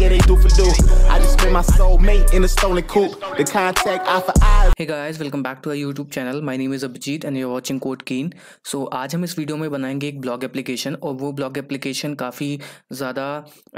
yeah, they do for do. I just spent my soulmate in a stolen coupe. The contact I for I. Hey guys, welcome back to our YouTube channel. My name is Abhijit and you're watching Code Keen. So आज हम इस video में बनाएंगे एक blog application और वो blog application काफ़ी ज़्यादा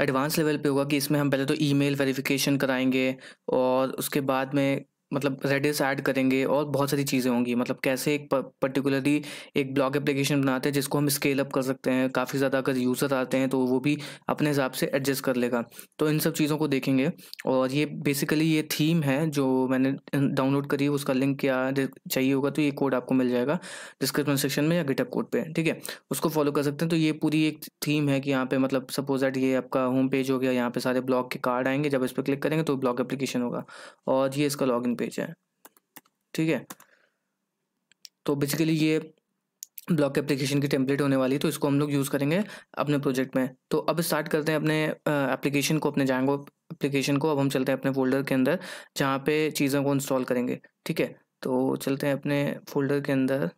एडवांस लेवल पे होगा कि इसमें हम पहले तो ईमेल वेरिफिकेशन कराएंगे और उसके बाद में मतलब रेडिस ऐड करेंगे और बहुत सारी चीज़ें होंगी मतलब कैसे एक पर्टिकुलरली एक ब्लॉग एप्लीकेशन बनाते हैं जिसको हम स्केल अप कर सकते हैं काफ़ी ज़्यादा अगर यूज़र आते हैं तो वो भी अपने हिसाब से एडजस्ट कर लेगा तो इन सब चीज़ों को देखेंगे और ये बेसिकली ये थीम है जो मैंने डाउनलोड करी उसका लिंक क्या चाहिए होगा तो ये कोड आपको मिल जाएगा डिस्क्रिप्शन सेक्शन में या गिटअप कोड पर ठीक है उसको फॉलो कर सकते हैं तो ये पूरी एक थीम है कि यहाँ पर मतलब सपोज दैट ये आपका होम पेज हो गया यहाँ पर सारे ब्लॉग के कार्ड आएंगे जब इस पर क्लिक करेंगे तो ब्लॉग एप्लीकेशन होगा और ये इसका लॉग इन पेज है ठीक है तो बेसिकली ये ब्लॉक एप्लीकेशन की टेम्पलेट होने वाली तो इसको हम लोग यूज़ करेंगे अपने प्रोजेक्ट में तो अब स्टार्ट करते हैं अपने एप्लीकेशन को अपने जाएंगे एप्लीकेशन को अब हम चलते हैं अपने फोल्डर के अंदर जहाँ पे चीज़ों को इंस्टॉल करेंगे ठीक है तो चलते हैं अपने फोल्डर के अंदर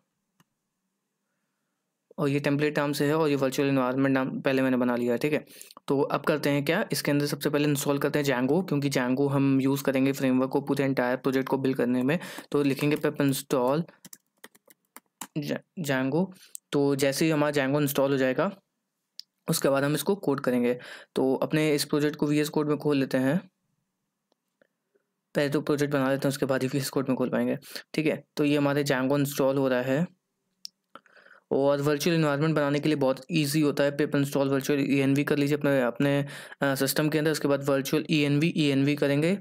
और ये टेम्पलेट नाम से है और ये वर्चुअल इन्वायरमेंट नाम पहले मैंने बना लिया है ठीक है तो अब करते हैं क्या इसके अंदर सबसे पहले इंस्टॉल करते हैं जैंगो क्योंकि जैंगो हम यूज़ करेंगे फ्रेमवर्क को पूरे इंटायर प्रोजेक्ट को बिल्ड करने में तो लिखेंगे पेप इंस्टॉल जैंगो तो जैसे ही हमारा जैंगो इंस्टॉल हो जाएगा उसके बाद हम इसको कोड करेंगे तो अपने इस प्रोजेक्ट को वी कोड में खोल लेते हैं पहले तो प्रोजेक्ट बना लेते हैं उसके बाद ही वी कोड में खोल पाएंगे ठीक है तो ये हमारे जैंगो इंस्टॉल हो रहा है और वर्चुअल इन्वायरमेंट बनाने के लिए बहुत ईजी होता है पेपर इंस्टॉल वर्चुअल ई कर लीजिए अपने अपने सिस्टम के अंदर उसके बाद virtual E N V E N V करेंगे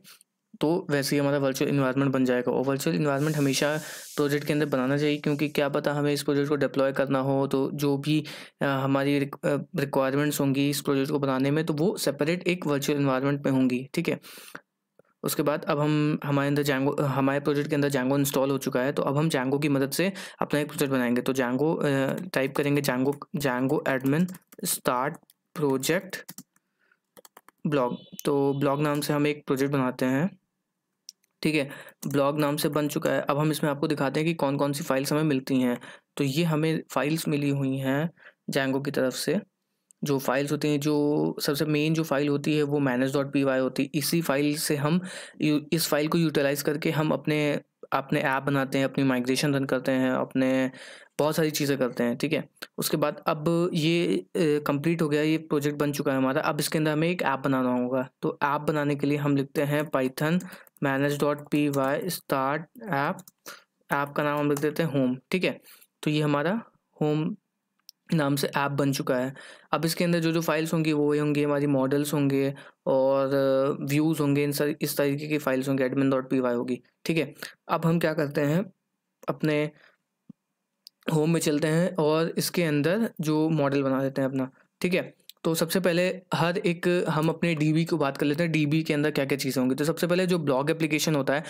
तो वैसे ही हमारा वर्चुअल इन्वायरमेंट बन जाएगा और वर्चुअल इन्वायरमेंट हमेशा प्रोजेक्ट के अंदर बनाना चाहिए क्योंकि क्या पता हमें इस प्रोजेक्ट को डिप्लॉय करना हो तो जो भी हमारी रिक्वायरमेंट्स होंगी इस प्रोजेक्ट को बनाने में तो वो सेपरेट एक वर्चुअल इन्वायरमेंट में होंगी ठीक है उसके बाद अब हम हमारे अंदर जैंगो हमारे प्रोजेक्ट के अंदर जैंगो इंस्टॉल हो चुका है तो अब हम जैंगो की मदद से अपना एक प्रोजेक्ट बनाएंगे तो जैंगो टाइप करेंगे Django Django admin start project blog तो ब्लॉग नाम से हम एक प्रोजेक्ट बनाते हैं ठीक है ब्लॉग नाम से बन चुका है अब हम इसमें आपको दिखाते हैं कि कौन कौन सी फाइल्स हमें मिलती हैं तो ये हमें फाइल्स मिली हुई हैं जैंगो की तरफ से जो फाइल्स होती हैं जो सबसे मेन जो फाइल होती है वो मैनेज डॉट पी वाई होती है इसी फाइल से हम इस फाइल को यूटिलाइज़ करके हम अपने अपने ऐप बनाते हैं अपनी माइग्रेशन रन करते हैं अपने बहुत सारी चीज़ें करते हैं ठीक है उसके बाद अब ये कंप्लीट हो गया ये प्रोजेक्ट बन चुका है हमारा अब इसके अंदर हमें एक ऐप बनाना होगा तो ऐप बनाने के लिए हम लिखते हैं Python manage dot P Y start app app का नाम हम लिख देते हैं होम ठीक है तो ये हमारा होम नाम से ऐप बन चुका है अब इसके अंदर जो जो फाइल्स होंगी वो ये होंगी हमारी मॉडल्स होंगे और व्यूज़ होंगे इन सर इस तरीके की फाइल्स होंगी एडमिन डॉट पी वाई होगी ठीक है अब हम क्या करते हैं अपने होम में चलते हैं और इसके अंदर जो मॉडल बना देते हैं अपना ठीक है तो सबसे पहले हर एक हम अपने डीबी को बात कर लेते हैं डीबी के अंदर क्या क्या चीज़ें होंगी तो सबसे पहले जो ब्लॉग एप्लीकेशन होता है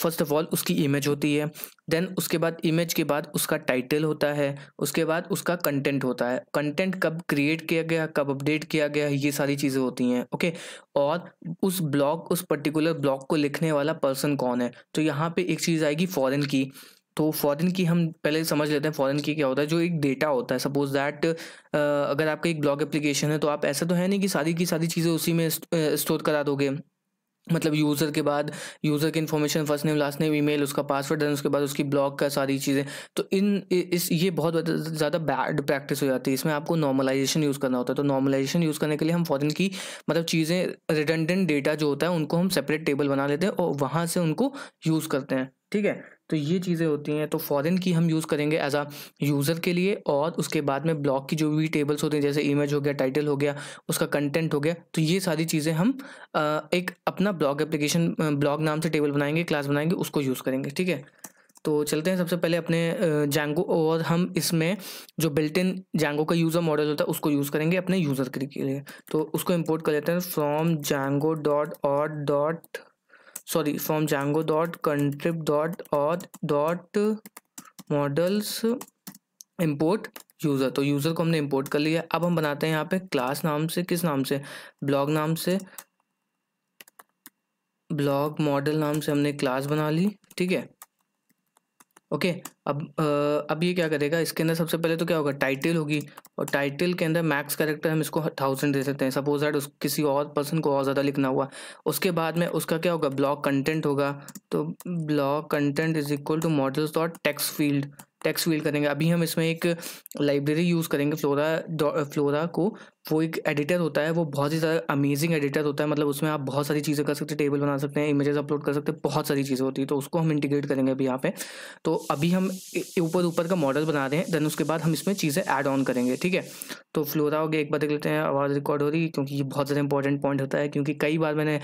फर्स्ट ऑफ ऑल उसकी इमेज होती है देन उसके बाद इमेज के बाद उसका टाइटल होता है उसके बाद उसका कंटेंट होता है कंटेंट कब क्रिएट किया गया कब अपडेट किया गया ये सारी चीज़ें होती हैं ओके और उस ब्लॉग उस पर्टिकुलर ब्लॉग को लिखने वाला पर्सन कौन है तो यहाँ पे एक चीज़ आएगी फॉरेन की तो फॉरेन की हम पहले समझ लेते हैं फॉरेन की क्या होता है जो एक डेटा होता है सपोज दैट अगर आपका एक ब्लॉग एप्लीकेशन है तो आप ऐसा तो है नहीं कि सारी की सारी चीज़ें उसी में स्टोर करा दोगे मतलब यूज़र के बाद यूज़र की information first name last name email उसका पासवर्ड उसके बाद उसकी ब्लॉग का सारी चीज़ें तो इन इस ये बहुत ज़्यादा बैड प्रैक्टिस हो जाती है इसमें आपको नॉर्मलाइजेशन यूज़ करना होता है तो नॉर्मलाइजेशन यूज़ करने के लिए हम फॉरन की मतलब चीज़ें रिटेंडेंट डेटा जो होता है उनको हम सेपरेट टेबल बना लेते हैं और वहाँ से उनको यूज़ करते हैं ठीक है तो ये चीज़ें होती हैं तो फॉरन की हम यूज़ करेंगे एज आ यूज़र के लिए और उसके बाद में ब्लॉग की जो भी टेबल्स होते हैं जैसे इमेज हो गया टाइटल हो गया उसका कंटेंट हो गया तो ये सारी चीज़ें हम एक अपना ब्लॉग एप्लीकेशन ब्लॉग नाम से टेबल बनाएंगे क्लास बनाएंगे उसको यूज़ करेंगे ठीक है तो चलते हैं सबसे पहले अपने जैंगो और हम इसमें जो बिल्ट इन जैंगो का यूज़र मॉडल होता है उसको यूज़ करेंगे अपने यूज़र के लिए तो उसको इम्पोर्ट कर लेते हैं from Django dot auth dot sorry from Django dot contrib dot auth dot models import user तो यूज़र को हमने इंपोर्ट कर लिया अब हम बनाते हैं यहाँ पे क्लास नाम से किस नाम से ब्लॉग नाम से ब्लॉग मॉडल नाम से हमने क्लास बना ली ठीक है ओके अब अब ये क्या करेगा इसके अंदर सबसे पहले तो क्या होगा टाइटल होगी और टाइटल के अंदर मैक्स कैरेक्टर हम इसको थाउजेंड दे सकते हैं सपोज दैट उस किसी और पर्सन को और ज़्यादा लिखना हुआ उसके बाद में उसका क्या होगा ब्लॉक कंटेंट होगा तो block content is equal to models dot text field text field करेंगे अभी हम इसमें एक लाइब्रेरी यूज़ करेंगे फ्लोरा फ्लोरा को वो एक एडिटर होता है वो बहुत ही ज़्यादा अमेजिंग एडिटर होता है मतलब उसमें आप बहुत सारी चीज़ें कर सकते हैं टेबल बना सकते हैं इमेजेस अपलोड कर सकते हैं बहुत सारी चीज़ें होती है तो उसको हम इंटीग्रेट करेंगे अभी यहाँ पे तो अभी हम ऊपर ऊपर का मॉडल बना रहे हैं देन उसके बाद हम इसमें चीज़ें ऐड ऑन करेंगे ठीक है तो फ्लोरा हो गया एक बार देख लेते हैं आवाज़ रिकॉर्ड हो रही है क्योंकि ये बहुत ज़्यादा इंपॉर्टेंट पॉइंट होता है क्योंकि कई बार मैंने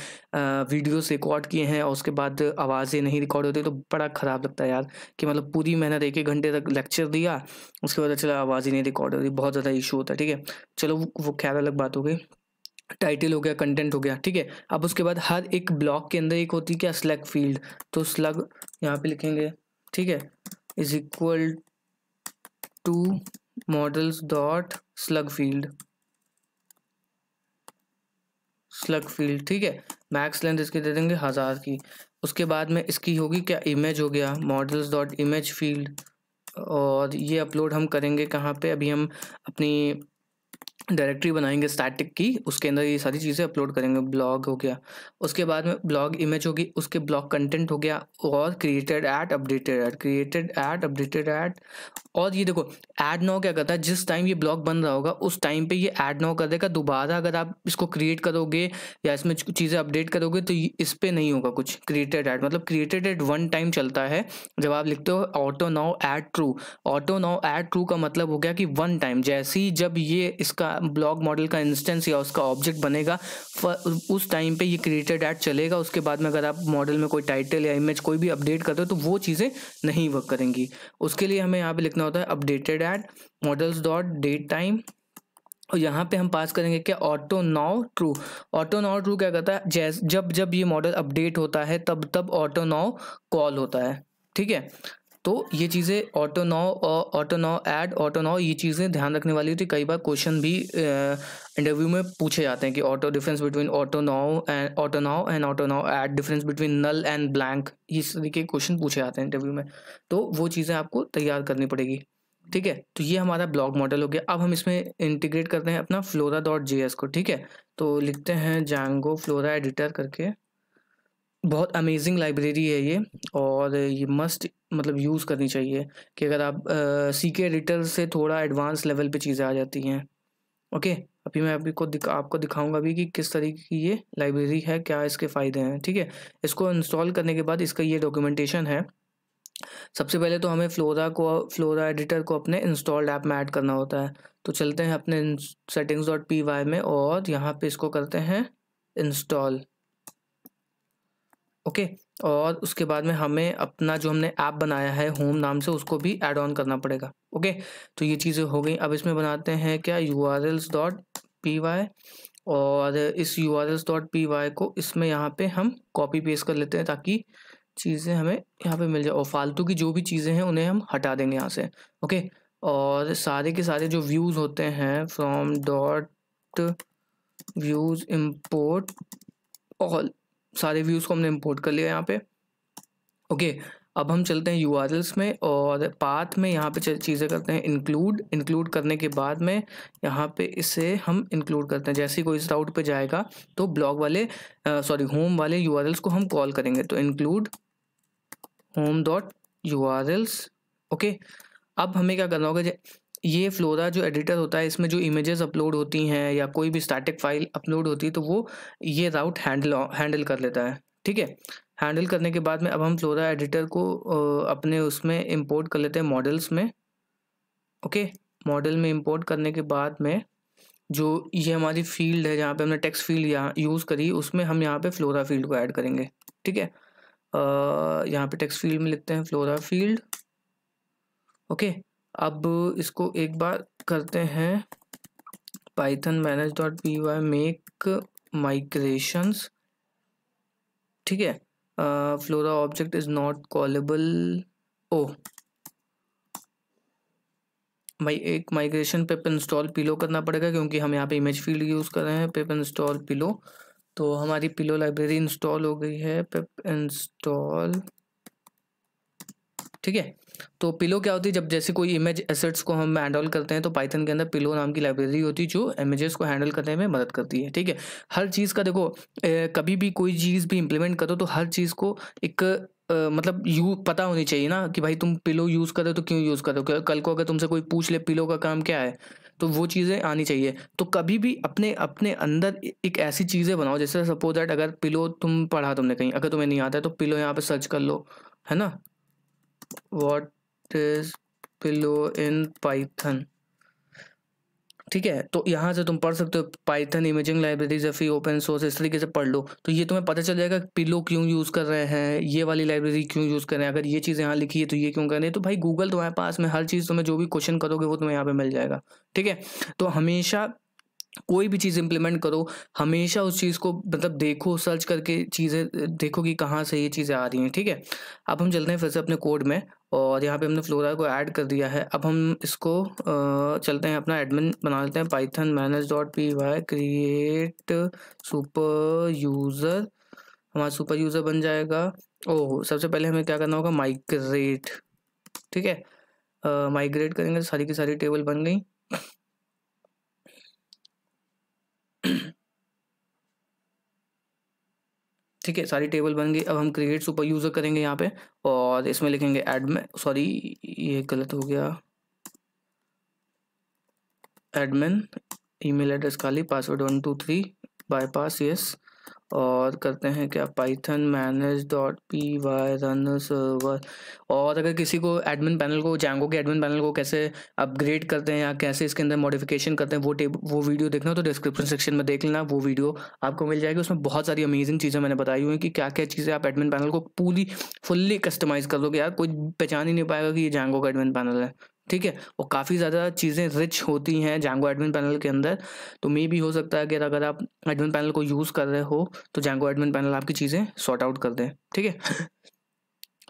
वीडियोस रिकॉर्ड किए हैं और उसके बाद आवाज़ें नहीं रिकॉर्ड होती तो बड़ा ख़राब लगता है यार कि मतलब पूरी मेहनत एक एक घंटे तक लेक्चर दिया उसके बाद चला आवाज़ ही नहीं रिकॉर्ड हो रही बहुत ज़्यादा इशू होता है ठीक है चलो वो खैर अलग बात हो गई टाइटल हो गया कंटेंट हो गया ठीक है अब उसके बाद हर एक ब्लॉक के अंदर एक होती है क्या स्लग फील्ड तो स्लग यहाँ पे लिखेंगे ठीक है is equal to models dot slug field slug field ठीक है मैक्स लेंथ इसकी दे देंगे हज़ार की उसके बाद में इसकी होगी क्या इमेज हो गया मॉडल्स डॉट इमेज फील्ड और ये अपलोड हम करेंगे कहाँ पे अभी हम अपनी डायरेक्टरी बनाएंगे स्टैटिक की उसके अंदर ये सारी चीज़ें अपलोड करेंगे ब्लॉग हो गया उसके बाद में ब्लॉग इमेज होगी उसके ब्लॉग कंटेंट हो गया और created at updated at created at updated at और ये देखो ऐड नाउ क्या करता है जिस टाइम ये ब्लॉग बन रहा होगा उस टाइम पे ये ऐड नाउ कर देगा दोबारा अगर आप इसको क्रिएट करोगे या इसमें चीज़ें अपडेट करोगे तो इस पर नहीं होगा कुछ क्रिएटेड ऐड मतलब क्रिएटेड एड वन टाइम चलता है जब आप लिखते हो auto now add true auto now add true का मतलब हो गया कि वन टाइम जैसे ही जब ये इसका ब्लॉक मॉडल का इंस्टेंस या उसका ऑब्जेक्ट बनेगा उस टाइम पे ये क्रिएटेड ऐड चलेगा उसके बाद में अगर आप मॉडल में कोई टाइटल या इमेज कोई भी अपडेट करते हो तो वो चीज़ें नहीं वर्क करेंगी उसके लिए हमें यहाँ पे लिखना होता है updated at models dot date time और यहाँ पे हम पास करेंगे क्या auto now true auto now true क्या कहता है जैस जब जब ये मॉडल अपडेट होता है तब तब ऑटो नाव कॉल होता है ठीक है तो ये चीज़ें ऑटो नो और auto now add auto now ये चीज़ें ध्यान रखने वाली होती कई बार क्वेश्चन भी इंटरव्यू में पूछे जाते हैं कि auto difference between auto now and auto now and auto now add difference between null and blank इस तरीके के क्वेश्चन पूछे जाते हैं इंटरव्यू में तो वो चीज़ें आपको तैयार करनी पड़ेगी ठीक है तो ये हमारा ब्लॉग मॉडल हो गया अब हम इसमें इंटीग्रेट करते हैं अपना फ्लोरा डॉट जे को ठीक है तो लिखते हैं जैंगो फ्लोरा एडिटर करके बहुत अमेजिंग लाइब्रेरी है ये और ये मस्ट मतलब यूज़ करनी चाहिए कि अगर आप सी के एडिटर से थोड़ा एडवांस लेवल पे चीज़ें आ जाती हैं ओके अभी मैं अभी को दिखा आपको दिखाऊंगा भी कि किस तरीके की ये लाइब्रेरी है क्या इसके फ़ायदे हैं ठीक है इसको इंस्टॉल करने के बाद इसका ये डॉक्यूमेंटेशन है सबसे पहले तो हमें फ्लोरा को फ्लोरा एडिटर को अपने इंस्टॉल्ड ऐप में ऐड करना होता है तो चलते हैं अपने सेटिंग्स डॉट पी वाई में और यहाँ पे इसको करते हैं इंस्टॉल ओके और उसके बाद में हमें अपना जो हमने ऐप बनाया है होम नाम से उसको भी ऐड ऑन करना पड़ेगा ओके तो ये चीज़ें हो गई अब इसमें बनाते हैं क्या U R Ls dot P Y और इस U R Ls dot P Y को इसमें यहाँ पे हम कॉपी पेस्ट कर लेते हैं ताकि चीज़ें हमें यहाँ पे मिल जाए और फालतू की जो भी चीज़ें हैं उन्हें हम हटा देंगे यहाँ से ओके और सारे के सारे जो व्यूज़ होते हैं from dot views import all सारे व्यूज़ को हमने इम्पोर्ट कर लिया यहाँ पे ओके okay, अब हम चलते हैं यू में और पाथ में यहाँ पे चीज़ें करते हैं इंक्लूड इंक्लूड करने के बाद में यहाँ पे इसे हम इंक्लूड करते हैं जैसे ही कोई इस राउट पे जाएगा तो ब्लॉग वाले सॉरी होम वाले यू को हम कॉल करेंगे तो include home dot U okay अब हमें क्या करना होगा ये फ्लोरा जो एडिटर होता है इसमें जो इमेजेस अपलोड होती हैं या कोई भी स्टैटिक फाइल अपलोड होती है तो वो ये राउट हैंडल हैंडल कर लेता है ठीक है हैंडल करने के बाद में अब हम फ्लोरा एडिटर को अपने उसमें इंपोर्ट कर लेते हैं मॉडल्स में ओके मॉडल में इंपोर्ट करने के बाद में जो ये हमारी फील्ड है जहाँ पे हमने टेक्स्ट फील्ड यहाँ यूज़ करी उसमें हम यहाँ पे फ्लोरा फील्ड को ऐड करेंगे ठीक है यहाँ पे टेक्स्ट फील्ड में लिखते हैं फ्लोरा फील्ड ओके okay, अब इसको एक बार करते हैं Python manage dot P Y make migrations ठीक है Froala object is not callable ओ भाई एक माइग्रेशन पेप इंस्टॉल पिलो करना पड़ेगा क्योंकि हम यहाँ पे इमेज फील्ड यूज़ कर रहे हैं पेप इंस्टॉल पिलो तो हमारी पिलो लाइब्रेरी इंस्टॉल हो गई है पेप इंस्टॉल ठीक है तो पिलो क्या होती है जब जैसे कोई इमेज एसेट्स को हम हैंडल करते हैं तो पाइथन के अंदर पिलो नाम की लाइब्रेरी होती है जो इमेजेस को हैंडल करने में मदद करती है ठीक है हर चीज़ का देखो ए, कभी भी कोई चीज़ भी इम्प्लीमेंट करो तो हर चीज़ को एक Uh, मतलब यू पता होनी चाहिए ना कि भाई तुम पिलो यूज़ कर रहे हो तो क्यों यूज़ कर रहे हो कल को अगर तुमसे कोई पूछ ले पिलो का काम क्या है तो वो चीज़ें आनी चाहिए तो कभी भी अपने अपने अंदर एक ऐसी चीज़ें बनाओ जैसे सपोज दैट अगर पिलो तुम पढ़ा तुमने कहीं अगर तुम्हें नहीं आता है तो पिलो यहाँ पे सर्च कर लो है ना what is below in Python ठीक है तो यहाँ से तुम पढ़ सकते हो पाइथन इमेजिंग लाइब्रेरीज या फिर ओपन सोर्स इस तरीके से पढ़ लो तो ये तुम्हें पता चल जाएगा पिलो क्यों यूज़ कर रहे हैं ये वाली लाइब्रेरी क्यों यूज़ कर रहे हैं अगर ये चीज़ यहाँ लिखी है तो ये क्यों कर रहे हैं तो भाई गूगल तुम्हारे पास में हर चीज़ तुम्हें जो भी क्वेश्चन करोगे वो तुम्हें यहाँ पर मिल जाएगा ठीक है तो हमेशा कोई भी चीज़ इम्प्लीमेंट करो हमेशा उस चीज़ को मतलब देखो सर्च करके चीज़ें देखो कि कहाँ से ये चीज़ें आ रही हैं ठीक है अब हम चलते हैं फिर से अपने कोड में और यहाँ पे हमने फ्लोरा को ऐड कर दिया है अब हम इसको चलते हैं अपना एडमिन बना लेते हैं Python manage dot P Y create super user हमारा सुपर यूज़र बन जाएगा ओह सबसे पहले हमें क्या करना होगा माइग्रेट ठीक है माइग्रेट करेंगे सारी की सारी टेबल बन गई ठीक है सारी टेबल बन गई अब हम क्रिएट सुपर यूज़र करेंगे यहाँ पे और इसमें लिखेंगे एड में सॉरी ये गलत हो गया एडमिन ईमेल एड्रेस खाली password one two three bypass yes और करते हैं क्या Python manage dot P Y run server और अगर किसी को एडमिन पैनल को जैंगो के एडमिन पैनल को कैसे अपग्रेड करते हैं या कैसे इसके अंदर मॉडिफिकेशन करते हैं वो टेब वो वीडियो देखना हो तो डिस्क्रिप्शन सेक्शन में देख लेना वो वीडियो आपको मिल जाएगी उसमें बहुत सारी अमेजिंग चीज़ें मैंने बताई हुई हैं कि क्या क्या चीज़ें आप एडमिन पैनल को पूरी फुल्ली कस्टमाइज़ कर दो यार कोई पहचान ही नहीं पाएगा कि ये जैंगो का एडमिन पैनल है ठीक है और काफ़ी ज़्यादा चीज़ें रिच होती हैं जैंगो एडमिन पैनल के अंदर तो मे भी हो सकता है कि अगर आप एडमिन पैनल को यूज़ कर रहे हो तो जैंगो एडमिन पैनल आपकी चीज़ें सॉर्ट आउट कर दें ठीक है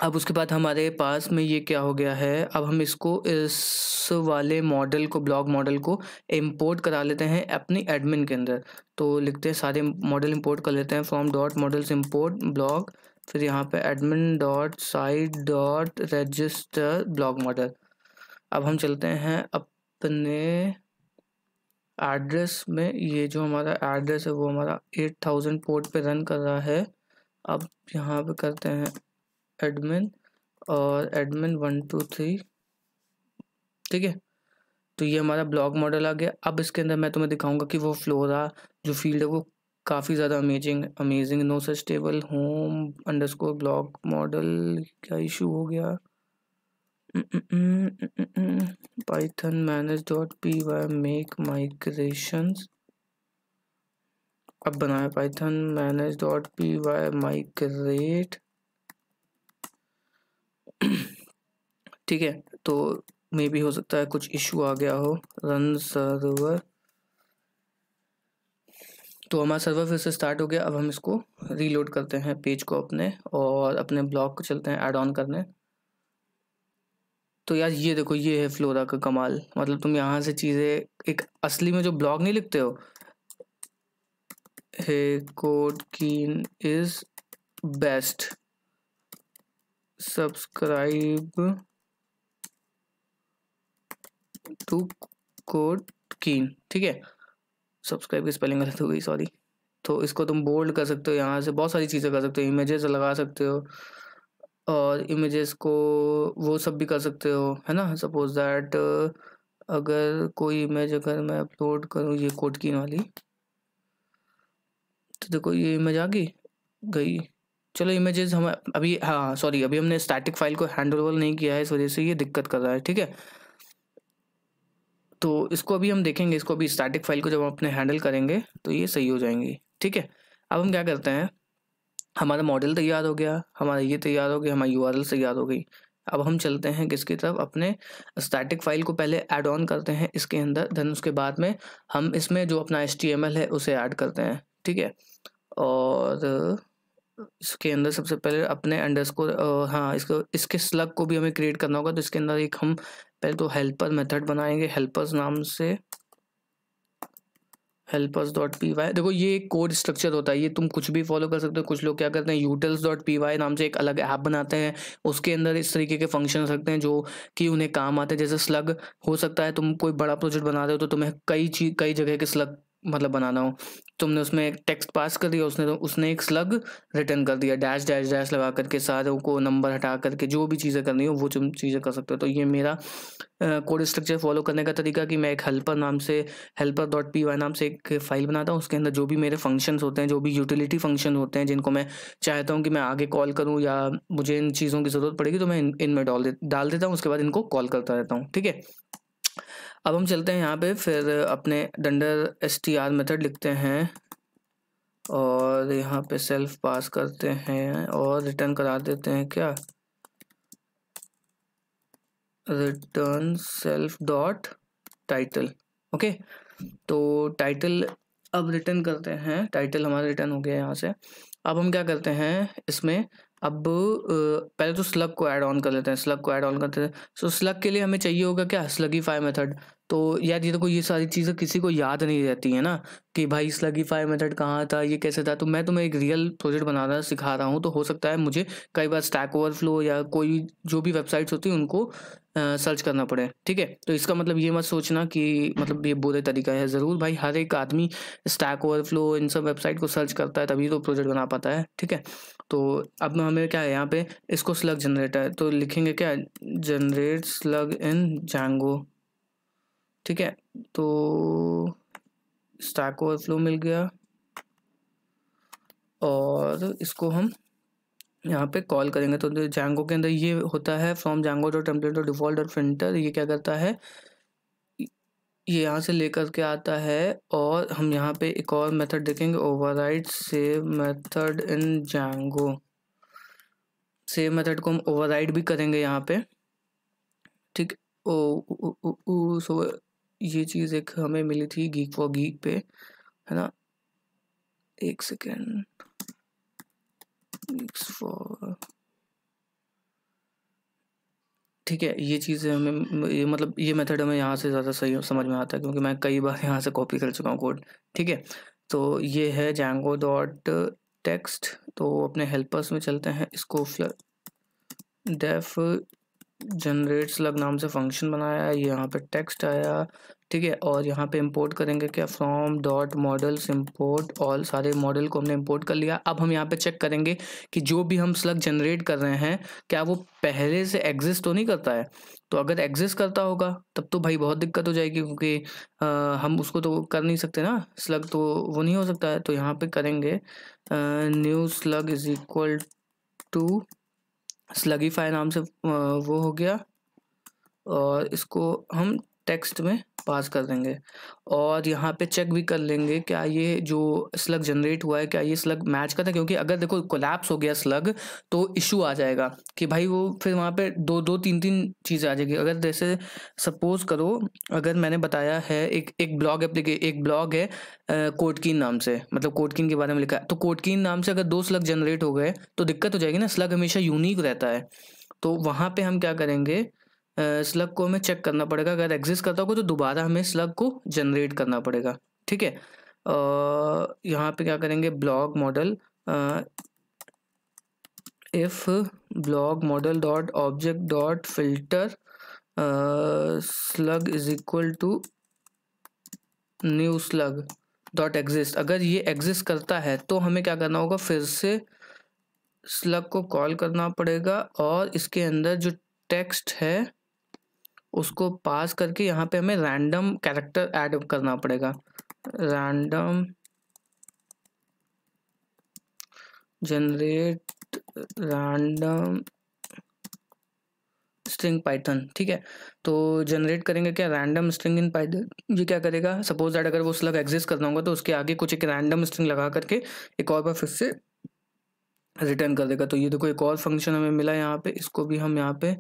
अब उसके बाद हमारे पास में ये क्या हो गया है अब हम इसको इस वाले मॉडल को ब्लॉग मॉडल को इम्पोर्ट करा लेते हैं अपनी एडमिन के अंदर तो लिखते हैं सारे मॉडल इम्पोर्ट कर लेते हैं from dot models import blog फिर यहाँ पे admin dot site dot register blog model अब हम चलते हैं अपने एड्रेस में ये जो हमारा एड्रेस है वो हमारा एट थाउजेंड पोर्ट पे रन कर रहा है अब यहाँ पे करते हैं एडमिन और एडमिन वन टू थ्री ठीक है तो ये हमारा ब्लॉक मॉडल आ गया अब इसके अंदर मैं तुम्हें दिखाऊंगा कि वो फ्लोरा जो फील्ड है वो काफ़ी ज़्यादा amazing amazing no such table home underscore block model क्या इशू हो गया python वाई make migrations अब बनाया python manage dot py migrate ठीक है तो मे भी हो सकता है कुछ इशू आ गया हो रन सर्वर तो हमारा सर्वर फिर से स्टार्ट हो गया अब हम इसको रीलोड करते हैं पेज को अपने और अपने ब्लॉग को चलते हैं ऐड ऑन करने तो यार ये देखो ये है फ्लोरा का कमाल मतलब तुम यहाँ से चीज़ें एक असली में जो ब्लॉग नहीं लिखते हो hey code keen is best subscribe to code keen ठीक है सब्सक्राइब की स्पेलिंग गलत हो गई सॉरी तो इसको तुम बोल्ड कर सकते हो यहाँ से बहुत सारी चीज़ें कर सकते हो इमेजेस लगा सकते हो और इमेजेस को वो सब भी कर सकते हो है ना सपोज दैट अगर कोई इमेज अगर मैं अपलोड करूँ ये कोड की वाली तो देखो ये इमेज आ गई गई चलो इमेजेस हम अभी हाँ सॉरी अभी हमने स्टैटिक फाइल को हैंडल नहीं किया है इस वजह से ये दिक्कत कर रहा है ठीक है तो इसको अभी हम देखेंगे इसको अभी स्टैटिक फाइल को जब हम अपने हैंडल करेंगे तो ये सही हो जाएंगी ठीक है अब हम क्या करते हैं हमारा मॉडल तैयार हो गया हमारा ये तैयार हो गया हमारी यू तैयार हो गई अब हम चलते हैं किसकी तरफ अपने स्टैटिक फाइल को पहले ऐड ऑन करते हैं इसके अंदर देन उसके बाद में हम इसमें जो अपना एल है उसे ऐड करते हैं ठीक है और इसके अंदर सबसे पहले अपने अंडरस्कोर हाँ इसको इसके स्लग को भी हमें क्रिएट करना होगा तो इसके अंदर एक हम पहले तो हेल्पर मेथड बनाएंगे हेल्पर्स नाम से हेल्पर्स डॉट पी वाई देखो ये एक कोड स्ट्रक्चर होता है ये तुम कुछ भी फॉलो कर सकते हो कुछ लोग क्या करते हैं यूटल्स डॉट पी वाई नाम से एक अलग ऐप बनाते हैं उसके अंदर इस तरीके के फंक्शन रखते हैं जो कि उन्हें काम आते हैं जैसे स्लग हो सकता है तुम कोई बड़ा प्रोजेक्ट बना रहे हो तो तुम्हें कई चीज कई जगह के स्लग मतलब बनाना हो तुमने उसमें एक टेक्स्ट पास कर दिया उसने तो उसने एक स्लग रिटर्न कर दिया डैश डैश डैश लगा करके सारों को नंबर हटा करके जो भी चीज़ें करनी हो वो तुम चीज़ें कर सकते हो तो ये मेरा कोड स्ट्रक्चर फॉलो करने का तरीका कि मैं एक हेल्पर नाम से हेल्पर डॉट पी वाई नाम से एक फाइल बनाता हूँ उसके अंदर जो भी मेरे फंक्शन होते हैं जो भी यूटिलिटी फंक्शन होते हैं जिनको मैं चाहता हूँ कि मैं आगे कॉल करूँ या मुझे इन चीज़ों की ज़रूरत पड़ेगी तो मैं इन इनमें डाल दे डाल देता हूँ उसके बाद इनको कॉल करता रहता हूँ ठीक है अब हम चलते हैं यहाँ पे फिर अपने dunder S T R method लिखते हैं और यहाँ पे सेल्फ पास करते हैं और रिटर्न करा देते हैं क्या return self dot title okay तो टाइटल अब रिटर्न करते हैं टाइटल हमारा रिटर्न हो गया यहाँ से अब हम क्या करते हैं इसमें अब पहले तो स्लग को ऐड ऑन कर लेते हैं स्लग को ऐड ऑन करते हैं सो स्लग के लिए हमें चाहिए होगा क्या स्लगीफाई मेथड तो यार ये देखो ये सारी चीज़ें किसी को याद नहीं रहती है ना कि भाई स्लगीफाई मेथड कहाँ था ये कैसे था तो मैं तुम्हें एक रियल प्रोजेक्ट बना रहा सिखा रहा हूँ तो हो सकता है मुझे कई बार स्टैक ओवरफ्लो या कोई जो भी वेबसाइट्स होती हैं उनको सर्च करना पड़े ठीक है तो इसका मतलब ये मत सोचना कि मतलब ये बुरे तरीका है ज़रूर भाई हर एक आदमी स्टैक ओवरफ्लो इन सब वेबसाइट को सर्च करता है तभी तो प्रोजेक्ट बना पाता है ठीक है तो अब हमें क्या है यहाँ पे इसको स्लग जनरेट है तो लिखेंगे क्या जनरेट स्लग इन जैंगो ठीक है तो स्टैक ओवरफ्लो मिल गया और इसको हम यहाँ पे कॉल करेंगे तो जैंगो के अंदर ये होता है from Django dot template dot default और प्रिंटर ये क्या करता है ये यहाँ से लेकर के आता है और हम यहाँ पे एक और मेथड देखेंगे override save method in Django save method को हम ओवरराइड भी करेंगे यहाँ पे ठीक ओ, ओ, ओ, ओ सो ये चीज़ एक हमें मिली थी गीक फॉर गीक पे है ना एक सेकेंड फॉर ठीक है ये चीज़ हमें ये मतलब ये मेथड हमें यहाँ से ज़्यादा सही समझ में आता है क्योंकि मैं कई बार यहाँ से कॉपी कर चुका हूँ कोड ठीक है तो ये है जैंगो डॉट टेक्स्ट तो अपने हेल्पर्स में चलते हैं इसको डेफ जनरेट्स लग नाम से फंक्शन बनाया ये यहाँ पे टेक्स्ट आया ठीक है और यहाँ पे इंपोर्ट करेंगे क्या from dot models import all सारे मॉडल को हमने इंपोर्ट कर लिया अब हम यहाँ पे चेक करेंगे कि जो भी हम स्लग जनरेट कर रहे हैं क्या वो पहले से एग्जिस्ट तो नहीं करता है तो अगर एग्जिस्ट करता होगा तब तो भाई बहुत दिक्कत हो जाएगी क्योंकि आ, हम उसको तो कर नहीं सकते ना स्लग तो वो नहीं हो सकता है तो यहाँ पे करेंगे new slug is equal to slugify नाम से वो हो गया और इसको हम टेक्स्ट में पास कर देंगे और यहाँ पे चेक भी कर लेंगे क्या ये जो स्लग जनरेट हुआ है क्या ये स्लग मैच करता है क्योंकि अगर देखो कोलैप्स हो गया स्लग तो इशू आ जाएगा कि भाई वो फिर वहाँ पे दो दो तीन तीन चीज़ें आ जाएगी अगर जैसे सपोज करो अगर मैंने बताया है एक एक ब्लॉग एप्लीके एक ब्लॉग है कोटकिन नाम से मतलब कोटकिन के बारे में लिखा है तो कोटकिन नाम से अगर दो स्लग जनरेट हो गए तो दिक्कत हो जाएगी ना स्लग हमेशा यूनिक रहता है तो वहाँ पे हम क्या करेंगे स्लग को हमें चेक करना पड़ेगा अगर एग्जिस्ट करता होगा तो दोबारा हमें स्लग को जनरेट करना पड़ेगा ठीक है यहाँ पे क्या करेंगे blog model if blog model dot object dot filter slug is equal to new slug dot exist अगर ये एग्जिस्ट करता है तो हमें क्या करना होगा फिर से स्लग को कॉल करना पड़ेगा और इसके अंदर जो टेक्स्ट है उसको पास करके यहाँ पे हमें रैंडम कैरेक्टर ऐड करना पड़ेगा random generate random string Python ठीक है तो जनरेट करेंगे क्या रैंडम स्ट्रिंग इन पाइथन ये क्या करेगा सपोज दैट अगर वो स्लग एग्जिस्ट करना होगा तो उसके आगे कुछ एक रैंडम स्ट्रिंग लगा करके एक और बार फिर से रिटर्न कर देगा तो ये देखो एक और फंक्शन हमें मिला यहाँ पे इसको भी हम यहाँ पे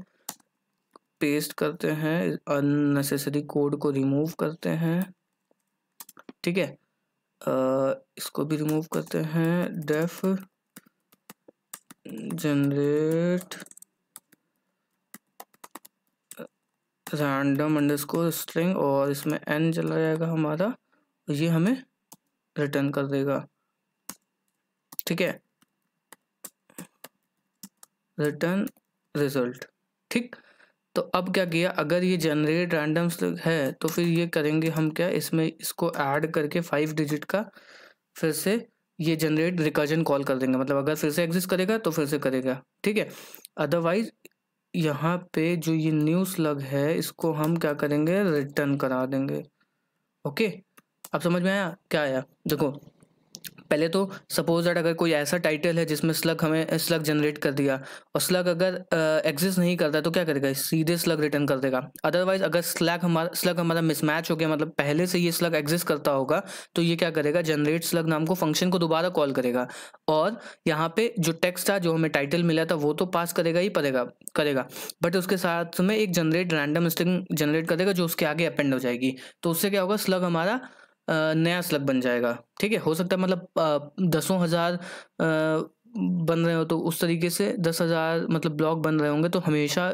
पेस्ट करते हैं अननेसेसरी कोड को रिमूव करते हैं ठीक है आ, इसको भी रिमूव करते हैं def generate random underscore string और इसमें एन चला जाएगा हमारा ये हमें रिटर्न कर देगा ठीक है रिटर्न रिजल्ट ठीक तो अब क्या किया अगर ये जनरेट रैंडम्स तो है तो फिर ये करेंगे हम क्या इसमें इसको ऐड करके फाइव डिजिट का फिर से ये जनरेट रिकर्जन कॉल कर देंगे मतलब अगर फिर से एग्जिस्ट करेगा तो फिर से करेगा ठीक है अदरवाइज यहाँ पे जो ये न्यू स्लग है इसको हम क्या करेंगे रिटर्न करा देंगे ओके अब समझ में आया क्या आया देखो पहले तो सपोज दैट अगर कोई ऐसा टाइटल है जिसमें स्लग हमें स्लग जनरेट कर दिया और स्लग अगर एग्जिस्ट नहीं करता तो क्या करेगा सीधे स्लग रिटर्न कर देगा अदरवाइज अगर स्लग हमारा स्लग हमारा मिसमैच हो गया मतलब पहले से ये स्लग एग्जिस्ट करता होगा तो ये क्या करेगा जनरेट स्लग नाम को फंक्शन को दोबारा कॉल करेगा और यहाँ पे जो टेक्स्ट था जो हमें टाइटल मिला था वो तो पास करेगा ही पड़ेगा करेगा बट उसके साथ में एक जनरेट रैंडम स्ट्रिंग जनरेट करेगा जो उसके आगे अपेंड हो जाएगी तो उससे क्या होगा स्लग हमारा नया स्लग बन जाएगा ठीक है हो सकता है मतलब दसों हजार बन रहे हो तो उस तरीके से दस हजार मतलब ब्लॉक बन रहे होंगे तो हमेशा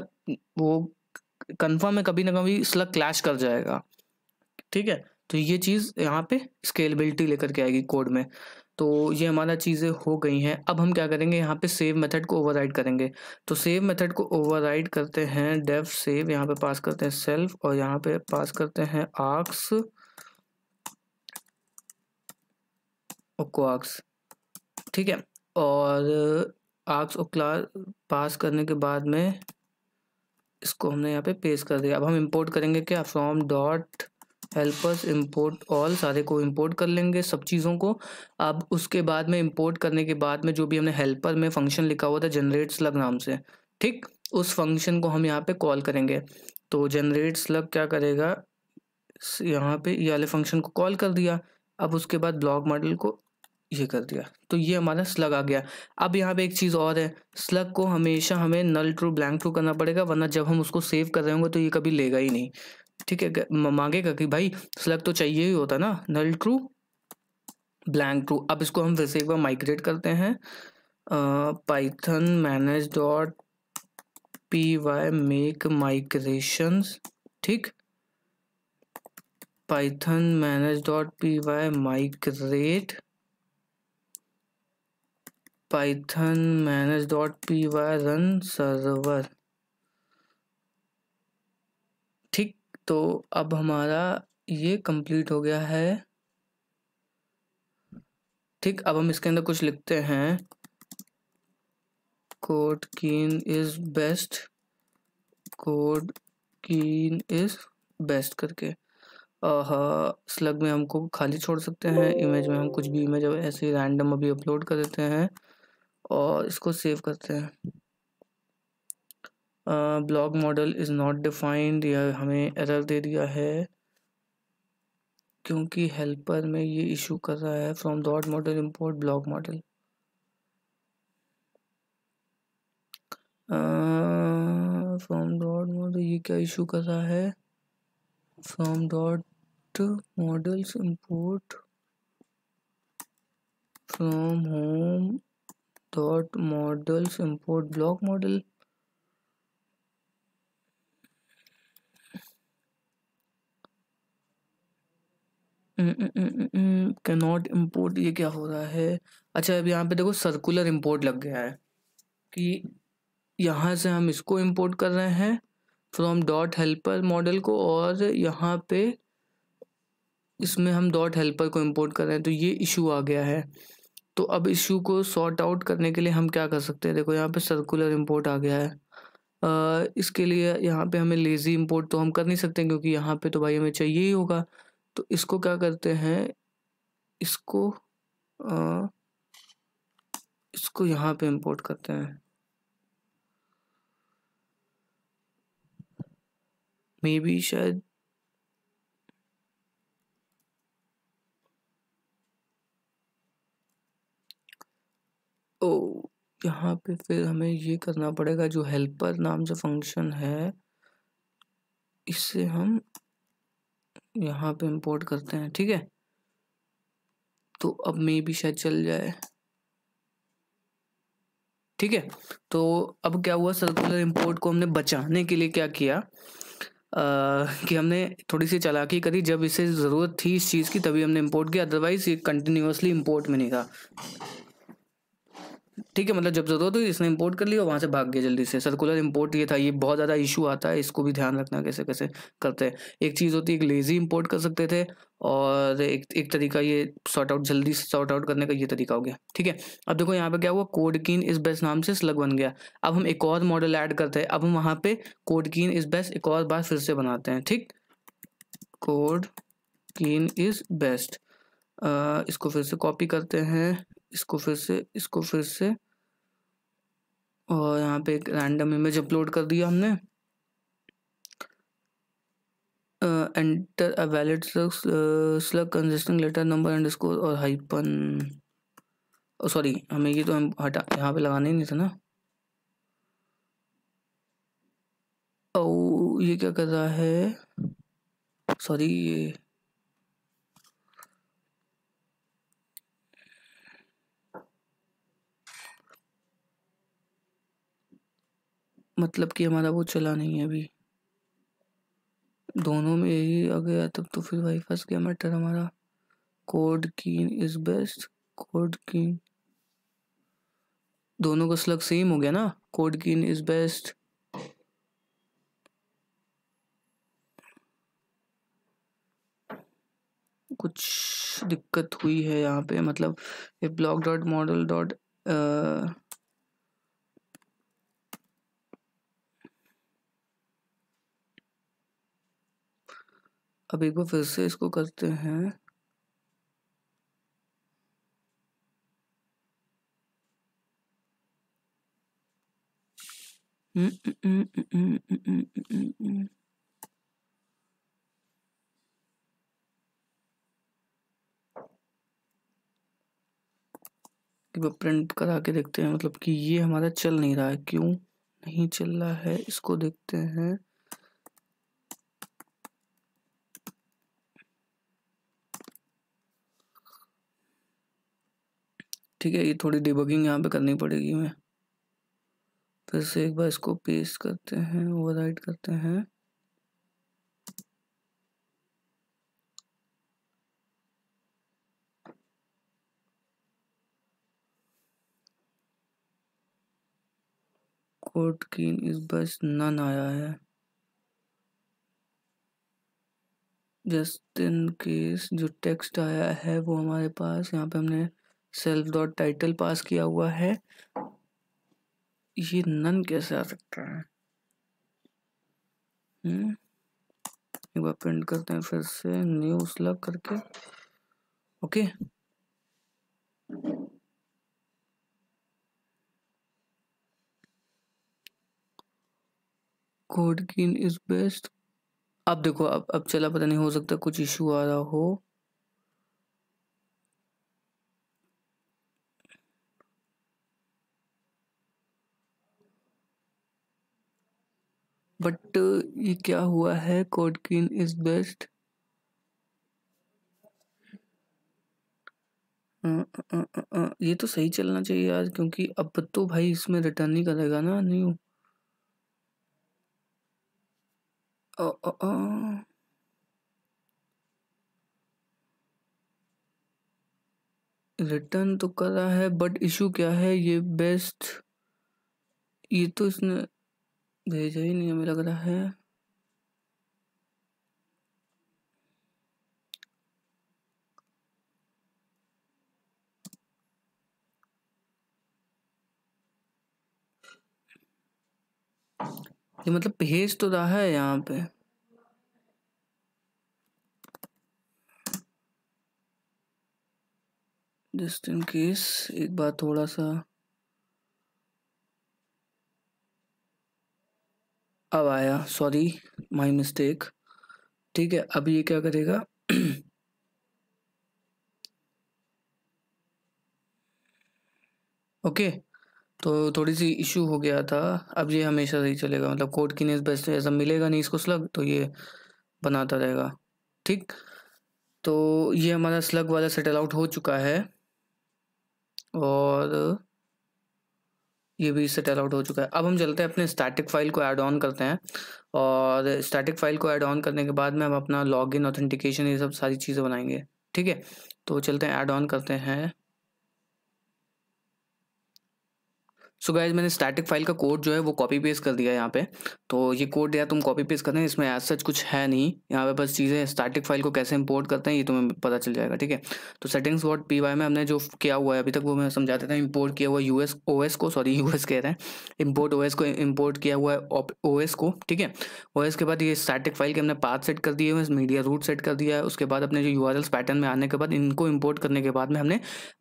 वो कन्फर्म है कभी ना कभी स्लग क्लैश कर जाएगा ठीक है तो ये चीज़ यहाँ पे स्केलेबिलिटी लेकर के आएगी कोड में तो ये हमारा चीज़ें हो गई हैं अब हम क्या करेंगे यहाँ पे सेव मेथड को ओवरराइड करेंगे तो सेव मेथड को ओवरराइड करते हैं डेफ सेव यहाँ पे पास करते हैं सेल्फ और यहाँ पे पास करते हैं आर्क्स ओकोआक्स ठीक है और आक्स और क्लास पास करने के बाद में इसको हमने यहाँ पे पेश कर दिया अब हम इंपोर्ट करेंगे क्या from dot helpers import all सारे को इंपोर्ट कर लेंगे सब चीज़ों को अब उसके बाद में इंपोर्ट करने के बाद में जो भी हमने हेल्पर में फंक्शन लिखा हुआ था जनरेट स्लग नाम से ठीक उस फंक्शन को हम यहाँ पे कॉल करेंगे तो जनरेट स्लग क्या करेगा यहाँ पे ये वाले फंक्शन को कॉल कर दिया अब उसके बाद ब्लॉक मॉडल को ये कर दिया तो ये हमारा स्लग आ गया अब यहाँ पे एक चीज़ और है स्लग को हमेशा हमें नल ट्रू ब्लैंक ट्रू करना पड़ेगा वरना जब हम उसको सेव कर रहे होंगे तो ये कभी लेगा ही नहीं ठीक है मांगेगा कि भाई स्लग तो चाहिए ही होता ना नल ट्रू ब्लैंक ट्रू अब इसको हम फिर से एक बार माइग्रेट करते हैं Python manage dot P Y make migration ठीक Python manage dot P Y migrate python dot P py run server ठीक तो अब हमारा ये कंप्लीट हो गया है ठीक अब हम इसके अंदर कुछ लिखते हैं code keen is best code keen is best करके स्लग में हमको खाली छोड़ सकते हैं इमेज में हम कुछ भी इमेज ऐसे ही रैंडम अभी अपलोड कर देते हैं और इसको सेव करते हैं blog model is not defined या हमें एरर दे दिया है क्योंकि हेल्पर में ये इशू कर रहा है from dot model import block model from dot model ये क्या इशू कर रहा है from dot models import from home dot models import block model cannot mm, import mm, mm, ये क्या हो रहा है अच्छा अब यहाँ पे देखो सर्कुलर इम्पोर्ट लग गया है कि यहाँ से हम इसको इम्पोर्ट कर रहे हैं फ्रॉम डॉट हेल्पर मॉडल को और यहाँ पे इसमें हम डॉट हेल्पर को इम्पोर्ट कर रहे हैं तो ये इशू आ गया है तो अब इश्यू को सॉर्ट आउट करने के लिए हम क्या कर सकते हैं देखो यहाँ पे सर्कुलर इम्पोर्ट आ गया है आ, इसके लिए यहाँ पे हमें लेज़ी इम्पोर्ट तो हम कर नहीं सकते क्योंकि यहाँ पे तो भाई हमें चाहिए ही होगा तो इसको क्या करते हैं इसको आ, इसको यहाँ पे इम्पोर्ट करते हैं मे बी शायद तो यहाँ पे फिर हमें ये करना पड़ेगा जो हेल्पर नाम जो फंक्शन है इससे हम यहाँ पे इंपोर्ट करते हैं ठीक है तो अब मे भी शायद चल जाए ठीक है तो अब क्या हुआ सर्कुलर इंपोर्ट को हमने बचाने के लिए क्या किया आ, कि हमने थोड़ी सी चलाकी करी जब इसे ज़रूरत थी इस चीज़ की तभी हमने इंपोर्ट किया अदरवाइज़ ये कंटिन्यूसली इंपोर्ट में नहीं था ठीक है मतलब जब ज़रूरत हुई इसने इंपोर्ट कर लिया वहाँ से भाग गया जल्दी से सर्कुलर इंपोर्ट ये था ये बहुत ज़्यादा इशू आता है इसको भी ध्यान रखना कैसे कैसे करते हैं एक चीज़ होती है एक लेज़ी इंपोर्ट कर सकते थे और एक एक तरीका ये सॉर्ट आउट जल्दी से सॉर्ट आउट करने का ये तरीका हो गया ठीक है अब देखो यहाँ पे क्या हुआ कोड कीन इस बेस्ट नाम से स्लग बन गया अब हम एक और मॉडल ऐड करते हैं अब हम वहाँ पे कोड कीन इस बेस्ट एक और बार फिर से बनाते हैं ठीक कोड कीन इज बेस्ट इसको फिर से कॉपी करते हैं इसको फिर से इसको फिर से और यहाँ पे एक रैंडम इमेज अपलोड कर दिया हमने enter a valid slug consisting letter number underscore or hyphen sorry हमें ये तो हम हटा यहाँ पे लगाना ही नहीं था ना ओ ये क्या कर रहा है सॉरी ये मतलब कि हमारा वो चला नहीं है अभी दोनों में यही आ गया तब तो फिर भाई फंस गया मैटर हमारा code keen is best code कीन दोनों का स्लग सेम हो गया ना कोड कीन इज बेस्ट कुछ दिक्कत हुई है यहाँ पे मतलब ये ब्लॉक डॉट मॉडल डॉट अब एक बार फिर से इसको करते हैं प्रिंट करा के देखते हैं मतलब कि ये हमारा चल नहीं रहा है क्यों नहीं चल रहा है इसको देखते हैं ठीक है ये थोड़ी डिबगिंग यहाँ पे करनी पड़ेगी हमें फिर से एक बार इसको पेस्ट करते हैं ओवरराइट करते हैं कोर्ट की इस बस नन आया है जस्ट इन केस जो टेक्स्ट आया है वो हमारे पास यहाँ पे हमने सेल्फ डॉट टाइटल पास किया हुआ है ये नन कैसे आ सकता है हम्म, एक बार प्रिंट करते हैं फिर से न्यू स्लग करके okay code keen is best अब देखो अब अब चला पता नहीं हो सकता कुछ इशू आ रहा हो बट ये क्या हुआ है कोड क्वीन इज बेस्ट ये तो सही चलना चाहिए यार क्योंकि अब तो भाई इसमें रिटर्न नहीं करेगा ना न्यू रिटर्न तो करा है बट इशू क्या है ये बेस्ट ये तो इसने भेजा ही नहीं हमें लग रहा है ये मतलब भेज तो रहा है यहाँ पे जस्ट इन केस एक बार थोड़ा सा अब आया सॉरी माय मिस्टेक ठीक है अब ये क्या करेगा ओके तो थोड़ी सी इशू हो गया था अब ये हमेशा सही चलेगा मतलब कोड की नेस बेस्ट ऐसा मिलेगा नहीं इसको स्लग तो ये बनाता रहेगा ठीक तो ये हमारा स्लग वाला सेटल आउट हो चुका है और ये भी इससे टेल आउट हो चुका है अब हम चलते हैं अपने स्टैटिक फाइल को ऐड ऑन करते हैं और स्टैटिक फाइल को ऐड ऑन करने के बाद में हम अपना लॉगिन ऑथेंटिकेशन ये सब सारी चीज़ें बनाएंगे ठीक है तो चलते हैं ऐड ऑन करते हैं सो so गाइज मैंने स्टैटिक फाइल का कोड जो है वो कॉपी पेस्ट कर दिया यहाँ पे तो ये कोड दिया तुम कॉपी पेस्ट करते हैं इसमें एज सच कुछ है नहीं यहाँ पे बस चीज़ें स्टैटिक फाइल को कैसे इंपोर्ट करते हैं ये तुम्हें पता चल जाएगा ठीक है तो सेटिंग्स वॉट पी वाई में हमने जो किया हुआ है अभी तक वो मैं समझा देता हूँ इम्पोर्ट किया हुआ यू एस ओ एस को सॉरी यू एस कह रहे हैं इम्पोर्ट ओ एस को इम्पोर्ट किया हुआ है ओ एस को ठीक है ओ एस के बाद ये स्टैटिक फाइल के हमने पाथ सेट कर दिए हुए मीडिया रूट सेट कर दिया है उसके बाद अपने जो यू आर एल्स पैटर्न में आने के बाद इनको इम्पोर्ट करने के बाद में हमने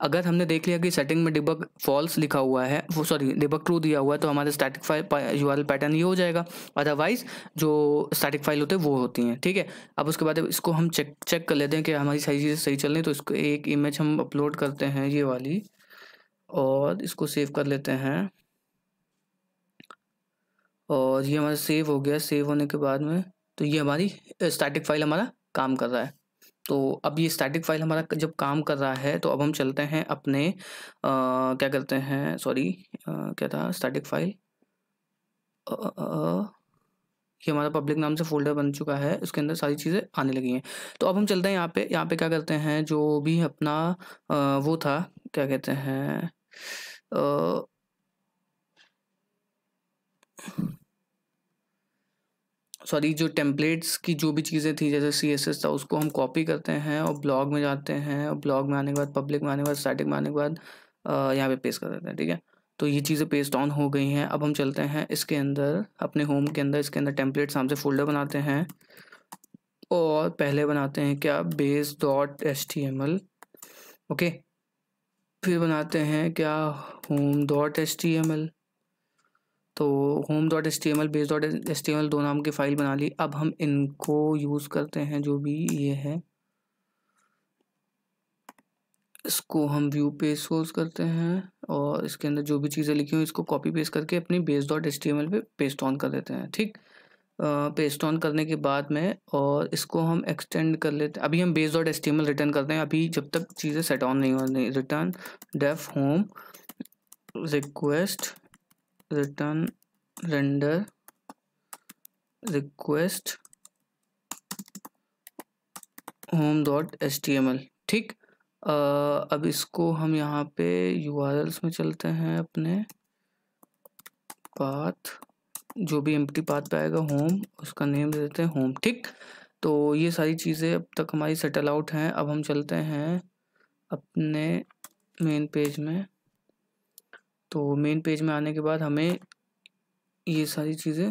अगर हमने देख लिया कि सेटिंग में डिबक फॉल्स लिखा हुआ है वो सॉरी डिबक ट्रू दिया हुआ है तो हमारा स्टैटिक फाइल यू पैटर्न ये हो जाएगा अदरवाइज जो स्टैटिक फाइल होते हैं वो होती हैं ठीक है अब उसके बाद इसको हम चेक चेक कर लेते हैं कि हमारी सही चीज़ें सही चल रही तो इसको एक इमेज हम अपलोड करते हैं ये वाली और इसको सेव कर लेते हैं और ये हमारा सेव हो गया सेव होने के बाद में तो ये हमारी स्टैटिक फाइल हमारा काम कर रहा है तो अब ये स्टैटिक फाइल हमारा जब काम कर रहा है तो अब हम चलते हैं अपने आ, क्या करते हैं सॉरी क्या था स्टैटिक फाइल ये हमारा पब्लिक नाम से फोल्डर बन चुका है उसके अंदर सारी चीज़ें आने लगी हैं तो अब हम चलते हैं यहाँ पे यहाँ पे क्या करते हैं जो भी अपना आ, वो था क्या कहते हैं आ, सॉरी जो टेम्पलेट्स की जो भी चीज़ें थी जैसे सी एस एस था उसको हम कॉपी करते हैं और ब्लॉग में जाते हैं और ब्लॉग में आने के बाद पब्लिक में आने के बाद स्टैटिक में आने के बाद यहाँ पे पेस्ट कर देते हैं ठीक है तो ये चीज़ें पेस्ट ऑन हो गई हैं अब हम चलते हैं इसके अंदर अपने होम के अंदर इसके अंदर टेम्पलेट्स नाम से फोल्डर बनाते हैं और पहले बनाते हैं क्या base dot S T M L okay फिर बनाते हैं क्या home dot S T M L तो home dot S T M L base dot S T M L दो नाम की फ़ाइल बना ली अब हम इनको यूज़ करते हैं जो भी ये है इसको हम व्यू पेज सोर्स करते हैं और इसके अंदर जो भी चीज़ें लिखी हुई इसको कॉपी पेस्ट करके अपनी base dot S T M L पे पेस्ट ऑन कर देते हैं ठीक पेस्ट ऑन करने के बाद में और इसको हम एक्सटेंड कर लेते हैं अभी हम base dot S T M L return करते हैं अभी जब तक चीज़ें सेट ऑन नहीं हो रही return def home request return render request home dot S T M L ठीक अब इसको हम यहाँ पे यू आर एल्स में चलते हैं अपने पाथ जो भी एम टी पाथ पे आएगा होम उसका नेम दे देते हैं होम ठीक तो ये सारी चीज़ें अब तक हमारी सेटल आउट हैं अब हम चलते हैं अपने मेन पेज में तो मेन पेज में आने के बाद हमें ये सारी चीज़ें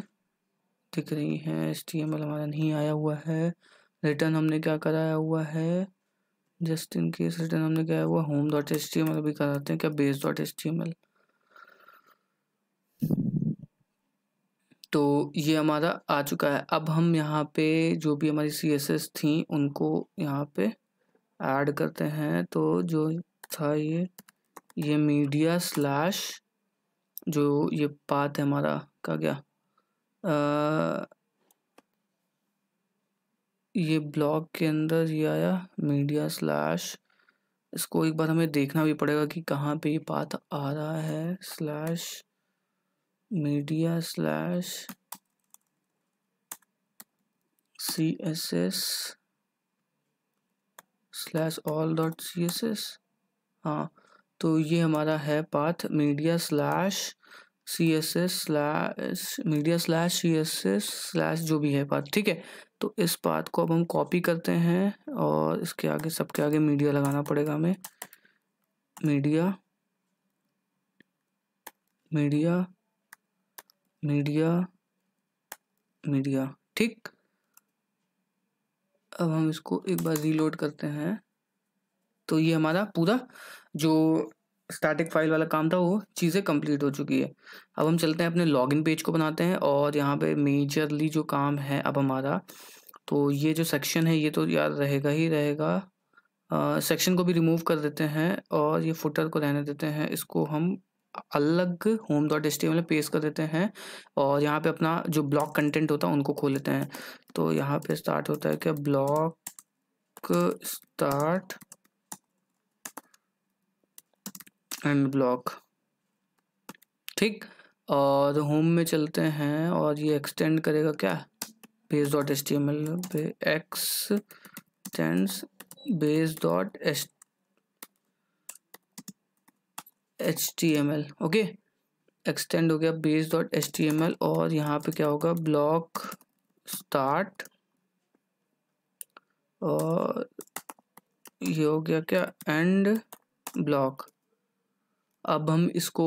दिख रही हैं एस टी एम एल हमारा नहीं आया हुआ है रिटर्न हमने क्या कराया हुआ है जस्ट इन केस रिटर्न हमने क्या हुआ home dot S T M L अभी कराते हैं क्या base dot S T M L तो ये हमारा आ चुका है अब हम यहाँ पे जो भी हमारी सी एस एस थी उनको यहाँ पे ऐड करते हैं तो जो था ये ये मीडिया स्लैश जो ये पाथ है हमारा का गया आ, ये ब्लॉग के अंदर ये आया मीडिया स्लैश इसको एक बार हमें देखना भी पड़ेगा कि कहाँ पे ये पाथ आ रहा है slash media slash C S S slash all dot C S S हाँ तो ये हमारा है path media slash C S S slash media slash C S S slash जो भी है पाथ ठीक है तो इस पाथ को अब हम कॉपी करते हैं और इसके आगे सबके आगे मीडिया लगाना पड़ेगा हमें मीडिया मीडिया मीडिया मीडिया ठीक अब हम इसको एक बार रीलोड करते हैं तो ये हमारा पूरा जो स्टैटिक फाइल वाला काम था वो चीज़ें कंप्लीट हो चुकी है अब हम चलते हैं अपने लॉगिन पेज को बनाते हैं और यहाँ पे मेजरली जो काम है अब हमारा तो ये जो सेक्शन है ये तो यार रहेगा ही रहेगा सेक्शन को भी रिमूव कर देते हैं और ये फुटर को रहने देते हैं इसको हम अलग होम डॉट एस में पेस्ट कर देते हैं और यहाँ पे अपना जो ब्लॉक कंटेंट होता है उनको खोल लेते हैं तो यहाँ पे स्टार्ट होता है क्या ब्लॉक स्टार्ट एंड ब्लॉक ठीक और होम में चलते हैं और ये एक्सटेंड करेगा क्या base dot S T M L पे extends base dot S H T M L okay extend हो गया base dot S T M L और यहाँ पे क्या होगा ब्लॉक स्टार्ट और ये हो गया क्या एंड ब्लॉक अब हम इसको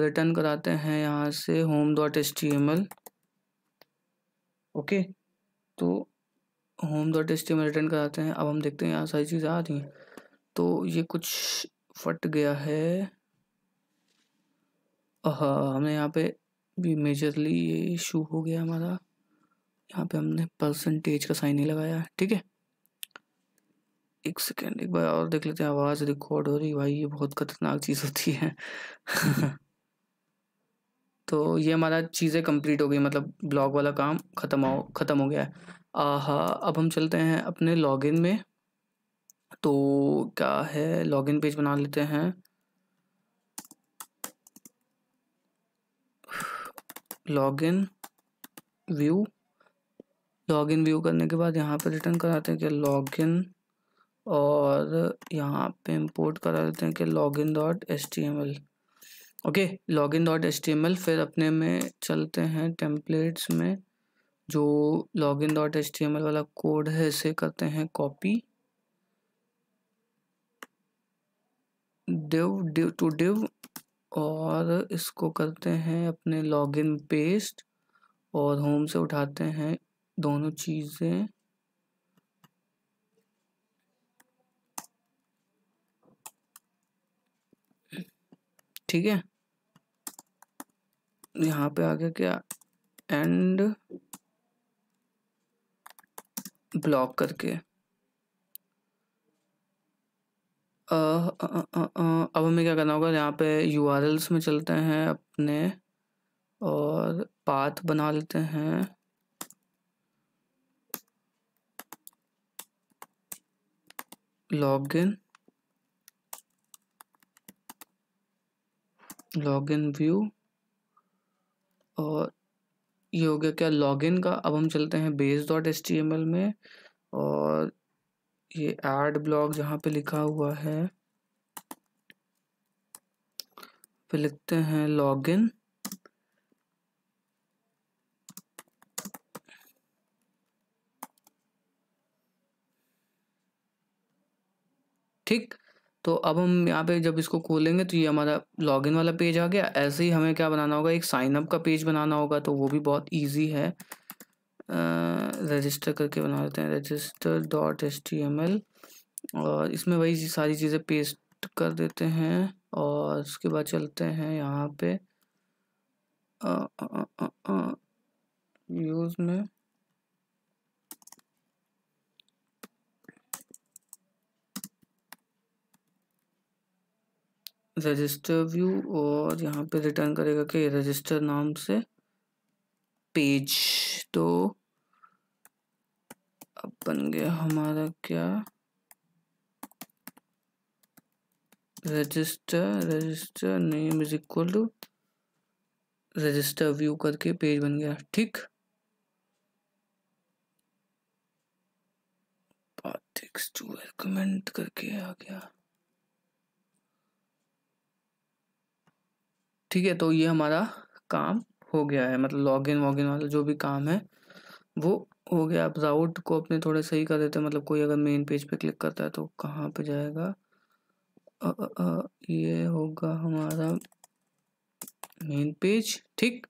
रिटर्न कराते हैं यहाँ से home dot S T M L okay तो home dot S T M L return कराते हैं अब हम देखते हैं यहाँ सारी चीज़ें आ रही हैं तो ये कुछ फट गया है हाँ हमें यहाँ पे भी मेजरली ये इशू हो गया हमारा यहाँ पे हमने परसेंटेज का साइन नहीं लगाया ठीक है एक सेकेंड एक बार और देख लेते हैं आवाज़ रिकॉर्ड हो रही भाई ये बहुत खतरनाक चीज़ होती है हम्म। तो ये हमारा चीज़ें कंप्लीट हो गई मतलब ब्लॉग वाला काम ख़त्म हो ख़त्म हो गया है आहा अब हम चलते हैं अपने लॉगिन में तो क्या है लॉगिन पेज बना लेते हैं लॉगिन व्यू लॉगिन व्यू करने के बाद यहाँ पर रिटर्न कराते हैं कि लॉगिन और यहाँ पे इंपोर्ट करा देते हैं कि login dot S T M L okay login dot S T M L फिर अपने में चलते हैं टेम्पलेट्स में जो login dot S T M L वाला कोड है इसे करते हैं copy div div to div और इसको करते हैं अपने लॉगिन पेस्ट और होम से उठाते हैं दोनों चीज़ें ठीक है यहाँ पे आ गया क्या एंड ब्लॉक करके आ, आ, आ, अब हमें क्या करना होगा यहाँ पे यू में चलते हैं अपने और पाथ बना लेते हैं log in log in view और ये हो गया क्या लॉग इन का अब हम चलते हैं base dot S T M L में और ये एड ब्लॉग जहाँ पे लिखा हुआ है फिर लिखते हैं लॉग इन ठीक तो अब हम यहाँ पे जब इसको खोलेंगे तो ये हमारा लॉगिन वाला पेज आ गया ऐसे ही हमें क्या बनाना होगा एक साइन अप का पेज बनाना होगा तो वो भी बहुत ईजी है रजिस्टर करके बना लेते हैं register dot S T M L और इसमें वही सारी चीज़ें पेस्ट कर देते हैं और उसके बाद चलते हैं यहाँ पे यूज़ में रजिस्टर व्यू और यहाँ पे रिटर्न करेगा कि रजिस्टर नाम से पेज तो अब बन गया हमारा क्या register register name is equal to register view करके पेज बन गया ठीक रिकमेंड करके आ गया ठीक है तो ये हमारा काम हो गया है मतलब लॉगिन वॉगिन वाला जो भी काम है वो हो गया आप राउट को अपने थोड़े सही कर देते हैं मतलब कोई अगर मेन पेज पे क्लिक करता है तो कहाँ पे जाएगा आ, आ, आ, ये होगा हमारा मेन पेज ठीक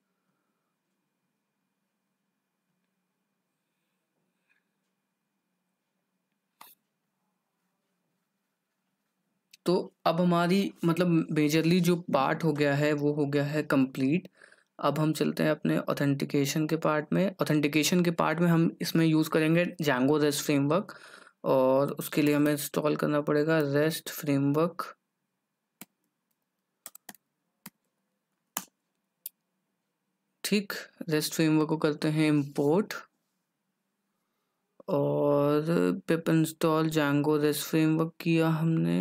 तो अब हमारी मतलब मेजरली जो पार्ट हो गया है वो हो गया है कंप्लीट अब हम चलते हैं अपने ऑथेंटिकेशन के पार्ट में ऑथेंटिकेशन के पार्ट में हम इसमें यूज़ करेंगे जैंगो रेस्ट फ्रेमवर्क और उसके लिए हमें इंस्टॉल करना पड़ेगा रेस्ट फ्रेमवर्क ठीक रेस्ट फ्रेमवर्क को करते हैं इंपोर्ट और pip install Django rest framework किया हमने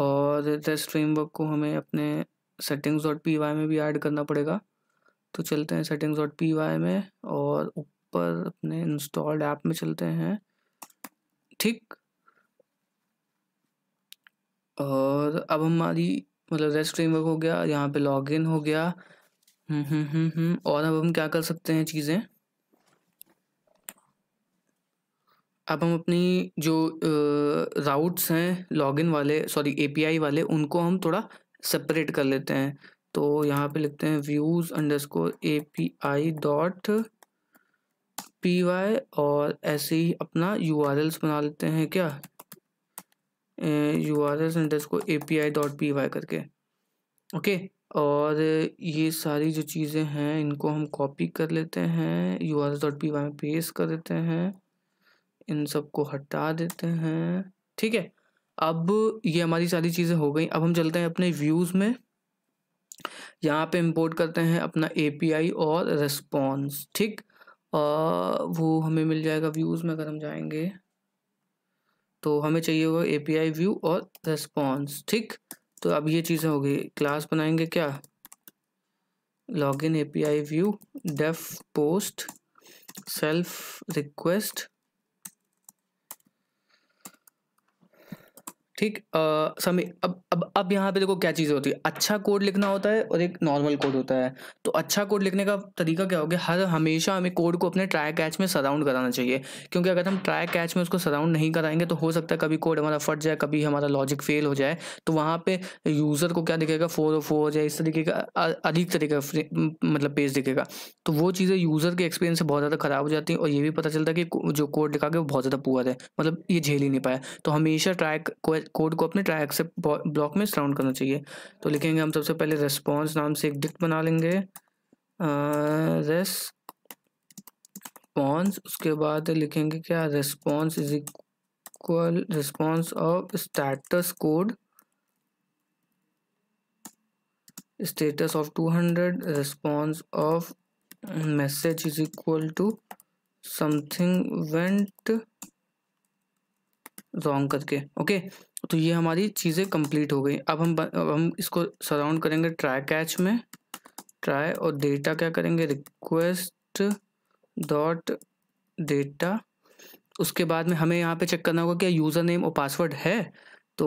और रेस्ट फ्रेमवर्क को हमें अपने सेटिंग्स डॉट पी वाई में भी ऐड करना पड़ेगा तो चलते हैं सेटिंग्स डॉट पी वाई में और ऊपर अपने इंस्टॉल्ड ऐप में चलते हैं ठीक और अब हमारी मतलब रेस्ट फ्रेमवर्क हो गया यहाँ पे इन हो गया हम्म, हम्म हम्म हम्म और अब हम क्या कर सकते हैं चीज़ें अब हम अपनी जो राउट्स हैं लॉगिन वाले सॉरी एपीआई वाले उनको हम थोड़ा सेपरेट कर लेते हैं तो यहाँ पे लिखते हैं views underscore A P I dot P Y और ऐसे ही अपना यू आर एल्स बना लेते हैं क्या U R Ls underscore A P I dot P Y करके ओके और ये सारी जो चीज़ें हैं इनको हम कॉपी कर लेते हैं U R S dot P Y में पेस्ट कर देते हैं इन सबको हटा देते हैं ठीक है अब ये हमारी सारी चीज़ें हो गई अब हम चलते हैं अपने व्यूज़ में यहाँ पे इंपोर्ट करते हैं अपना एपीआई और रिस्पॉन्स ठीक वो हमें मिल जाएगा व्यूज़ में अगर हम जाएंगे तो हमें चाहिए होगा एपीआई व्यू और रिस्पॉन्स ठीक तो अब ये चीज़ें हो गई क्लास बनाएंगे क्या login API view def post self request ठीक अ, अब अब अब यहाँ पे देखो क्या चीज़ होती है अच्छा कोड लिखना होता है और एक नॉर्मल कोड होता है तो अच्छा कोड लिखने का तरीका क्या हो गया हर हमेशा हमें कोड को अपने ट्राई कैच में सराउंड कराना चाहिए क्योंकि अगर हम ट्राई कैच में उसको सराउंड नहीं कराएंगे तो हो सकता है कभी कोड हमारा फट जाए कभी हमारा लॉजिक फेल हो जाए तो वहाँ पे यूज़र को क्या दिखेगा फोर ओ फोर या इस तरीके का अधिक तरीके का मतलब पेज दिखेगा तो वो चीज़ें यूज़र के एक्सपीरियंस से बहुत ज़्यादा ख़राब हो जाती हैं और ये भी पता चलता है कि जो कोड लिखा गया वो बहुत ज़्यादा पुअर है मतलब ये झेल ही नहीं पाया तो हमेशा ट्राई कोड को अपने ट्राई एक्सेप्ट ब्लॉक में सराउंड करना चाहिए तो लिखेंगे हम सबसे पहले रेस्पॉन्स नाम से एक डिक्ट बना लेंगे रेस्पॉन्स उसके बाद लिखेंगे क्या response is equal response of status code status of 200 response of message is equal to something went wrong करके ओके तो ये हमारी चीज़ें कंप्लीट हो गई अब हम अब हम इसको सराउंड करेंगे ट्राई कैच में ट्राई और डेटा क्या करेंगे रिक्वेस्ट डॉट डेटा उसके बाद में हमें यहाँ पे चेक करना होगा क्या यूज़र नेम और पासवर्ड है तो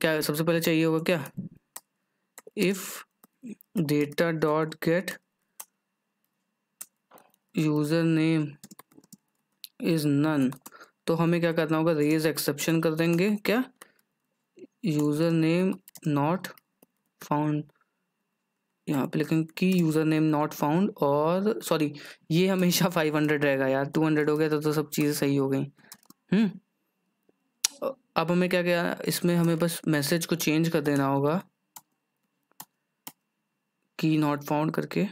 क्या सबसे पहले चाहिए होगा क्या if data dot get user name is none तो हमें क्या करना होगा रेज एक्सेप्शन कर देंगे क्या यूज़र नेम नॉट फाउंड यहाँ पे लिखेंगे कि यूज़र नेम नॉट फाउंड और सॉरी ये हमेशा फाइव हंड्रेड रहेगा यार टू हंड्रेड हो गया तो, तो सब चीज़ें सही हो गई हम्म। अब हमें क्या क्या इसमें हमें बस मैसेज को चेंज कर देना होगा की नॉट फाउंड करके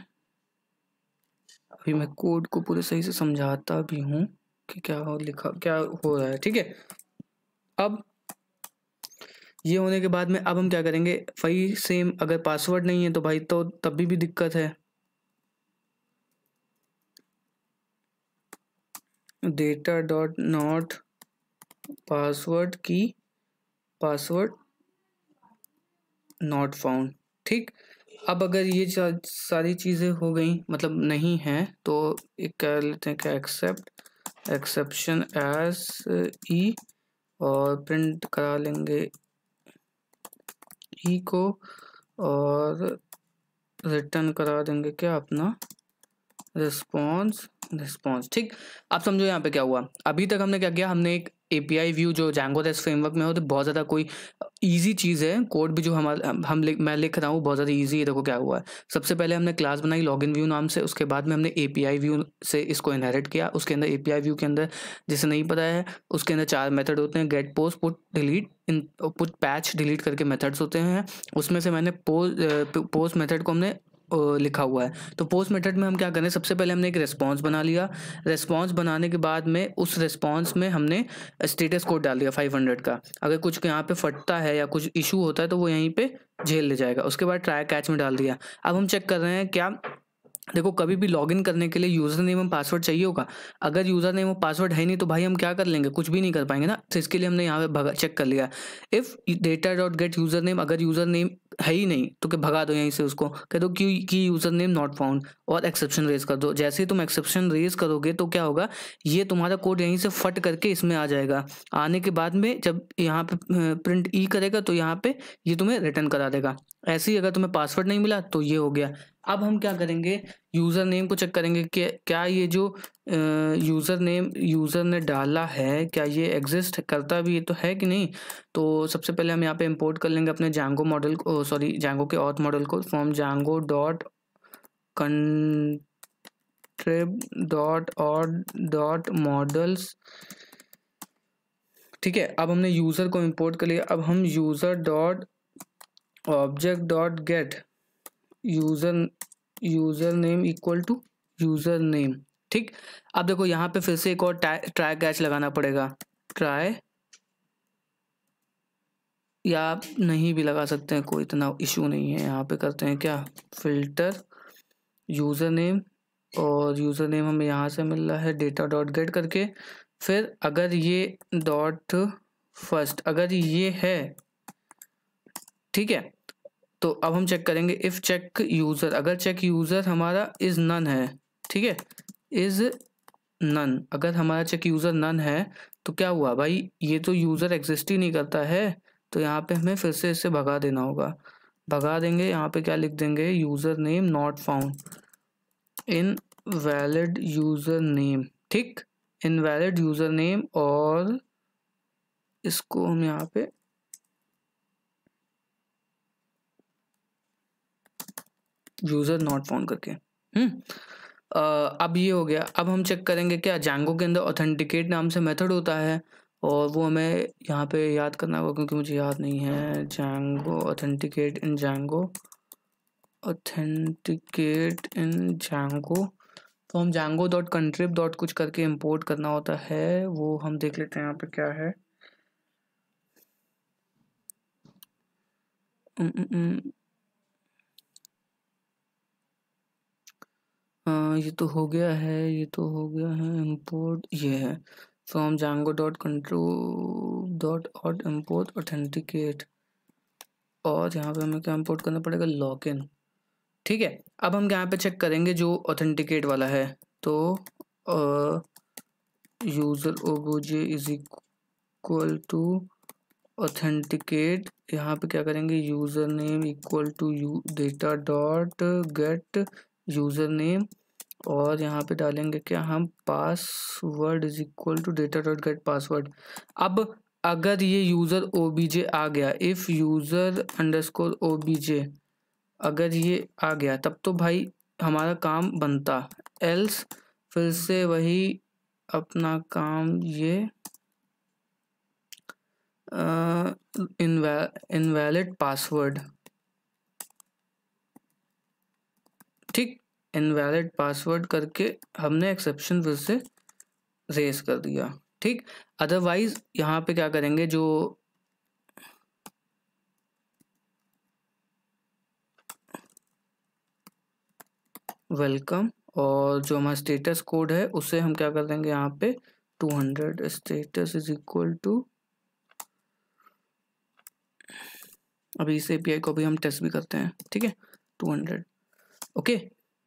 अभी मैं कोड को पूरे सही से समझाता भी हूँ कि क्या हो लिखा क्या हो रहा है ठीक है अब ये होने के बाद में अब हम क्या करेंगे वही सेम अगर पासवर्ड नहीं है तो भाई तो तब भी, दिक्कत है डेटा डॉट नॉट पासवर्ड की पासवर्ड नॉट फाउंड ठीक अब अगर ये सारी चीज़ें हो गई मतलब नहीं है तो एक कह लेते हैं कि एक्सेप्ट एक्सेप्शन एस ई और प्रिंट करा लेंगे ही को और रिटर्न करा देंगे क्या अपना रिस्पॉन्स रिस्पॉन्स ठीक आप समझो यहाँ पे क्या हुआ अभी तक हमने क्या किया हमने एक ए पी आई व्यू जो जैंगो रेस्ट फ्रेमवर्क में हो तो बहुत ज़्यादा कोई ईजी चीज़ है कोड भी जो हमारा हम लिख मैं लिख रहा हूँ बहुत ज़्यादा ईजी है देखो क्या हुआ है सबसे पहले हमने क्लास बनाई लॉग इन व्यू नाम से उसके बाद में हमने ए पी आई व्यू से इसको इनहेरिट किया उसके अंदर ए पी आई व्यू के अंदर जिसे नहीं पता है उसके अंदर चार मेथड होते हैं get post put delete in put patch delete करके मेथड्स होते हैं उसमें से मैंने पोस्ट पोस्ट मेथड को हमने लिखा हुआ है तो पोस्ट मेथड में हम क्या करें सबसे पहले हमने एक रिस्पॉन्स बना लिया रिस्पॉन्स बनाने के बाद में उस रिस्पॉन्स में हमने स्टेटस कोड डाल दिया 500 का अगर कुछ यहाँ पे फटता है या कुछ इशू होता है तो वो यहीं पे झेल ले जाएगा उसके बाद ट्राई कैच में डाल दिया अब हम चेक कर रहे हैं क्या देखो कभी भी लॉगिन करने के लिए यूजर नेम और पासवर्ड चाहिए होगा अगर यूजर नेम और पासवर्ड है नहीं तो भाई हम क्या कर लेंगे कुछ भी नहीं कर पाएंगे ना तो इसके लिए हमने यहाँ पे भगा चेक कर लिया if data dot get user name अगर यूजर नेम है ही नहीं तो कि भगा दो यहीं से उसको कह दो कि की यूजर नेम नॉट फाउंड और एक्सेप्शन रेज कर दो जैसे ही तुम एक्सेप्शन रेज करोगे तो क्या होगा ये तुम्हारा कोड यहीं से फट करके इसमें आ जाएगा आने के बाद में जब यहाँ पे प्रिंट ई e करेगा तो यहाँ पे ये तुम्हें रिटर्न करा देगा ऐसे ही अगर तुम्हें पासवर्ड नहीं मिला तो ये हो गया अब हम क्या करेंगे यूज़र नेम को चेक करेंगे कि क्या ये जो यूज़र नेम यूज़र ने डाला है क्या ये एग्जिस्ट करता भी ये तो है कि नहीं तो सबसे पहले हम यहाँ पे इंपोर्ट कर लेंगे अपने जैंगो मॉडल को सॉरी जैंगो के ऑथ मॉडल को from Django dot contrib dot auth dot models ठीक है अब हमने यूज़र को इम्पोर्ट कर लिया अब हम user dot object dot get user user name equal to user name ठीक अब देखो यहाँ पे फिर से एक और ट्राई कैच लगाना पड़ेगा ट्राई या आप नहीं भी लगा सकते हैं कोई इतना इशू नहीं है यहाँ पे करते हैं क्या फिल्टर यूज़र नेम और यूज़र नेम हमें यहाँ से मिल रहा है डेटा डॉट गेट करके फिर अगर ये डॉट फर्स्ट अगर ये है ठीक है तो अब हम चेक करेंगे इफ चेक यूजर अगर चेक यूजर हमारा इज नन है ठीक है इज नन अगर हमारा चेक यूजर नन है तो क्या हुआ भाई ये तो यूजर एग्जिस्ट ही नहीं करता है तो यहाँ पे हमें फिर से इसे भगा देना होगा भगा देंगे यहाँ पे क्या लिख देंगे user name not found invalid user name ठीक इन वैलिड यूजर नेम और इसको हम यहाँ पे यूजर नॉट फोन करके हम्म अब ये हो गया अब हम चेक करेंगे क्या जैंगो के अंदर ऑथेंटिकेट नाम से मेथड होता है और वो हमें यहाँ पे याद करना होगा क्योंकि मुझे याद नहीं है Django authenticate in Django authenticate in Django तो हम जैंगो डॉट कंट्रिप डॉट कुछ करके इम्पोर्ट करना होता है वो हम देख लेते हैं यहाँ पे क्या है ये तो हो गया है ये तो हो गया है इम्पोर्ट ये है from Django dot control dot auth import authenticate और यहाँ पे हमें क्या इम्पोर्ट करना पड़ेगा लॉग इन ठीक है अब हम यहाँ पे चेक करेंगे जो ऑथेंटिकेट वाला है तो user obj is equal to authenticate यहाँ पे क्या करेंगे user name equal to u data dot get user name और यहाँ पे डालेंगे क्या हम password is equal to data dot get password अब अगर ये यूज़र ओ आ गया इफ़ यूज़र अंडरस्कोर ओ अगर ये आ गया तब तो भाई हमारा काम बनता एल्स फिर से वही अपना काम ये इनवैलिड पासवर्ड ठीक इनवैलिड पासवर्ड करके हमने एक्सेप्शन फिर से रेस कर दिया ठीक अदरवाइज यहाँ पे क्या करेंगे जो वेलकम और जो हमारा स्टेटस कोड है उसे हम क्या कर देंगे यहाँ पे 200 स्टेटस इज इक्वल टू अभी इस एपीआई को भी हम टेस्ट भी करते हैं ठीक है 200 ओके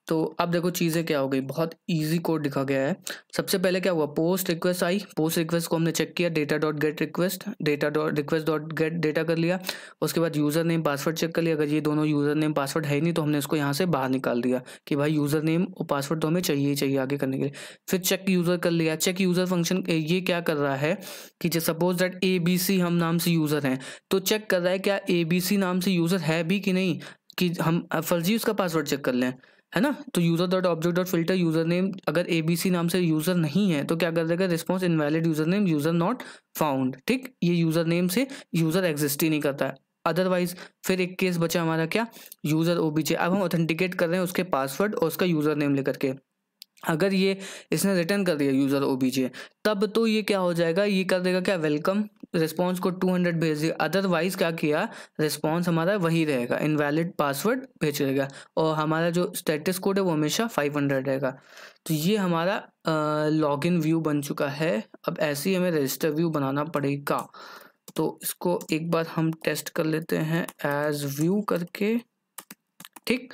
तो अब देखो चीज़ें क्या हो गई बहुत इजी कोड दिखा गया है सबसे पहले क्या हुआ पोस्ट रिक्वेस्ट आई पोस्ट रिक्वेस्ट को हमने चेक किया data dot get request data dot request dot get data कर लिया उसके बाद यूज़र नेम पासवर्ड चेक कर लिया अगर ये दोनों यूज़र नेम पासवर्ड है नहीं तो हमने इसको यहाँ से बाहर निकाल दिया कि भाई यूज़र नेम और पासवर्ड तो हमें चाहिए ही चाहिए आगे करने के लिए फिर चेक यूज़र कर लिया चेक यूज़र फंक्शन ये क्या कर रहा है कि जो suppose that A B C हम नाम से यूज़र हैं तो चेक कर रहा है क्या ए बी सी नाम से यूज़र है भी कि नहीं कि हम फर्जी उसका पासवर्ड चेक कर लें है ना तो user dot object dot filter user name अगर ए बी सी नाम से यूजर नहीं है तो क्या कर देगा response invalid user name user not found ठीक ये यूजर नेम से यूजर एग्जिस्ट ही नहीं करता है अदरवाइज फिर एक केस बचा हमारा क्या यूजर ओबीजे अब हम ऑथेंटिकेट कर रहे हैं उसके पासवर्ड और उसका यूजर नेम लेकर के अगर ये इसने रिटर्न कर दिया यूज़र ओ तब तो ये क्या हो जाएगा ये कर देगा क्या वेलकम रिस्पॉन्स को 200 भेज दिया अदरवाइज क्या किया रिस्पॉन्स हमारा वही रहेगा इनवैलिड पासवर्ड भेज रहेगा और हमारा जो स्टेटस कोड है वो हमेशा 500 रहेगा तो ये हमारा लॉग इन व्यू बन चुका है अब ऐसे ही हमें रजिस्टर व्यू बनाना पड़ेगा तो इसको एक बार हम टेस्ट कर लेते हैं एज व्यू करके ठीक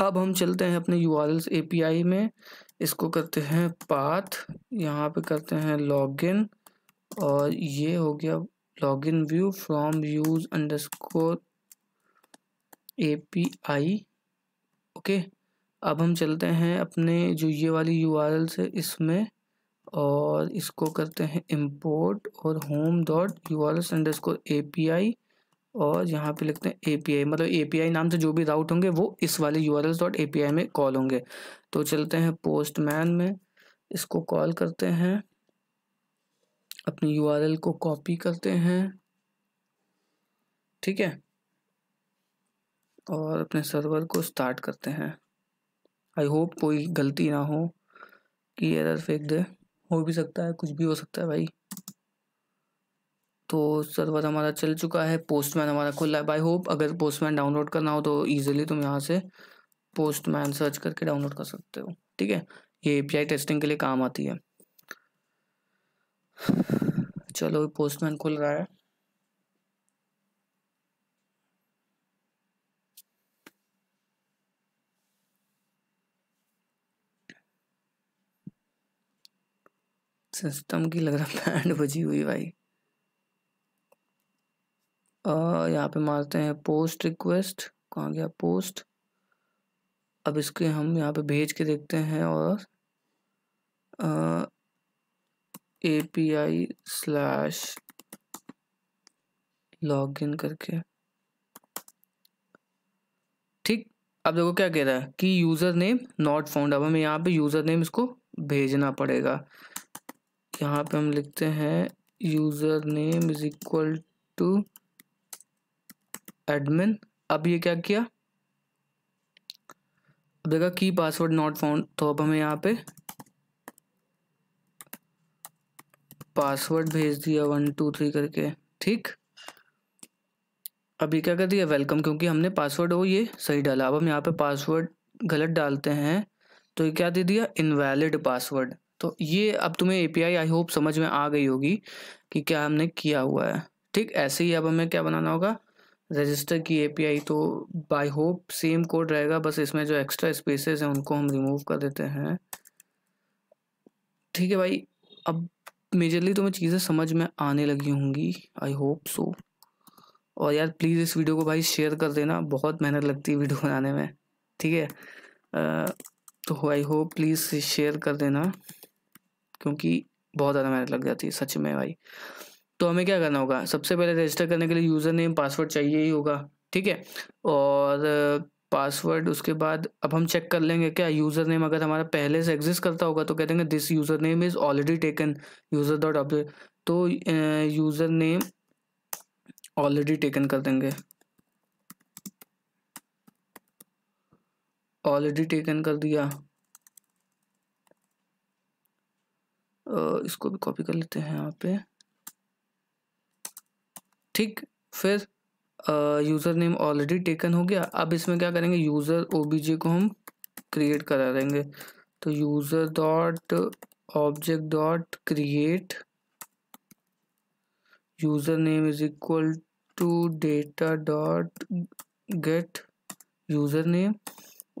अब हम चलते हैं अपने यू आर में इसको करते हैं पाथ यहाँ पे करते हैं लॉगिन और ये हो गया login view from use underscore API okay अब हम चलते हैं अपने जो ये वाली यू आर है इसमें और इसको करते हैं इंपोर्ट और home dot U R S underscore A P I और यहाँ पे लिखते हैं एपीआई मतलब एपीआई नाम से जो भी राउट होंगे वो इस वाले यू डॉट आई में कॉल होंगे तो चलते हैं पोस्टमैन में इसको कॉल करते हैं अपनी यू को कॉपी करते हैं ठीक है और अपने सर्वर को स्टार्ट करते हैं आई होप कोई गलती ना हो कि एरर फेंक दे हो भी सकता है कुछ भी हो सकता है भाई तो सर्वर हमारा चल चुका है पोस्टमैन हमारा खुला है बाई होप अगर पोस्टमैन डाउनलोड करना हो तो ईजिली तुम यहाँ से पोस्टमैन सर्च करके डाउनलोड कर सकते हो ठीक है ये ए टेस्टिंग के लिए काम आती है चलो पोस्टमैन खुल रहा है सिस्टम की लग रहा बैंड बजी हुई भाई यहाँ पे मारते हैं पोस्ट रिक्वेस्ट कहाँ गया पोस्ट अब इसके हम यहाँ पे भेज के देखते हैं और A P I slash log in करके ठीक अब देखो क्या कह रहा है कि यूज़र नेम नॉट फाउंड अब हमें यहाँ पे यूज़र नेम इसको भेजना पड़ेगा यहाँ पे हम लिखते हैं user name is equal to admin अब ये क्या किया अब देखा की पासवर्ड नॉट फाउंड तो अब हमें यहाँ पे पासवर्ड भेज दिया वन टू थ्री करके ठीक अभी क्या कर दिया वेलकम क्योंकि हमने पासवर्ड वो ये सही डाला अब हम यहाँ पे पासवर्ड गलत डालते हैं तो ये क्या दे दिया इनवैलिड पासवर्ड तो ये अब तुम्हें एपीआई आई होप समझ में आ गई होगी कि क्या हमने किया हुआ है ठीक ऐसे ही अब हमें क्या बनाना होगा रजिस्टर की एपीआई तो बाय होप सेम कोड रहेगा बस इसमें जो एक्स्ट्रा स्पेसेस हैं उनको हम रिमूव कर देते हैं ठीक है भाई अब मेजरली तुम्हें चीज़ें समझ में आने लगी होंगी आई होप सो और यार प्लीज़ इस वीडियो को भाई शेयर कर देना बहुत मेहनत लगती है वीडियो बनाने में ठीक है तो आई होप प्लीज़ शेयर कर देना क्योंकि बहुत ज़्यादा मेहनत लग जाती है सच में भाई तो हमें क्या करना होगा सबसे पहले रजिस्टर करने के लिए यूज़र नेम पासवर्ड चाहिए ही होगा ठीक है और पासवर्ड उसके बाद अब हम चेक कर लेंगे क्या यूज़र नेम अगर हमारा पहले से एग्जिस्ट करता होगा तो कह देंगे this user name is already taken user dot object तो यूज़र नेम ऑलरेडी टेकन कर देंगे ऑलरेडी टेकन कर दिया इसको भी कॉपी कर लेते हैं यहाँ पे ठीक फिर यूज़र नेम ऑलरेडी टेकन हो गया अब इसमें क्या करेंगे यूज़र ओ को हम क्रिएट करा देंगे तो user dot object dot create user name is equal to data dot get user name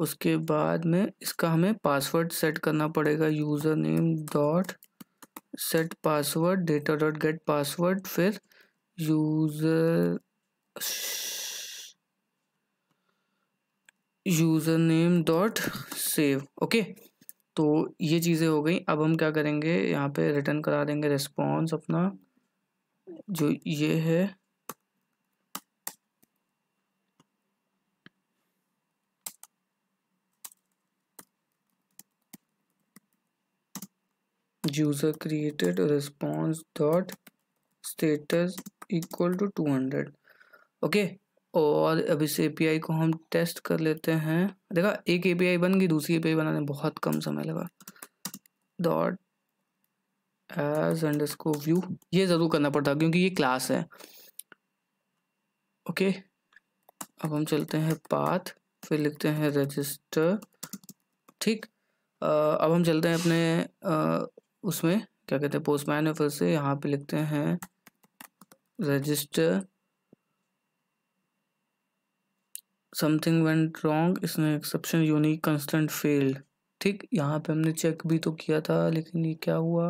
उसके बाद में इसका हमें पासवर्ड सेट करना पड़ेगा user name dot set password data dot get password फिर user name dot save okay तो ये चीज़ें हो गई अब हम क्या करेंगे यहाँ पे रिटर्न करा देंगे रिस्पॉन्स अपना जो ये है user created response dot status equal to two hundred okay और अब इस एपीआई को हम टेस्ट कर लेते हैं देखा एक एपीआई बन गई दूसरी एपीआई बनाने में बहुत कम समय लगा डॉट एज एंड व्यू ये ज़रूर करना पड़ता क्योंकि ये क्लास है ओके अब हम चलते हैं पाथ फिर लिखते हैं रजिस्टर ठीक अब हम चलते हैं अपने आ, उसमें क्या कहते हैं पोस्टमैन है फिर से यहाँ पे लिखते हैं register something went wrong इसने exception unique constant failed ठीक यहाँ पे हमने चेक भी तो किया था लेकिन ये क्या हुआ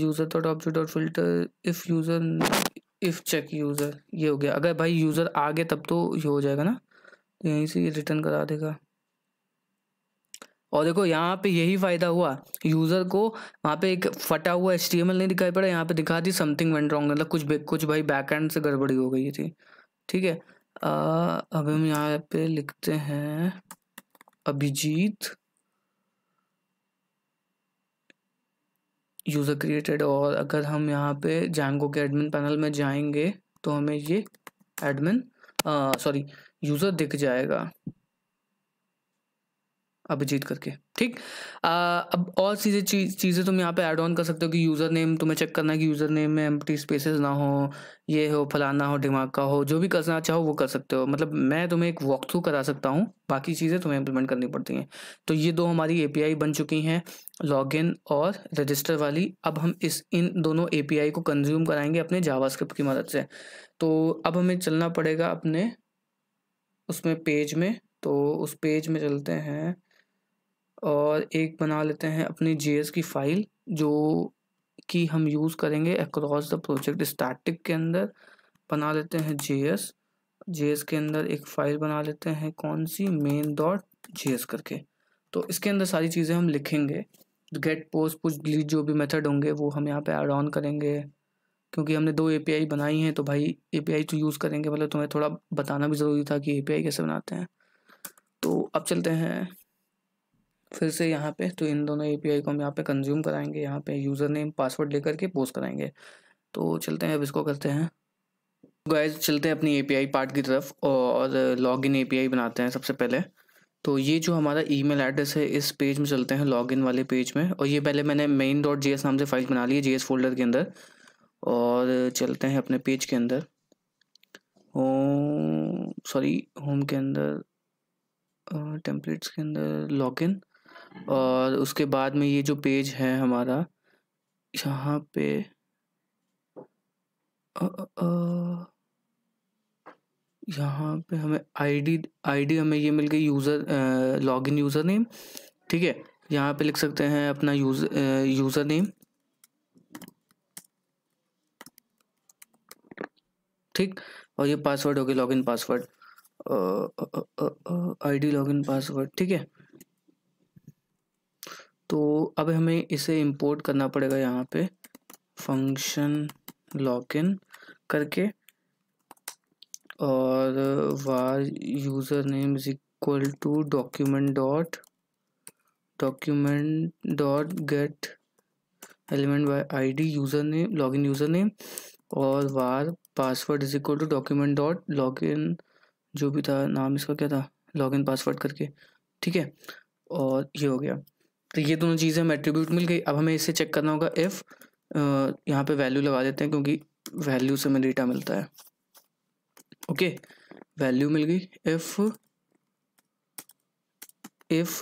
user dot object dot filter if user if check user ये हो गया अगर भाई यूज़र आ गया तब तो ये हो जाएगा ना तो यहीं से ये रिटर्न करा देगा और देखो यहाँ पे यही फायदा हुआ यूजर को वहाँ पे एक फटा हुआ एच नहीं दिखाई पड़ा यहाँ पे दिखा दी समथिंग वेंट रॉन्ग मतलब कुछ कुछ भाई बैकहेंड से गड़बड़ी हो गई थी ठीक है अब हम यहाँ पे लिखते हैं अभिजीत यूज़र क्रिएटेड और अगर हम यहाँ पे जैंगो के एडमिन पैनल में जाएंगे तो हमें ये एडमिन सॉरी यूज़र दिख जाएगा अभिजीत करके ठीक आ, अब और चीज़ें चीज़ें तुम यहाँ पे ऐड ऑन कर सकते हो कि यूज़र नेम तुम्हें चेक करना है कि यूज़र नेम में टी स्पेसेस ना हो ये हो फलाना हो दिमाग का हो जो भी करना चाहो वो कर सकते हो मतलब मैं तुम्हें एक वॉक थ्रू करा सकता हूँ बाकी चीज़ें तुम्हें इम्प्लीमेंट करनी पड़ती हैं तो ये दो हमारी ए बन चुकी हैं लॉग और रजिस्टर वाली अब हम इस इन दोनों ए को कंज्यूम कराएंगे अपने जावा की मदद से तो अब हमें चलना पड़ेगा अपने उसमें पेज में तो उस पेज में चलते हैं और एक बना लेते हैं अपनी जे की फ़ाइल जो कि हम यूज़ करेंगे अक्रॉस द प्रोजेक्ट स्टैटिक के अंदर बना लेते हैं जे जे के अंदर एक फ़ाइल बना लेते हैं कौन सी मेन डॉट जे करके तो इसके अंदर सारी चीज़ें हम लिखेंगे गेट पोस्ट पुश डिलीट जो भी मेथड होंगे वो हम यहाँ पे ऐड ऑन करेंगे क्योंकि हमने दो एपीआई बनाई हैं तो भाई एपीआई तो यूज़ करेंगे मतलब तुम्हें थोड़ा बताना भी ज़रूरी था कि एपीआई कैसे बनाते हैं तो अब चलते हैं फिर से यहाँ पे तो इन दोनों एपीआई को हम यहाँ पे कंज्यूम कराएंगे यहाँ पे यूज़र नेम पासवर्ड लेकर के पोस्ट कराएंगे तो चलते हैं अब इसको करते हैं गाइस चलते हैं अपनी एपीआई पार्ट की तरफ और लॉगिन एपीआई बनाते हैं सबसे पहले तो ये जो हमारा ईमेल एड्रेस है इस पेज में चलते हैं लॉग वाले पेज में और ये पहले मैंने मेन डॉट जी नाम से फाइल बना ली है जी फोल्डर के अंदर और चलते हैं अपने पेज के अंदर होम सॉरी होम के अंदर टेम्पलेट्स के अंदर लॉगिन और उसके बाद में ये जो पेज है हमारा यहाँ पे यहाँ पे हमें आईडी आईडी हमें ये मिल गई यूज़र लॉगिन यूज़र नेम ठीक है यहाँ पे लिख सकते हैं अपना यूज यूज़र नेम ठीक और ये पासवर्ड हो गया login password ID login password ठीक है तो अब हमें इसे इंपोर्ट करना पड़ेगा यहाँ पे फंक्शन लॉगिन करके और var user name is equal to document dot document dot get element by ID user name login user name और var password is equal to document dot login जो भी था नाम इसका क्या था लॉगिन पासवर्ड करके ठीक है और ये हो गया तो ये दोनों चीज़ें हमें एट्रीब्यूट मिल गई अब हमें इसे चेक करना होगा इफ़ यहाँ पे वैल्यू लगा देते हैं क्योंकि वैल्यू से हमें डेटा मिलता है ओके वैल्यू मिल गई इफ़ इफ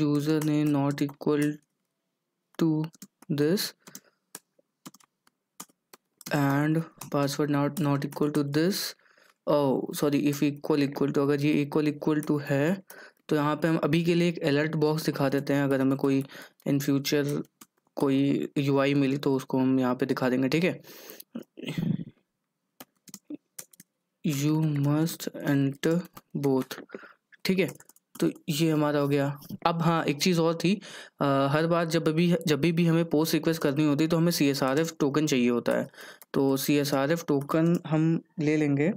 यूजर ने not equal to this and password not not equal to this oh sorry if equal equal to अगर ये इक्वल इक्वल टू है तो यहाँ पे हम अभी के लिए एक अलर्ट बॉक्स दिखा देते हैं अगर हमें कोई इन फ्यूचर कोई यू मिली तो उसको हम यहाँ पे दिखा देंगे ठीक है यू मस्ट एंटर बोथ ठीक है तो ये हमारा हो गया अब हाँ एक चीज़ और थी आ, हर बार जब भी जब भी भी हमें पोस्ट रिक्वेस्ट करनी होती है तो हमें C S R F token चाहिए होता है तो C S R F token हम ले लेंगे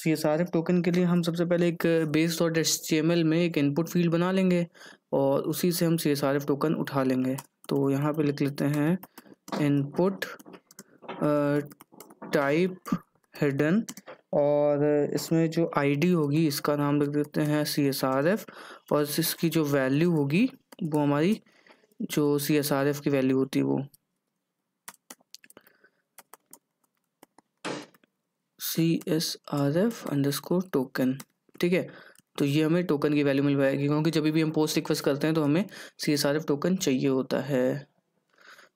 C S R F token के लिए हम सबसे पहले एक base dot S T M L में एक इनपुट फील्ड बना लेंगे और उसी से हम C S R F token उठा लेंगे तो यहाँ पे लिख लेते हैं इनपुट टाइप हिडन और इसमें जो आईडी होगी इसका नाम लिख देते हैं सी एस आर एफ और इसकी जो वैल्यू होगी वो हमारी जो सी एस आर एफ की वैल्यू होती है वो C S R F underscore token ठीक है तो ये हमें टोकन की वैल्यू मिल पाएगी क्योंकि जब भी हम पोस्ट रिक्वेस्ट करते हैं तो हमें C S R F token चाहिए होता है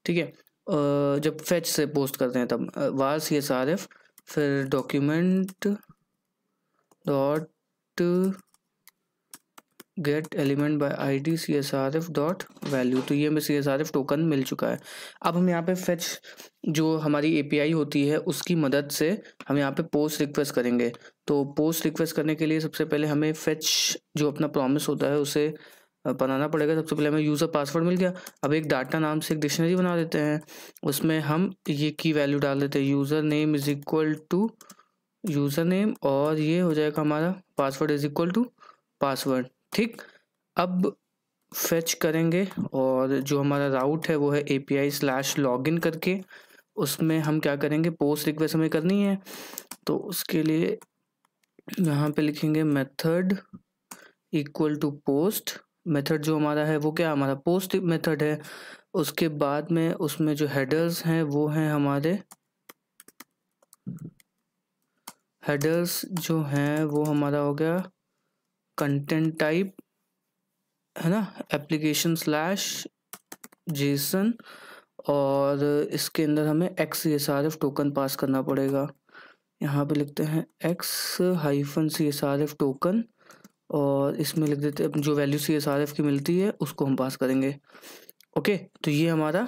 ठीक है जब फैच से पोस्ट करते हैं तब var C S R F फिर document dot get element by I D C S R F dot value तो ये हमें C S R F token मिल चुका है अब हम यहाँ पे फेच जो हमारी ए पी आई होती है उसकी मदद से हम यहाँ पे पोस्ट रिक्वेस्ट करेंगे तो पोस्ट रिक्वेस्ट करने के लिए सबसे पहले हमें फेच जो अपना प्रॉमिस होता है उसे बनाना पड़ेगा सबसे पहले हमें यूज़र पासवर्ड मिल गया अब एक डाटा नाम से एक डिक्शनरी बना देते हैं उसमें हम ये की वैल्यू डाल देते हैं user name is equal to user name और ये हो जाएगा हमारा password is equal to password ठीक अब फेच करेंगे और जो हमारा राउट है वो है A P I slash log in करके उसमें हम क्या करेंगे पोस्ट रिक्वेस्ट हमें करनी है तो उसके लिए यहाँ पे लिखेंगे method equal to post method जो हमारा है वो क्या हमारा पोस्ट मेथड है उसके बाद में उसमें जो हेडर्स हैं वो हैं हमारे हेडर्स जो हैं वो हमारा हो गया कंटेंट टाइप है ना एप्लीकेशन स्लैश जेसन और इसके अंदर हमें X C S R F token pass करना पड़ेगा यहाँ पे लिखते हैं X hyphen C S R F token और इसमें लिख देते हैं जो value C S R F की मिलती है उसको हम पास करेंगे ओके तो ये हमारा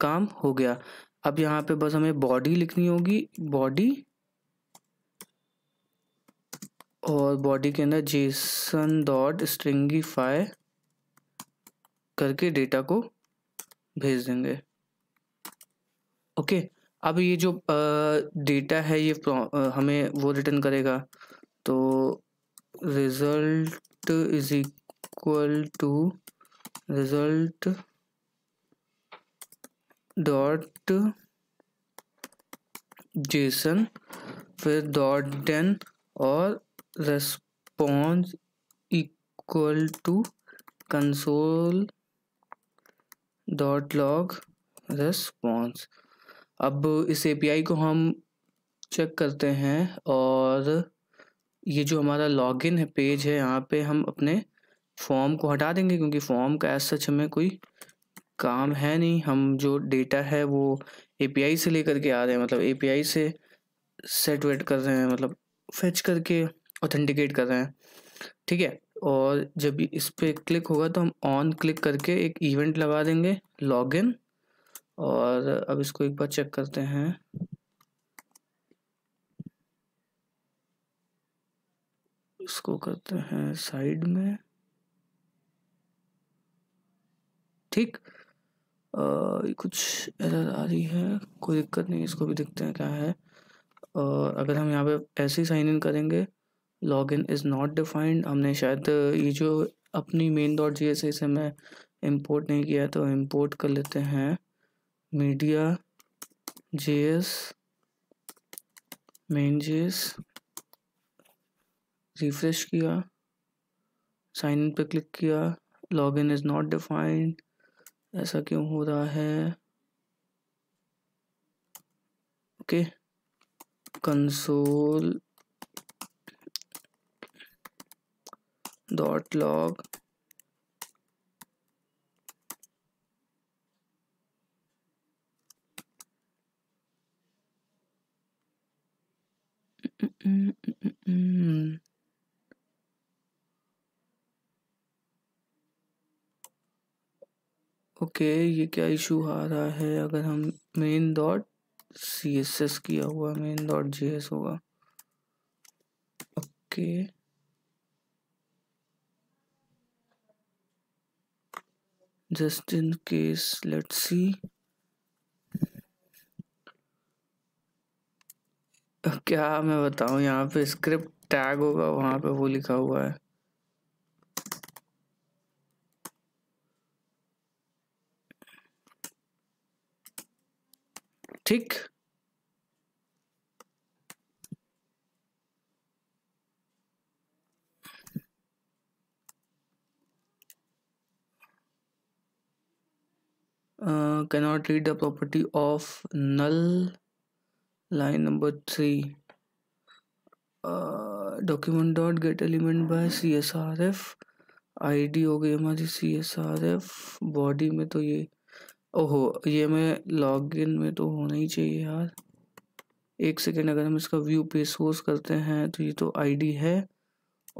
काम हो गया अब यहाँ पे बस हमें बॉडी लिखनी होगी बॉडी और बॉडी के अंदर जेसन डॉट स्ट्रिंगीफाई करके डेटा को भेज देंगे ओके अब ये जो डेटा है ये हमें वो रिटर्न करेगा तो result is equal to result dot JSON फिर डॉट डेन और response equal to console dot log response अब इस एपीआई को हम चेक करते हैं और ये जो हमारा लॉगिन है पेज है यहाँ पे हम अपने फॉर्म को हटा देंगे क्योंकि फॉर्म का एज सच हमें कोई काम है नहीं हम जो डेटा है वो एपीआई से लेकर के आ रहे हैं मतलब एपीआई से सेट वेट कर रहे हैं मतलब फेच करके ऑथेंटिकेट कर रहे हैं ठीक है और जब इस पर क्लिक होगा तो हम ऑन क्लिक करके एक इवेंट लगा देंगे लॉगिन और अब इसको एक बार चेक करते हैं इसको करते हैं साइड में ठीक आ, कुछ एरर आ रही है कोई दिक्कत नहीं इसको भी देखते हैं क्या है और अगर हम यहाँ पे ऐसे ही साइन इन करेंगे log in is not defined हमने शायद ये जो अपनी मेन डॉट जी एस से मैं इम्पोर्ट नहीं किया तो इम्पोर्ट कर लेते हैं media G S main G S refresh किया साइन इन पर क्लिक किया log in is not defined ऐसा क्यों हो रहा है okay console dot log okay ये क्या इशू आ रहा है अगर हम main dot C S S किया हुआ मेन डॉट जी एस होगा okay okay. just in case let's see क्या मैं बताऊं यहाँ पे स्क्रिप्ट टैग होगा वहां पे वो लिखा हुआ है ठीक cannot read the property of null line number 3 uh, document dot get element by csrf id हो गई हमारी csrf बॉडी में तो ये ओहो ये मैं लॉगिन में तो होना ही चाहिए यार एक सेकेंड अगर हम इसका व्यू पे सोर्स करते हैं तो ये तो आईडी है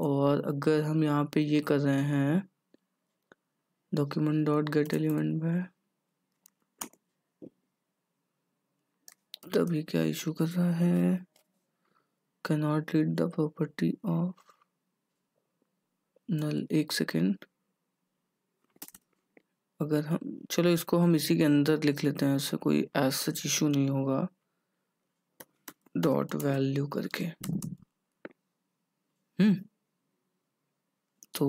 और अगर हम यहाँ पे ये कर रहे हैं डॉक्यूमेंट डॉट गेट एलिमेंट में अभी क्या इशू कर रहा है cannot read the property of null एक सेकेंड अगर हम चलो इसको हम इसी के अंदर लिख लेते हैं इससे कोई एज सच इशू नहीं होगा डॉट वैल्यू करके हम्म तो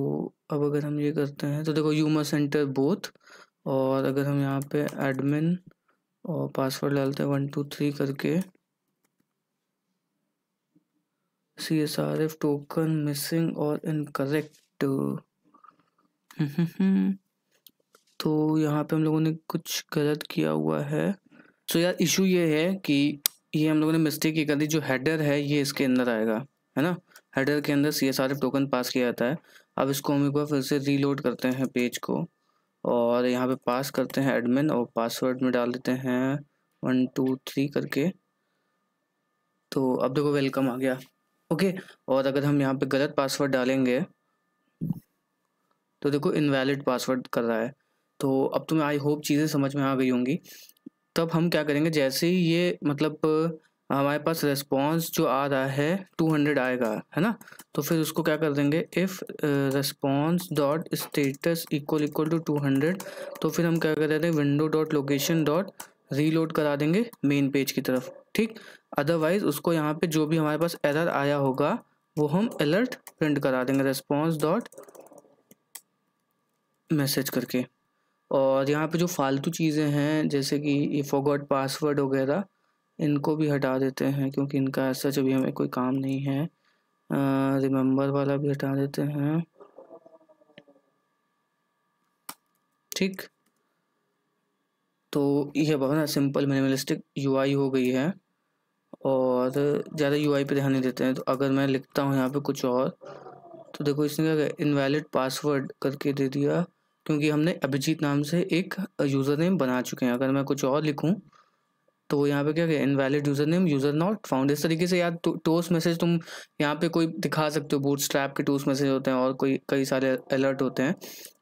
अब अगर हम ये करते हैं तो देखो यू मस्ट एंटर बोथ और अगर हम यहाँ पे एडमिन और पासवर्ड डालते हैं वन टू थ्री करके C S R F token missing और इनकरेक्ट तो यहाँ पे हम लोगों ने कुछ गलत किया हुआ है सो so यार इशू ये है कि ये हम लोगों ने मिस्टेक ये कर दी जो हेडर है ये इसके अंदर आएगा है ना हेडर के अंदर C S R F token pass किया जाता है अब इसको हम एक बार फिर से रीलोड करते हैं पेज को और यहाँ पे पास करते हैं एडमिन और पासवर्ड में डाल देते हैं वन टू थ्री करके तो अब देखो वेलकम आ गया ओके और अगर हम यहाँ पे गलत पासवर्ड डालेंगे तो देखो इनवैलिड पासवर्ड कर रहा है तो अब तुम्हें आई होप चीज़ें समझ में आ गई होंगी तब हम क्या करेंगे जैसे ही ये मतलब हमारे पास रेस्पॉन्स जो आ रहा है 200 आएगा है ना तो फिर उसको क्या कर देंगे if response dot status equal equal to two hundred तो फिर हम क्या कर देते हैं window dot location dot reload करा देंगे मेन पेज की तरफ ठीक अदरवाइज़ उसको यहाँ पे जो भी हमारे पास एरर आया होगा वो हम अलर्ट प्रिंट करा देंगे रेस्पॉन्स डॉट मैसेज करके और यहाँ पे जो फालतू चीज़ें हैं जैसे कि ये फॉगॉट पासवर्ड वगैरह इनको भी हटा देते हैं क्योंकि इनका ऐसा जब हमें कोई काम नहीं है रिमेंबर वाला भी हटा देते हैं ठीक तो यह बहुत सिंपल मिनिमलिस्टिक यूआई हो गई है और ज़्यादा यूआई पे ध्यान नहीं देते हैं तो अगर मैं लिखता हूँ यहाँ पे कुछ और तो देखो इसने क्या इनवैलिड पासवर्ड करके दे दिया क्योंकि हमने अभिजीत नाम से एक यूज़र नेम बना चुके हैं अगर मैं कुछ और लिखूँ तो यहाँ पे क्या है invalid user name user not found इस तरीके से यार टोस तो, मैसेज तुम यहाँ पे कोई दिखा सकते हो बूट स्ट्रैप के टोस मैसेज होते हैं और कोई कई सारे अलर्ट होते हैं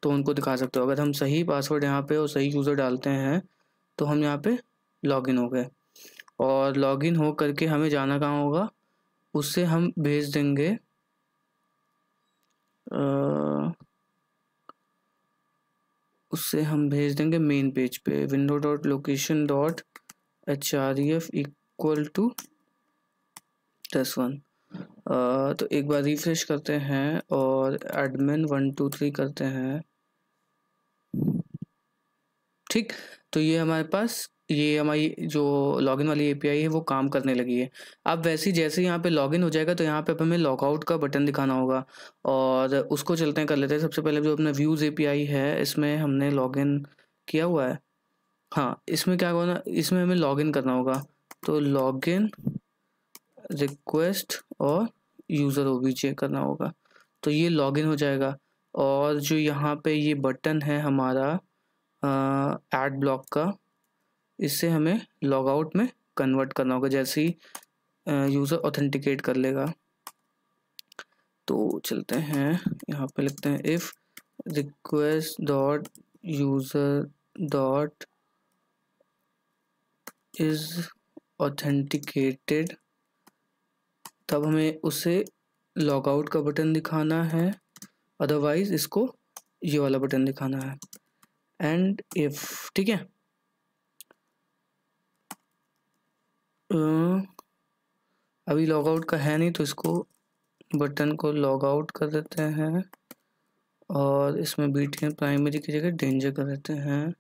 तो उनको दिखा सकते हो अगर हम सही पासवर्ड यहाँ पे और सही यूज़र डालते हैं तो हम यहाँ पे लॉगिन हो गए और लॉगिन हो करके हमें जाना कहाँ होगा उससे हम भेज देंगे आ, उससे हम भेज देंगे मेन पेज पे window dot location dot H R E F equal to दस वन तो एक बार रिफ्रेश करते हैं और एडमिन वन टू थ्री करते हैं ठीक तो ये हमारे पास ये हमारी जो लॉगिन वाली एपीआई है वो काम करने लगी है अब वैसे ही जैसे यहाँ पे लॉगिन हो जाएगा तो यहाँ पे हमें लॉगआउट का बटन दिखाना होगा और उसको चलते हैं कर लेते हैं सबसे पहले जो अपना व्यूज़ एपीआई है इसमें हमने लॉगिन किया हुआ है हाँ इसमें क्या करना इसमें हमें लॉगिन करना होगा तो लॉगिन रिक्वेस्ट और यूज़र ओबीजे करना होगा तो ये लॉगिन हो जाएगा और जो यहाँ पे ये बटन है हमारा एड ब्लॉक का इससे हमें लॉग आउट में कन्वर्ट करना होगा जैसे ही यूज़र ऑथेंटिकेट कर लेगा तो चलते हैं यहाँ पे लिखते हैं if request dot user dot is authenticated तब हमें उसे लॉगआउट का बटन दिखाना है अदरवाइज इसको ये वाला बटन दिखाना है एंड इफ ठीक है अभी लॉगआउट का है नहीं तो इसको बटन को लॉगआउट कर देते हैं और इसमें बी टी प्राइमरी की जगह डेंजर कर देते हैं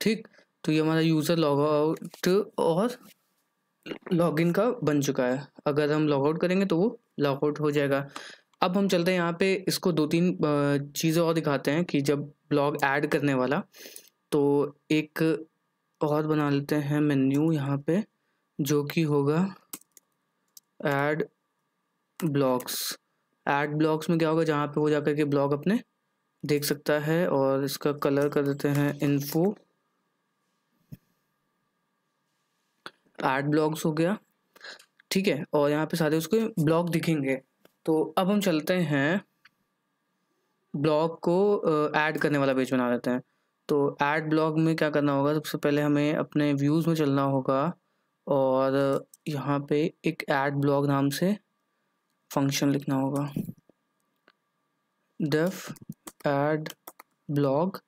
ठीक तो ये हमारा यूज़र लॉग आउट और लॉग इन का बन चुका है अगर हम लॉग आउट करेंगे तो वो लॉग आउट हो जाएगा अब हम चलते हैं यहाँ पे इसको दो तीन चीज़ें और दिखाते हैं कि जब ब्लॉग ऐड करने वाला तो एक और बना लेते हैं मेन्यू यहाँ पे जो कि होगा ऐड ब्लॉग्स ऐड ब्लॉग्स में क्या होगा जहाँ पे वो जाकर के ब्लॉग अपने देख सकता है और इसका कलर कर देते हैं इन्फो एड ब्लॉग्स हो गया ठीक है और यहाँ पे सारे उसके ब्लॉग दिखेंगे तो अब हम चलते हैं ब्लॉग को ऐड करने वाला पेज बना लेते हैं तो ऐड ब्लॉग में क्या करना होगा सबसे पहले हमें अपने व्यूज़ में चलना होगा और यहाँ पे एक ऐड ब्लॉग नाम से फंक्शन लिखना होगा def add blog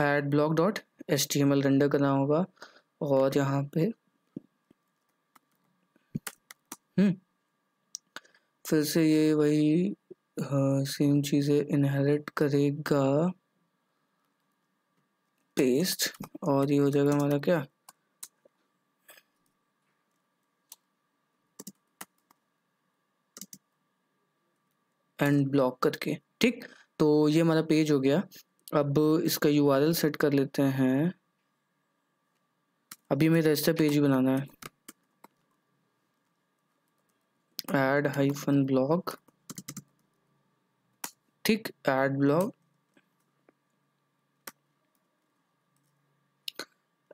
add blog dot S T M L render करना होगा और यहाँ पे हम्म फिर से ये वही हाँ, सेम चीज़ें इनहेरिट करेगा पेस्ट और ये हो जाएगा हमारा क्या एंड ब्लॉक करके ठीक तो ये हमारा पेज हो गया अब इसका यू सेट कर लेते हैं अभी मेरे रजिस्टर तो पेज ही बनाना है एड हाइफन ब्लॉग ठीक एड ब्लॉग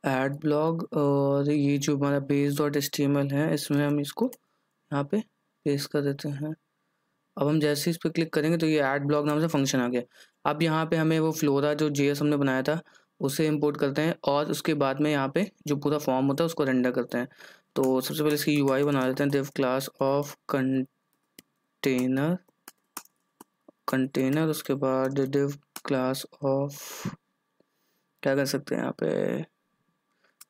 एड ब्लॉग और ये जो हमारा बेस डॉट एस है इसमें हम इसको यहाँ पे पेस्ट कर देते हैं अब हम जैसे इस पर क्लिक करेंगे तो ये एड ब्लॉग नाम से फंक्शन आ गया अब यहाँ पे हमें वो फ्लोरा जो जे हमने बनाया था उसे इम्पोर्ट करते हैं और उसके बाद में यहाँ पे जो पूरा फॉर्म होता है उसको रेंडर करते हैं तो सबसे पहले इसकी यू बना लेते हैं div class of container container उसके बाद देव क्लास ऑफ क्या कर सकते हैं यहाँ पे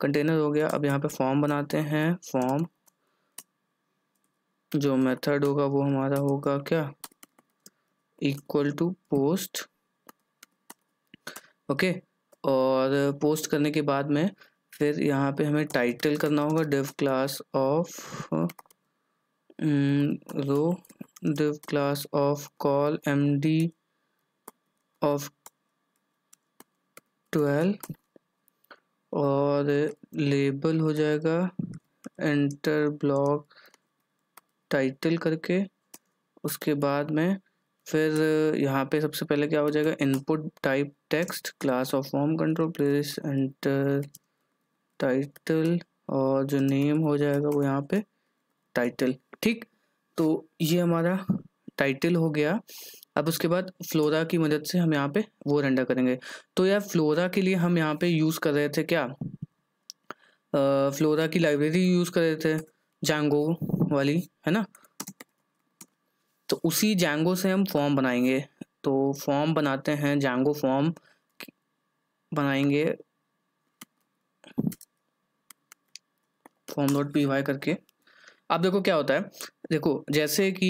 कंटेनर हो गया अब यहाँ पे फॉर्म बनाते हैं फॉर्म जो मेथड होगा वो हमारा होगा क्या इक्वल टू पोस्ट ओके और पोस्ट करने के बाद में फिर यहाँ पे हमें टाइटल करना होगा div class of row div class of col M D of twelve और लेबल हो जाएगा एंटर ब्लॉक टाइटल करके उसके बाद में फिर यहाँ पे सबसे पहले क्या हो जाएगा input type text class of form control place enter title और जो नेम हो जाएगा वो यहाँ पे टाइटल ठीक तो ये हमारा टाइटल हो गया अब उसके बाद फ्लोरा की मदद से हम यहाँ पे वो रेंडर करेंगे तो यार फ्लोरा के लिए हम यहाँ पे यूज़ कर रहे थे क्या फ्लोरा की लाइब्रेरी यूज़ कर रहे थे जैंगो वाली है ना तो उसी जैंगो से हम फॉर्म बनाएंगे तो फॉर्म बनाते हैं जैंगो फॉर्म बनाएंगे फॉर्म डॉट पी वाई करके अब देखो क्या होता है देखो जैसे कि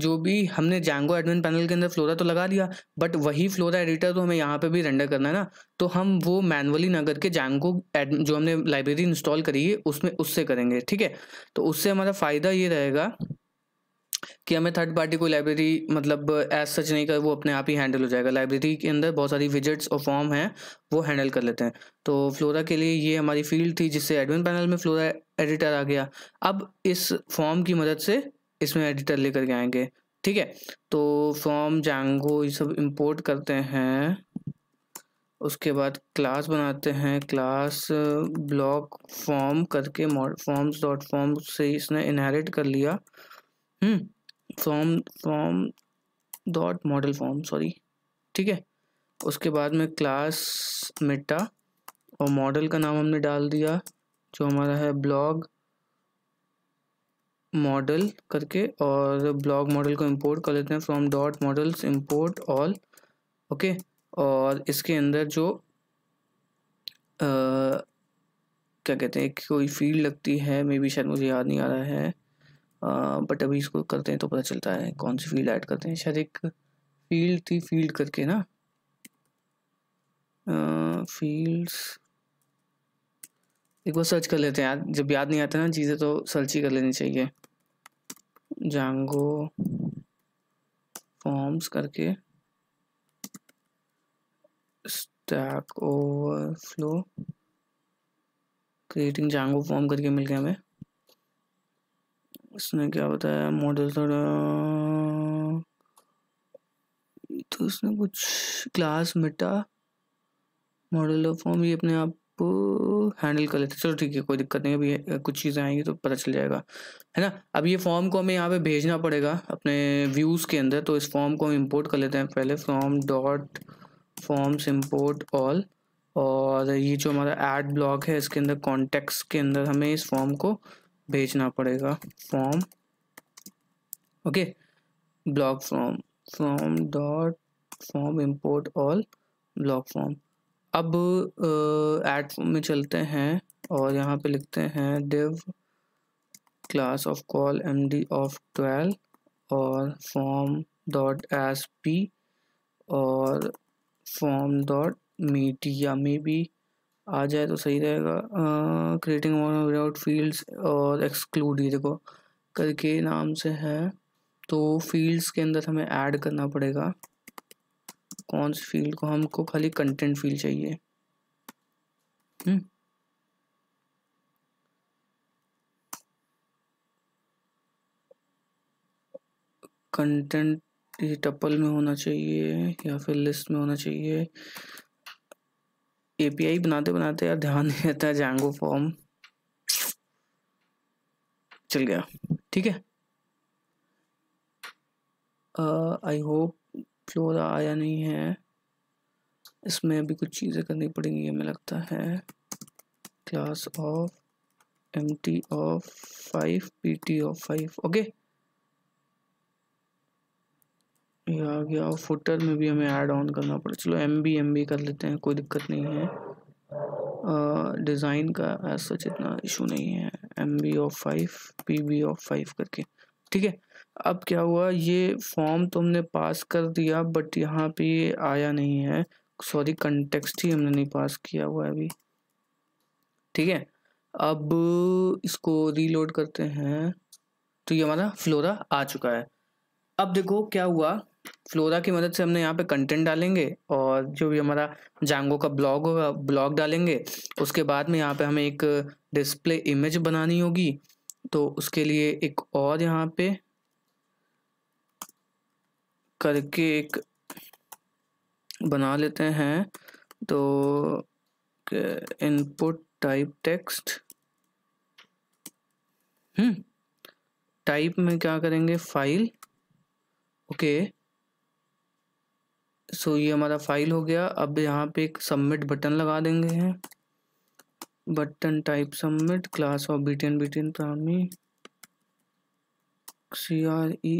जो भी हमने जैंगो एडमिन पैनल के अंदर फ्लोरा तो लगा दिया बट वही फ्लोरा एडिटर तो हमें यहाँ पे भी रेंडर करना है ना तो हम वो मैनुअली ना करके जैंगो जो हमने लाइब्रेरी इंस्टॉल करी है उसमें उससे करेंगे ठीक है तो उससे हमारा फ़ायदा ये रहेगा कि हमें थर्ड पार्टी को लाइब्रेरी मतलब एज uh, सच नहीं कर वो अपने आप ही हैंडल हो जाएगा लाइब्रेरी के अंदर बहुत सारी विजिट्स और फॉर्म हैं वो हैंडल कर लेते हैं तो फ्लोरा के लिए ये हमारी फील्ड थी जिससे एडमिन पैनल में फ्लोरा एडिटर आ गया अब इस फॉर्म की मदद से इसमें एडिटर लेकर के आएंगे ठीक है तो फॉर्म जैंगो ये सब इम्पोर्ट करते हैं उसके बाद क्लास बनाते हैं क्लास ब्लॉक फॉर्म करके फॉर्म्स डॉट फॉर्म से इसने इनहेरिट कर लिया form form dot model form sorry ठीक है उसके बाद में क्लास मिटा और मॉडल का नाम हमने डाल दिया जो हमारा है ब्लॉग मॉडल करके और ब्लॉग मॉडल को इंपोर्ट कर लेते हैं from dot models import all okay और इसके अंदर जो आ, क्या कहते हैं कोई फील्ड लगती है मे बी शायद मुझे याद नहीं आ रहा है बट हाँ, अभी इसको करते हैं तो पता चलता है कौन सी फील्ड ऐड करते हैं शायद एक फील्ड थी फील्ड करके ना फील्ड्स एक बार सर्च कर लेते हैं जब याद नहीं आता ना चीज़ें तो सर्च ही कर लेनी चाहिए जांगो फॉर्म्स करके Stack Overflow creating Django form करके मिल गया हमें उसने क्या बताया मॉडल थोड़ा तो उसने कुछ क्लास मिटा मॉडल ऑफ फॉर्म ये अपने आप हैंडल कर लेते चलो ठीक है कोई दिक्कत नहीं अभी कुछ चीज़ें आएंगी तो पता चल जाएगा है ना अब ये फॉर्म को हमें यहाँ पे भेजना पड़ेगा अपने व्यूज़ के अंदर तो इस फॉर्म को हम इम्पोर्ट कर लेते हैं पहले form dot forms import all और ये जो हमारा एड ब्लॉक है इसके अंदर कॉन्टेक्ट के अंदर हमें इस फॉर्म को भेजना पड़ेगा form okay blog form form dot form import all blog form अब एड uh, में चलते हैं और यहाँ पे लिखते हैं div class of col M D of twelve और फॉर्म डॉट एस पी और फॉर्म डॉट मीडिया में भी बी आ जाए तो सही रहेगा क्रिएटिंग विदाउट फील्ड्स और एक्सक्लूड ये देखो करके नाम से है तो फील्ड्स के अंदर हमें ऐड करना पड़ेगा कौन सी फील्ड को हमको खाली कंटेंट फील्ड चाहिए कंटेंट हम्म। ये टपल में होना चाहिए या फिर लिस्ट में होना चाहिए एपीआई बनाते बनाते यार ध्यान नहीं रहता जैंगो फॉर्म चल गया ठीक है आई होप फ्लोरा आया नहीं है इसमें अभी कुछ चीज़ें करनी पड़ेंगी हमें लगता है class of M T of five P T of five okay ये आ गया और फुटर में भी हमें ऐड ऑन करना पड़ा चलो एम बी एम बी कर लेते हैं कोई दिक्कत नहीं है डिज़ाइन का ऐसा सच इतना इशू नहीं है M B of five P B of five करके ठीक है अब क्या हुआ ये फॉर्म तो हमने पास कर दिया बट यहाँ पे आया नहीं है सॉरी कंटेक्सट ही हमने नहीं पास किया हुआ है अभी ठीक है अब इसको रीलोड करते हैं तो ये हमारा फ्लोरा आ चुका है अब देखो क्या हुआ फ्लोरा की मदद से हमने यहाँ पे कंटेंट डालेंगे और जो भी हमारा जांगो का ब्लॉग होगा ब्लॉग डालेंगे उसके बाद में यहाँ पे हमें एक डिस्प्ले इमेज बनानी होगी तो उसके लिए एक और यहाँ पे करके एक बना लेते हैं तो input type text hmm type में क्या करेंगे फाइल ओके okay. सो ये हमारा फाइल हो गया अब यहाँ पे एक सबमिट बटन लगा देंगे हैं button type submit class of B T बीटेन primary 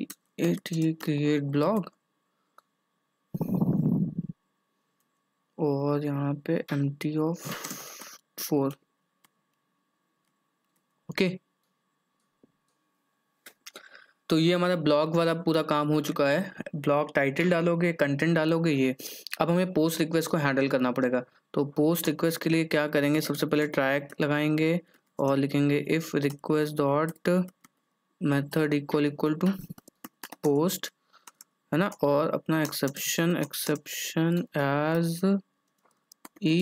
create ये क्रिएट ब्लॉग और यहाँ पे M T of four okay तो ये हमारा ब्लॉग वाला पूरा काम हो चुका है ब्लॉग टाइटल डालोगे कंटेंट डालोगे ये अब हमें पोस्ट रिक्वेस्ट को हैंडल करना पड़ेगा तो पोस्ट रिक्वेस्ट के लिए क्या करेंगे सबसे पहले ट्रैक लगाएंगे और लिखेंगे if request dot method equal equal to post है ना और अपना exception exception as E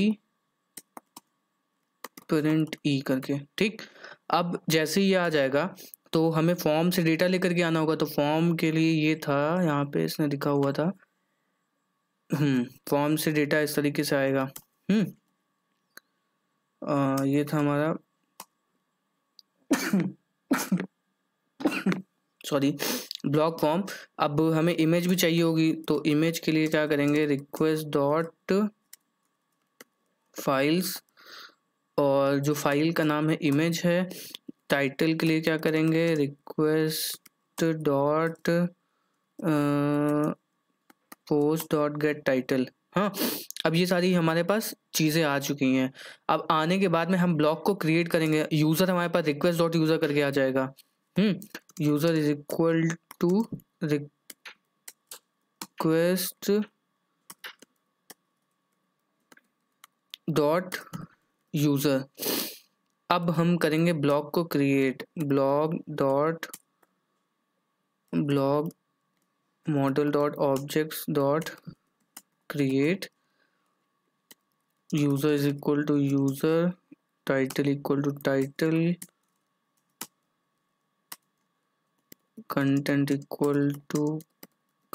print E करके ठीक अब जैसे ही आ जाएगा तो हमें फॉर्म से डेटा लेकर के आना होगा तो फॉर्म के लिए ये था यहाँ पे इसने लिखा हुआ था हम्म फॉर्म से डेटा इस तरीके से आएगा हम्म ये था हमारा सॉरी ब्लॉक फॉर्म अब हमें इमेज भी चाहिए होगी तो इमेज के लिए क्या करेंगे रिक्वेस्ट डॉट फाइल्स और जो फाइल का नाम है इमेज है टाइटल के लिए क्या करेंगे request dot post dot get title हाँ अब ये सारी हमारे पास चीज़ें आ चुकी हैं अब आने के बाद में हम ब्लॉग को क्रिएट करेंगे यूज़र हमारे पास रिक्वेस्ट डॉट यूज़र करके आ जाएगा hmm user is equal to request dot user अब हम करेंगे ब्लॉग को create blog dot blog model dot objects dot create user is equal to user title equal to title content equal to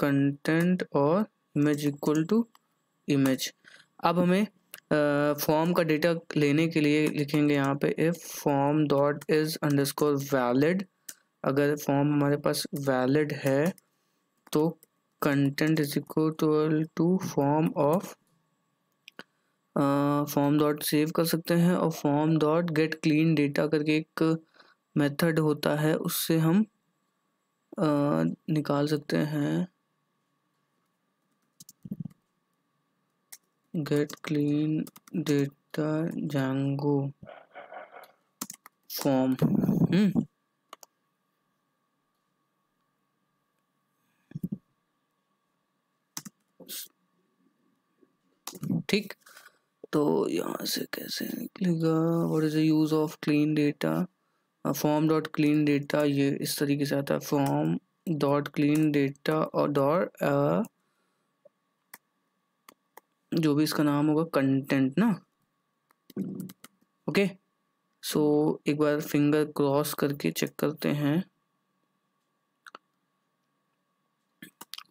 content और image equal to image अब हमें form का data लेने के लिए लिखेंगे यहाँ पे if form dot is underscore valid अगर फॉर्म हमारे पास वैलिड है तो content is equal to form of form dot save कर सकते हैं और form dot get clean data करके एक मेथड होता है उससे हम uh, निकाल सकते हैं get clean data django form hmm. ठीक तो यहाँ से कैसे निकलेगा और is use of clean data form dot clean data ये इस तरीके से आता है फॉर्म डॉट क्लीन डेटा और डॉट जो भी इसका नाम होगा कंटेंट ना ओके सो एक बार फिंगर क्रॉस करके चेक करते हैं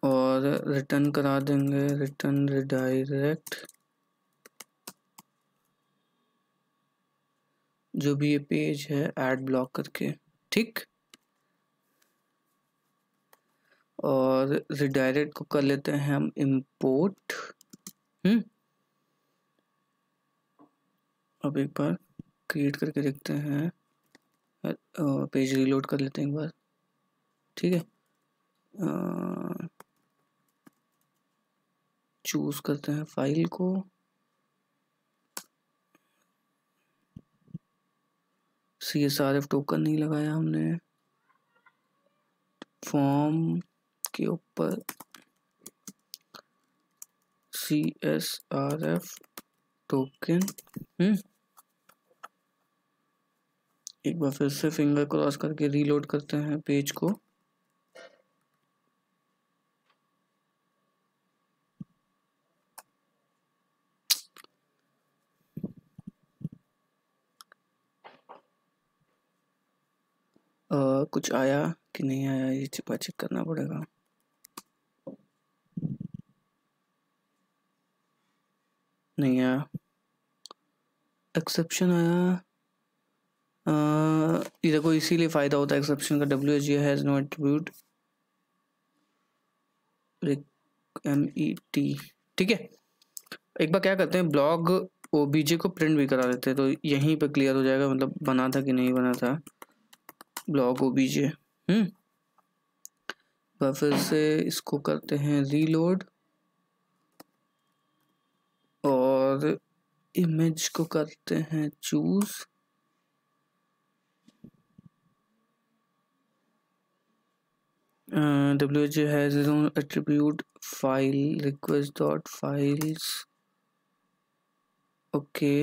और रिटर्न करा देंगे रिटर्न रिडायरेक्ट जो भी ये पेज है ऐड ब्लॉक करके ठीक और रिडायरेक्ट को कर लेते हैं हम इंपोर्ट हम्म। अब एक बार क्रिएट करके देखते हैं पेज रीलोड कर लेते हैं एक बार ठीक है चूज करते हैं फाइल को C S R F token नहीं लगाया हमने फॉर्म के ऊपर C S R F token एक बार फिर से फिंगर क्रॉस करके रीलोड करते हैं पेज को आ, कुछ आया कि नहीं आया ये चिपा चेक करना पड़ेगा नहीं आया एक्सेप्शन आया ये देखो इसीलिए फ़ायदा होता है एक्सेप्शन का W H has no attribute M E T ठीक है एक बार क्या करते हैं ब्लॉग ओ बी जे को प्रिंट भी करा देते हैं तो यहीं पे क्लियर हो जाएगा मतलब बना था कि नहीं बना था ब्लॉग ओ बी जे हम्म फिर से इसको करते हैं रीलोड और इमेज को करते हैं choose W H has own attribute file request dot files okay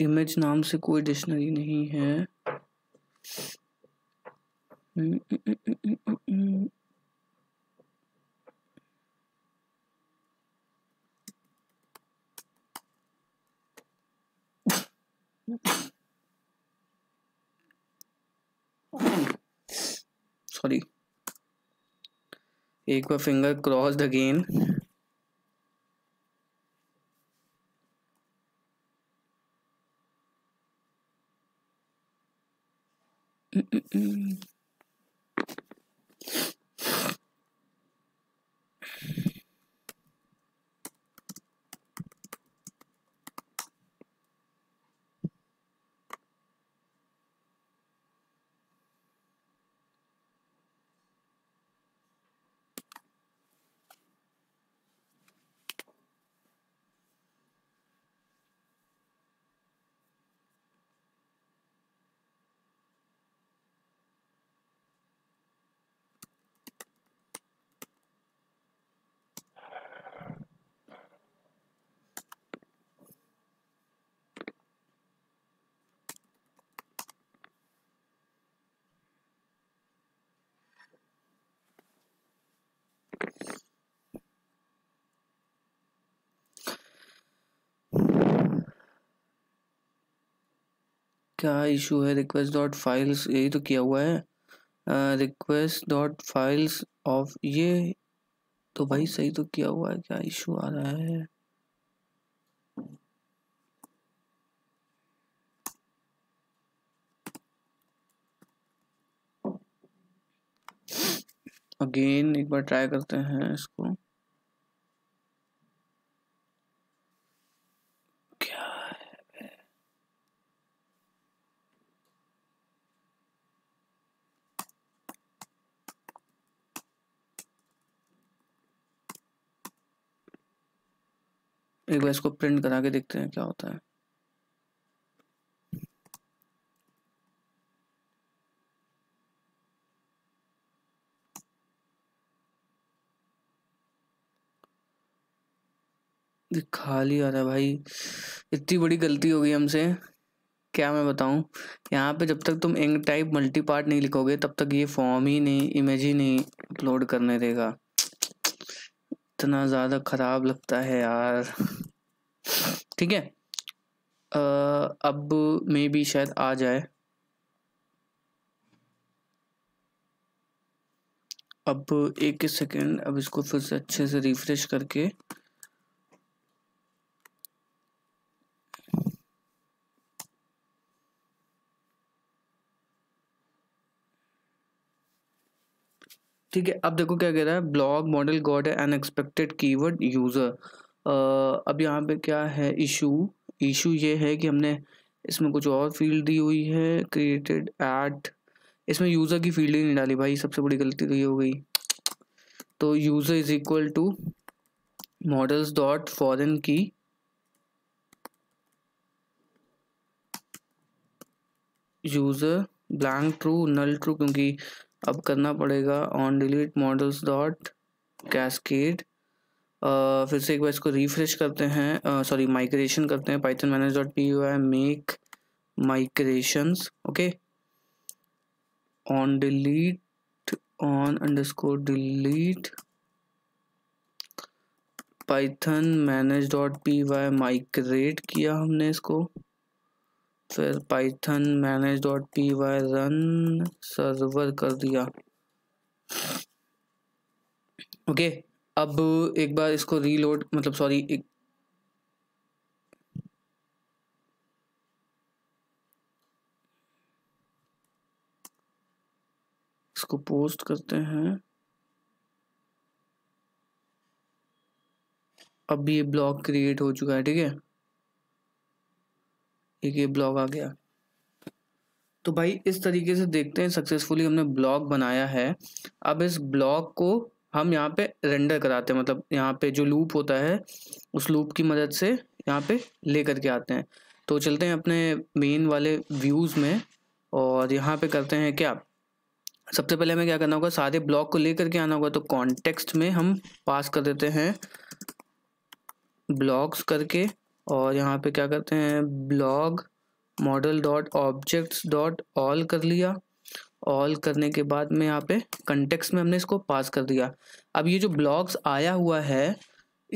image नाम से कोई डिक्शनरी नहीं है सॉरी हम्म, हम्म, हम्म। एक बार finger cross again Mm -mm -mm. क्या इशू है रिक्वेस्ट डॉट फाइल्स यही तो किया हुआ है रिक्वेस्ट डॉट फाइल्स ऑफ ये तो भाई सही तो किया हुआ है क्या इशू आ रहा है अगेन एक बार ट्राई करते हैं इसको एक बार इसको प्रिंट करा के देखते हैं क्या होता है खाली आ रहा है भाई इतनी बड़ी गलती हो गई हमसे क्या मैं बताऊं यहाँ पे जब तक तुम इंग टाइप मल्टी पार्ट नहीं लिखोगे तब तक ये फॉर्म ही नहीं इमेज ही नहीं अपलोड करने देगा इतना ज़्यादा ख़राब लगता है यार ठीक है अब मे भी शायद आ जाए अब एक सेकेंड अब इसको फिर से अच्छे से रिफ्रेश करके ठीक है अब देखो क्या कह रहा है blog model got unexpected keyword user अब यहाँ पे क्या है इशू इशू ये है कि हमने इसमें कुछ और फील्ड दी हुई है क्रिएटेड एड इसमें यूज़र की फील्ड ही नहीं डाली भाई सबसे बड़ी गलती तो ये हो गई तो user is equal to models dot foreign key user blank true null true क्योंकि अब करना पड़ेगा on delete models dot cascade फिर से एक बार इसको रिफ्रेश करते हैं सॉरी uh, माइग्रेशन करते हैं Python manage dot P U I make migrations okay on delete on underscore delete Python manage dot P Y migrate किया हमने इसको फिर Python manage dot P Y run server कर दिया ओके अब एक बार इसको रीलोड मतलब सॉरी एक इसको पोस्ट करते हैं अब ये ब्लॉक क्रिएट हो चुका है ठीक है एक ये ब्लॉग आ गया तो भाई इस तरीके से देखते हैं सक्सेसफुली हमने ब्लॉग बनाया है अब इस ब्लॉग को हम यहाँ पे रेंडर कराते हैं मतलब यहाँ पे जो लूप होता है उस लूप की मदद से यहाँ पे ले करके आते हैं तो चलते हैं अपने मेन वाले व्यूज़ में और यहाँ पे करते हैं क्या सबसे पहले हमें क्या करना होगा सारे ब्लॉक को लेकर के आना होगा तो कॉन्टेक्स्ट में हम पास कर देते हैं ब्लॉक्स करके और यहाँ पे क्या करते हैं blog model dot objects dot all कर लिया ऑल करने के बाद में यहाँ पे कंटेक्स में हमने इसको पास कर दिया अब ये जो ब्लॉग्स आया हुआ है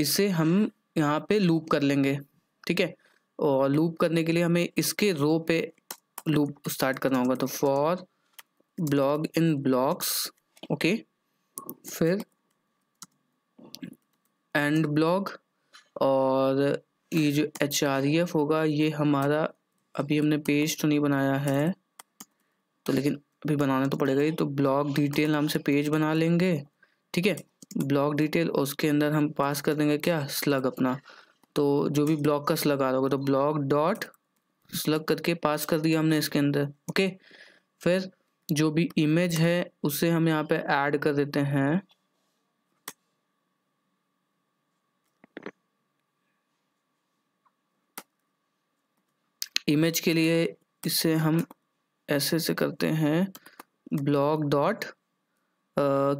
इसे हम यहाँ पे लूप कर लेंगे ठीक है और लूप करने के लिए हमें इसके रो पे लूप स्टार्ट करना होगा तो for blog in blogs okay फिर एंड ब्लॉग और ये जो एच आर एफ होगा ये हमारा अभी हमने पेज तो नहीं बनाया है तो लेकिन अभी बनाना तो पड़ेगा ही तो ब्लॉक डिटेल नाम से पेज बना लेंगे ठीक है ब्लॉक डिटेल उसके अंदर हम पास कर देंगे क्या स्लग अपना तो जो भी ब्लॉक का स्लग आ रहा होगा तो ब्लॉक डॉट स्लग करके पास कर दिया हमने इसके अंदर ओके फिर जो भी इमेज है उसे हम यहाँ पे ऐड कर देते हैं इमेज के लिए इसे हम ऐसे से करते हैं ब्लॉग डॉट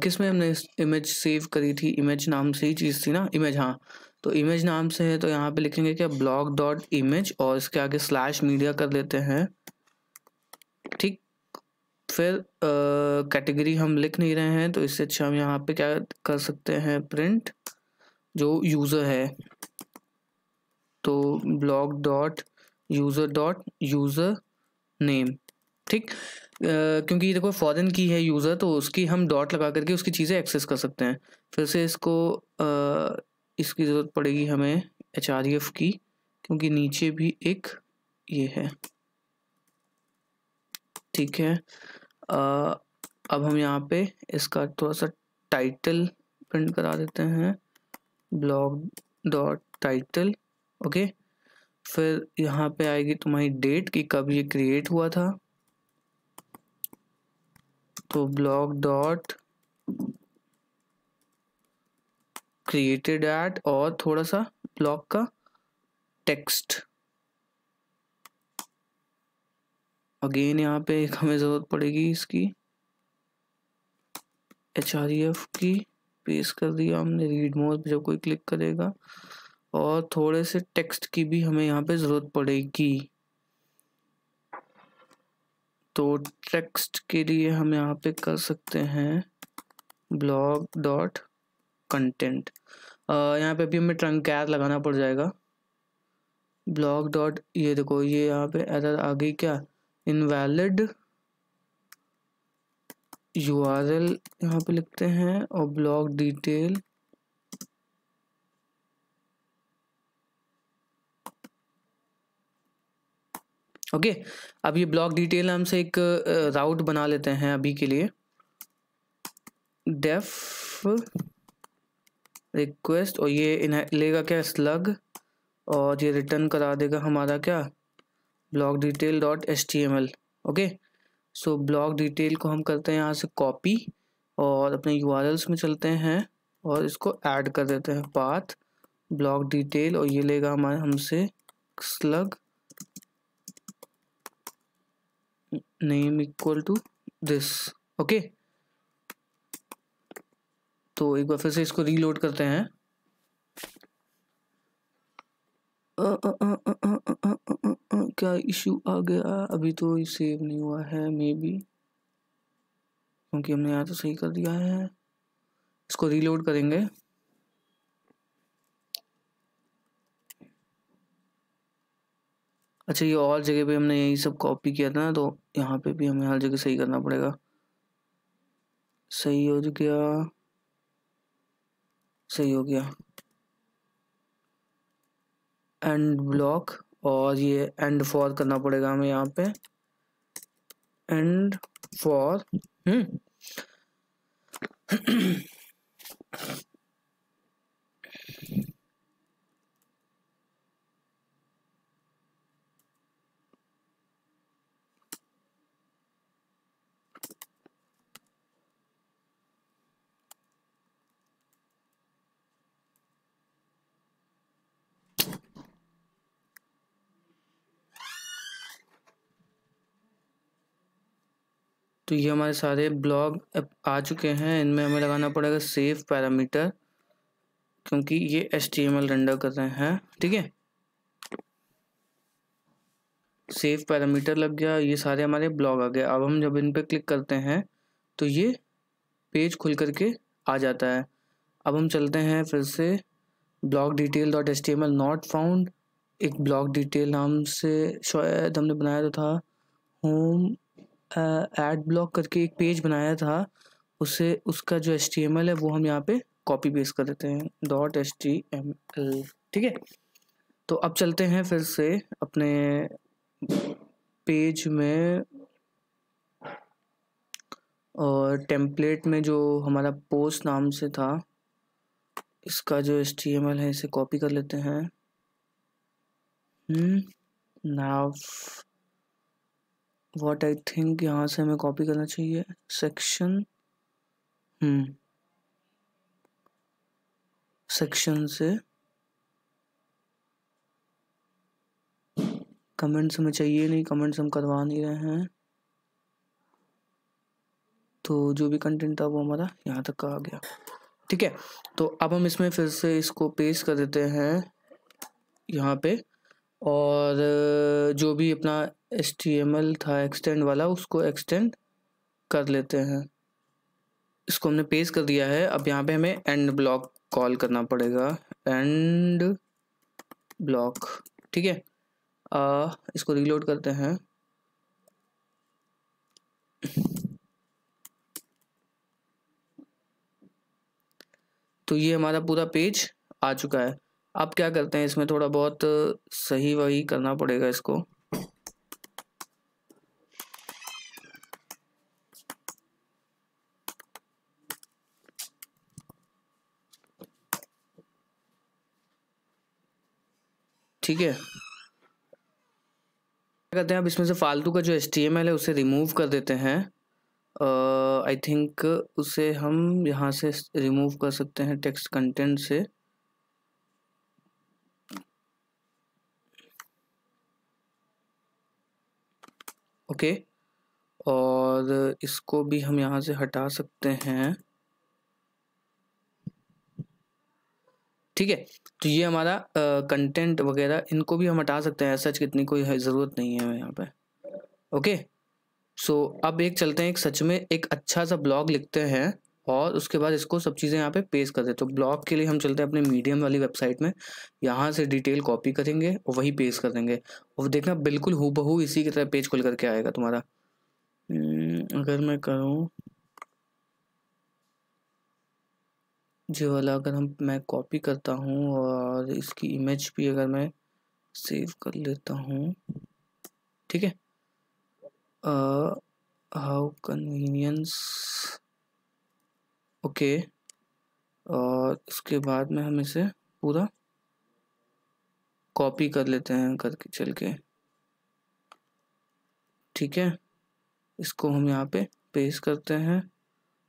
किस में हमने इमेज सेव करी थी इमेज नाम से ही चीज़ थी ना इमेज हाँ तो इमेज नाम से है तो यहाँ पे लिखेंगे क्या ब्लॉग डॉट इमेज और इसके आगे स्लैश मीडिया कर लेते हैं ठीक फिर कैटेगरी हम लिख नहीं रहे हैं तो इससे अच्छा हम यहाँ पे क्या कर सकते हैं प्रिंट जो यूज़र है तो blog dot user dot user name ठीक क्योंकि ये देखो फॉरन की है यूज़र तो उसकी हम डॉट लगा करके उसकी चीज़ें एक्सेस कर सकते हैं फिर से इसको आ, इसकी ज़रूरत पड़ेगी हमें एच आर एफ की क्योंकि नीचे भी एक ये है ठीक है आ, अब हम यहाँ पे इसका थोड़ा सा टाइटल प्रिंट करा देते हैं ब्लॉग डॉट टाइटल ओके फिर यहाँ पे आएगी तुम्हारी डेट कि कब ये क्रिएट हुआ था तो ब्लॉग डॉट क्रिएटेड एट और थोड़ा सा ब्लॉग का टेक्स्ट अगेन यहाँ पे एक हमें ज़रूरत पड़ेगी इसकी एच आर ई एफ की पेस्ट कर दिया हमने रीड मोर जब कोई क्लिक करेगा और थोड़े से टेक्स्ट की भी हमें यहाँ पे ज़रूरत पड़ेगी तो टेक्स्ट के लिए हम यहाँ पे कर सकते हैं ब्लॉग डॉट कंटेंट यहाँ पे भी हमें ट्रंक ट्रंकैर लगाना पड़ जाएगा ब्लॉग डॉट ये देखो ये यहाँ पे एरर आ गई क्या इनवैलिड यू आर एल यहाँ पे लिखते हैं और ब्लॉग डिटेल ओके अब ये ब्लॉक डिटेल हम से एक राउट बना लेते हैं अभी के लिए डेफ रिक्वेस्ट और ये लेगा क्या स्लग और ये रिटर्न करा देगा हमारा क्या blog detail dot S T M L okay so blog detail को हम करते हैं यहाँ से कॉपी और अपने यू आर एल्स में चलते हैं और इसको ऐड कर देते हैं पाथ ब्लॉक डिटेल और ये लेगा हमारे हमसे slug name equal to this okay तो एक बार फिर से इसको रीलोड करते हैं क्या इशू आ गया अभी तो सेव नहीं हुआ है मे बी क्योंकि हमने यहाँ तो सही कर दिया है इसको रीलोड करेंगे अच्छा ये और जगह पे हमने यही सब कॉपी किया था ना तो यहाँ पे भी हमें हर जगह सही करना पड़ेगा सही हो गया सही हो गया एंड ब्लॉक और ये एंड फॉर करना पड़ेगा हमें यहाँ पे एंड फॉर हम्म तो ये हमारे सारे ब्लॉग आ चुके हैं इनमें हमें लगाना पड़ेगा सेफ पैरामीटर क्योंकि ये S T M L render कर रहे हैं ठीक है सेफ पैरामीटर लग गया ये सारे हमारे ब्लॉग आ गए अब हम जब इन पर क्लिक करते हैं तो ये पेज खुल करके आ जाता है अब हम चलते हैं फिर से blog detail dot S T M L not found एक ब्लॉग डिटेल नाम से शायद हमने बनाया तो था होम एड ब्लॉक करके एक पेज बनाया था उसे उसका जो एच है वो हम यहाँ पे कॉपी पेस्ट कर देते हैं डॉट एच ठीक है तो अब चलते हैं फिर से अपने पेज में और टेम्पलेट में जो हमारा पोस्ट नाम से था इसका जो एस टी एम एल है इसे कॉपी कर लेते हैं नाव हम्म, व्हाट आई थिंक यहाँ से हमें कॉपी करना चाहिए सेक्शन हम्म सेक्शन से कमेंट्स हमें चाहिए नहीं कमेंट्स हम करवा नहीं रहे हैं तो जो भी कंटेंट था वो हमारा यहाँ तक आ गया ठीक है तो अब हम इसमें फिर से इसको पेश कर देते हैं यहाँ पे और जो भी अपना एस था एक्सटेंड वाला उसको एक्सटेंड कर लेते हैं इसको हमने पेज कर दिया है अब यहाँ पे हमें एंड ब्लॉक कॉल करना पड़ेगा एंड ब्लॉक ठीक है आ, इसको रीलोड करते हैं तो ये हमारा पूरा पेज आ चुका है अब क्या करते हैं इसमें थोड़ा बहुत सही वही करना पड़ेगा इसको ठीक है करते हैं अब इसमें से फालतू का जो एस एल है उसे रिमूव कर देते हैं आई uh, थिंक उसे हम यहाँ से रिमूव कर सकते हैं टेक्स्ट कंटेंट से ओके और इसको भी हम यहाँ से हटा सकते हैं ठीक है तो ये हमारा कंटेंट वगैरह इनको भी हम हटा सकते हैं सच कितनी कोई ज़रूरत नहीं है हमें यहाँ पे ओके सो अब एक चलते हैं एक सच में एक अच्छा सा ब्लॉग लिखते हैं और उसके बाद इसको सब चीज़ें यहाँ पे पेज कर देते तो ब्लॉग के लिए हम चलते हैं अपने मीडियम वाली वेबसाइट में यहाँ से डिटेल कॉपी करेंगे और वही पेज कर देंगे और देखना बिल्कुल हु बहू इसी की तरह पेज खुल करके आएगा तुम्हारा हम्म, अगर मैं करूँ जी वाला अगर हम मैं कॉपी करता हूँ और इसकी इमेज भी अगर मैं सेव कर लेता हूँ ठीक है हाउ कन्वीनियंस ओके और उसके बाद में हम इसे पूरा कॉपी कर लेते हैं करके चल के ठीक है इसको हम यहाँ पे पेस्ट करते हैं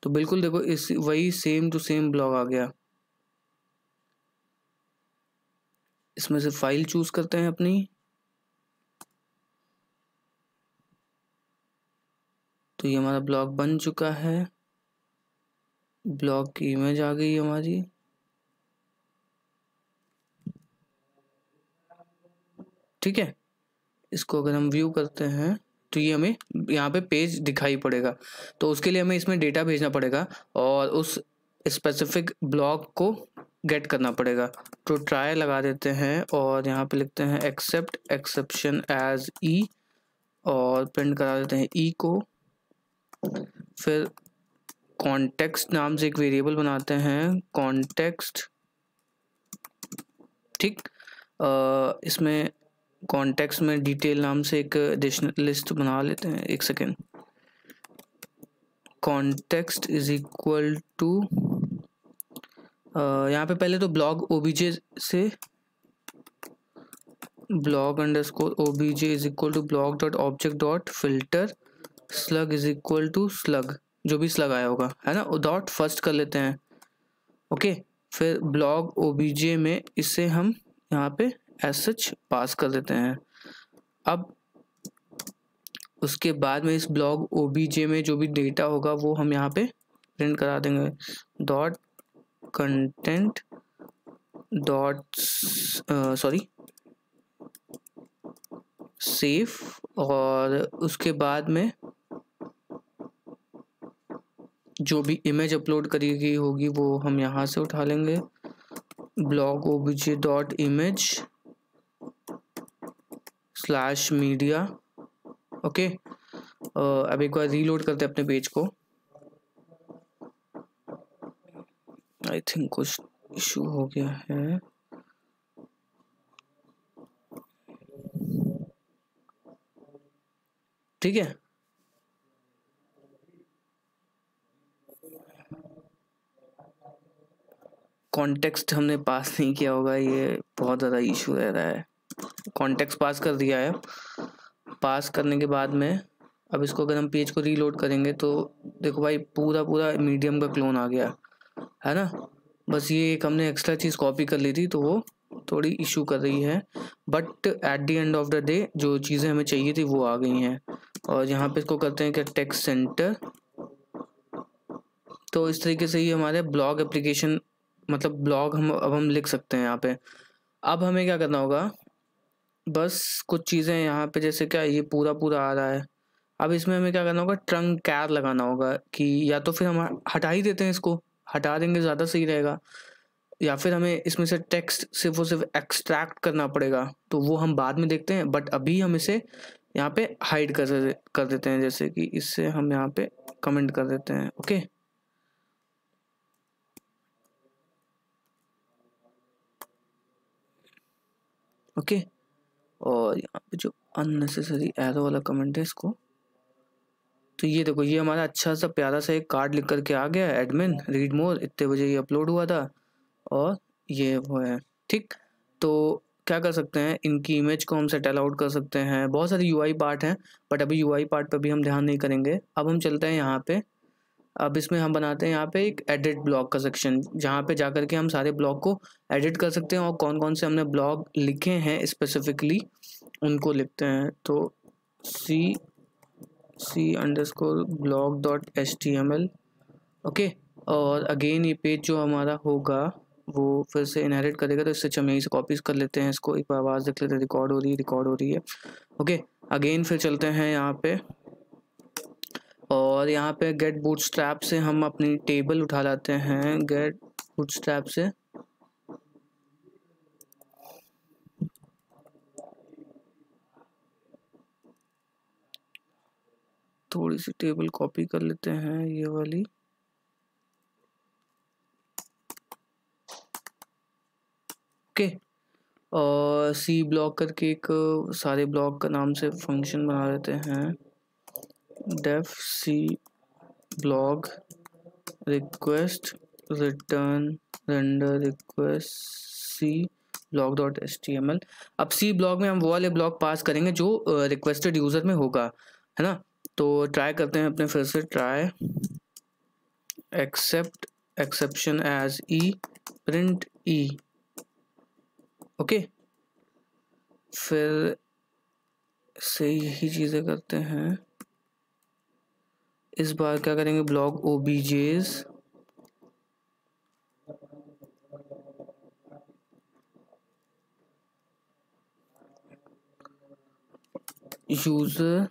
तो बिल्कुल देखो इस वही सेम टू सेम ब्लॉग आ गया इसमें से फाइल चूज करते हैं अपनी तो ये हमारा ब्लॉग बन चुका है ब्लॉक की इमेज आ गई हमारी ठीक है इसको अगर हम व्यू करते हैं तो ये हमें यहाँ पे पेज दिखाई पड़ेगा तो उसके लिए हमें इसमें डेटा भेजना पड़ेगा और उस स्पेसिफिक ब्लॉक को गेट करना पड़ेगा तो ट्राई लगा देते हैं और यहाँ पे लिखते हैं एक्सेप्ट एक्सेप्शन एज ई और प्रिंट करा देते हैं ई e को फिर कॉन्टेक्स्ट नाम से एक वेरिएबल बनाते हैं कॉन्टेक्स्ट ठीक इसमें कॉन्टेक्स्ट में डिटेल नाम से एक एडिशनल लिस्ट बना लेते हैं एक second context is equal to यहाँ पे पहले तो ब्लॉग ओबीजे से blog underscore obj is equal to blog dot object dot filter slug is equal to slug जो भी लगाया होगा है ना डॉट फर्स्ट कर लेते हैं ओके फिर ब्लॉग ओ में इसे हम यहाँ पे एस पास कर देते हैं अब उसके बाद में इस ब्लॉग ओबीजे में जो भी डेटा होगा वो हम यहाँ पे प्रिंट करा देंगे dot content dot sorry safe और उसके बाद में जो भी इमेज अपलोड करी गई होगी वो हम यहाँ से उठा लेंगे blog OBJ dot image slash media okay अब एक बार रीलोड करते हैं अपने पेज को आई थिंक कुछ इशू हो गया है ठीक है कॉन्टेक्स्ट हमने पास नहीं किया होगा ये बहुत ज़्यादा इशू रह रहा है कॉन्टेक्स्ट पास कर दिया है पास करने के बाद में अब इसको अगर हम पेज को रीलोड करेंगे तो देखो भाई पूरा पूरा मीडियम का क्लोन आ गया है ना बस ये एक हमने एक्स्ट्रा चीज़ कॉपी कर ली थी तो वो थोड़ी इशू कर रही है but at the end of the day जो चीज़ें हमें चाहिए थी वो आ गई हैं और यहाँ पे इसको करते हैं क्या टेक्स्ट सेंटर तो इस तरीके से ये हमारे ब्लॉग एप्लीकेशन मतलब ब्लॉग हम अब हम लिख सकते हैं यहाँ पे अब हमें क्या करना होगा बस कुछ चीज़ें यहाँ पे जैसे क्या ये पूरा पूरा आ रहा है अब इसमें हमें क्या करना होगा ट्रंक कैर लगाना होगा कि या तो फिर हम हटा ही देते हैं इसको हटा देंगे ज़्यादा सही रहेगा या फिर हमें इसमें से टेक्स्ट सिर्फ और सिर्फ एक्सट्रैक्ट करना पड़ेगा तो वो हम बाद में देखते हैं बट अभी हम इसे यहाँ पे हाइड कर कर देते हैं जैसे कि इससे हम यहाँ पे कमेंट कर देते हैं ओके ओके और यहाँ पे जो अननेसेसरी एरो वाला कमेंट है इसको तो ये देखो ये हमारा अच्छा सा प्यारा सा एक कार्ड लिख करके आ गया एडमिन रीड मोर इतने बजे ये अपलोड हुआ था और ये वो है ठीक तो क्या कर सकते हैं इनकी इमेज को हम सेटल आउट कर सकते हैं बहुत सारे यू पार्ट हैं बट अभी यू पार्ट पर भी हम ध्यान नहीं करेंगे अब हम चलते हैं यहाँ पे अब इसमें हम बनाते हैं यहाँ पे एक एडिट ब्लॉग का सेक्शन जहाँ पे जा करके हम सारे ब्लॉग को एडिट कर सकते हैं और कौन कौन से हमने ब्लॉग लिखे हैं स्पेसिफिकली उनको लिखते हैं तो C C underscore blog dot H T M L okay और अगेन ये पेज जो हमारा होगा वो फिर से इनहेरिट करेगा तो इससे हम यहीं से कॉपीज कर लेते हैं इसको एक बार आवाज़ देख लेते हैं रिकॉर्ड हो रही है रिकॉर्ड हो रही है ओके अगेन फिर चलते हैं यहाँ पे और यहाँ पे गेट बूट स्ट्रैप से हम अपनी टेबल उठा लाते हैं गेट बूट स्ट्रैप से थोड़ी सी टेबल कॉपी कर लेते हैं ये वाली ओके और सी ब्लॉक करके एक सारे ब्लॉक का नाम से फंक्शन बना लेते हैं def c blog request return render request c blog dot S T M L अब सी ब्लॉग में हम वो वाले ब्लॉग पास करेंगे जो रिक्वेस्टेड यूज़र में होगा है ना तो ट्राई करते हैं अपने फिर से try except exception as E print E okay फिर से यही चीज़ें करते हैं इस बार क्या करेंगे blog O B Js user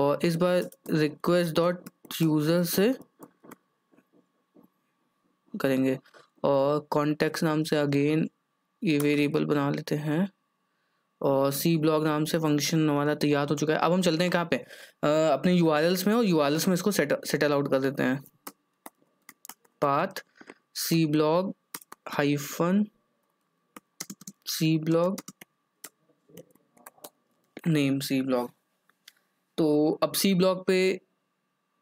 और इस बार रिक्वेस्ट डॉट यूज़र से करेंगे और कॉन्टेक्ट नाम से अगेन ये वेरिएबल बना लेते हैं और सी ब्लॉग नाम से फंक्शन हमारा तैयार हो चुका है अब हम चलते हैं कहाँ पे आ, अपने यू में और यू में इसको सेटल सेटल आउट कर देते हैं path C blog hyphen C blog name C blog तो अब सी ब्लॉग पे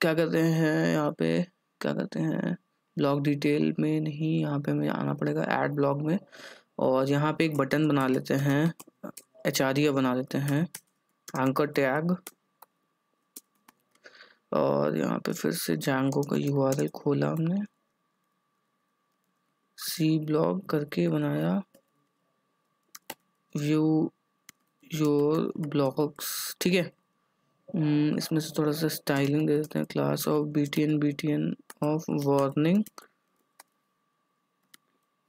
क्या करते हैं यहाँ पे क्या करते हैं ब्लॉग डिटेल में नहीं यहाँ पे हमें आना पड़ेगा एड ब्लॉग में और यहाँ पे एक बटन बना लेते हैं एच बना देते हैं एंकर टैग और यहाँ पे फिर से जैंगो का यू खोला हमने सी ब्लॉग करके बनाया व्यू योर ब्लॉग्स ठीक है हम्म, इसमें से थोड़ा सा स्टाइलिंग दे देते हैं class of B T N B T N of warning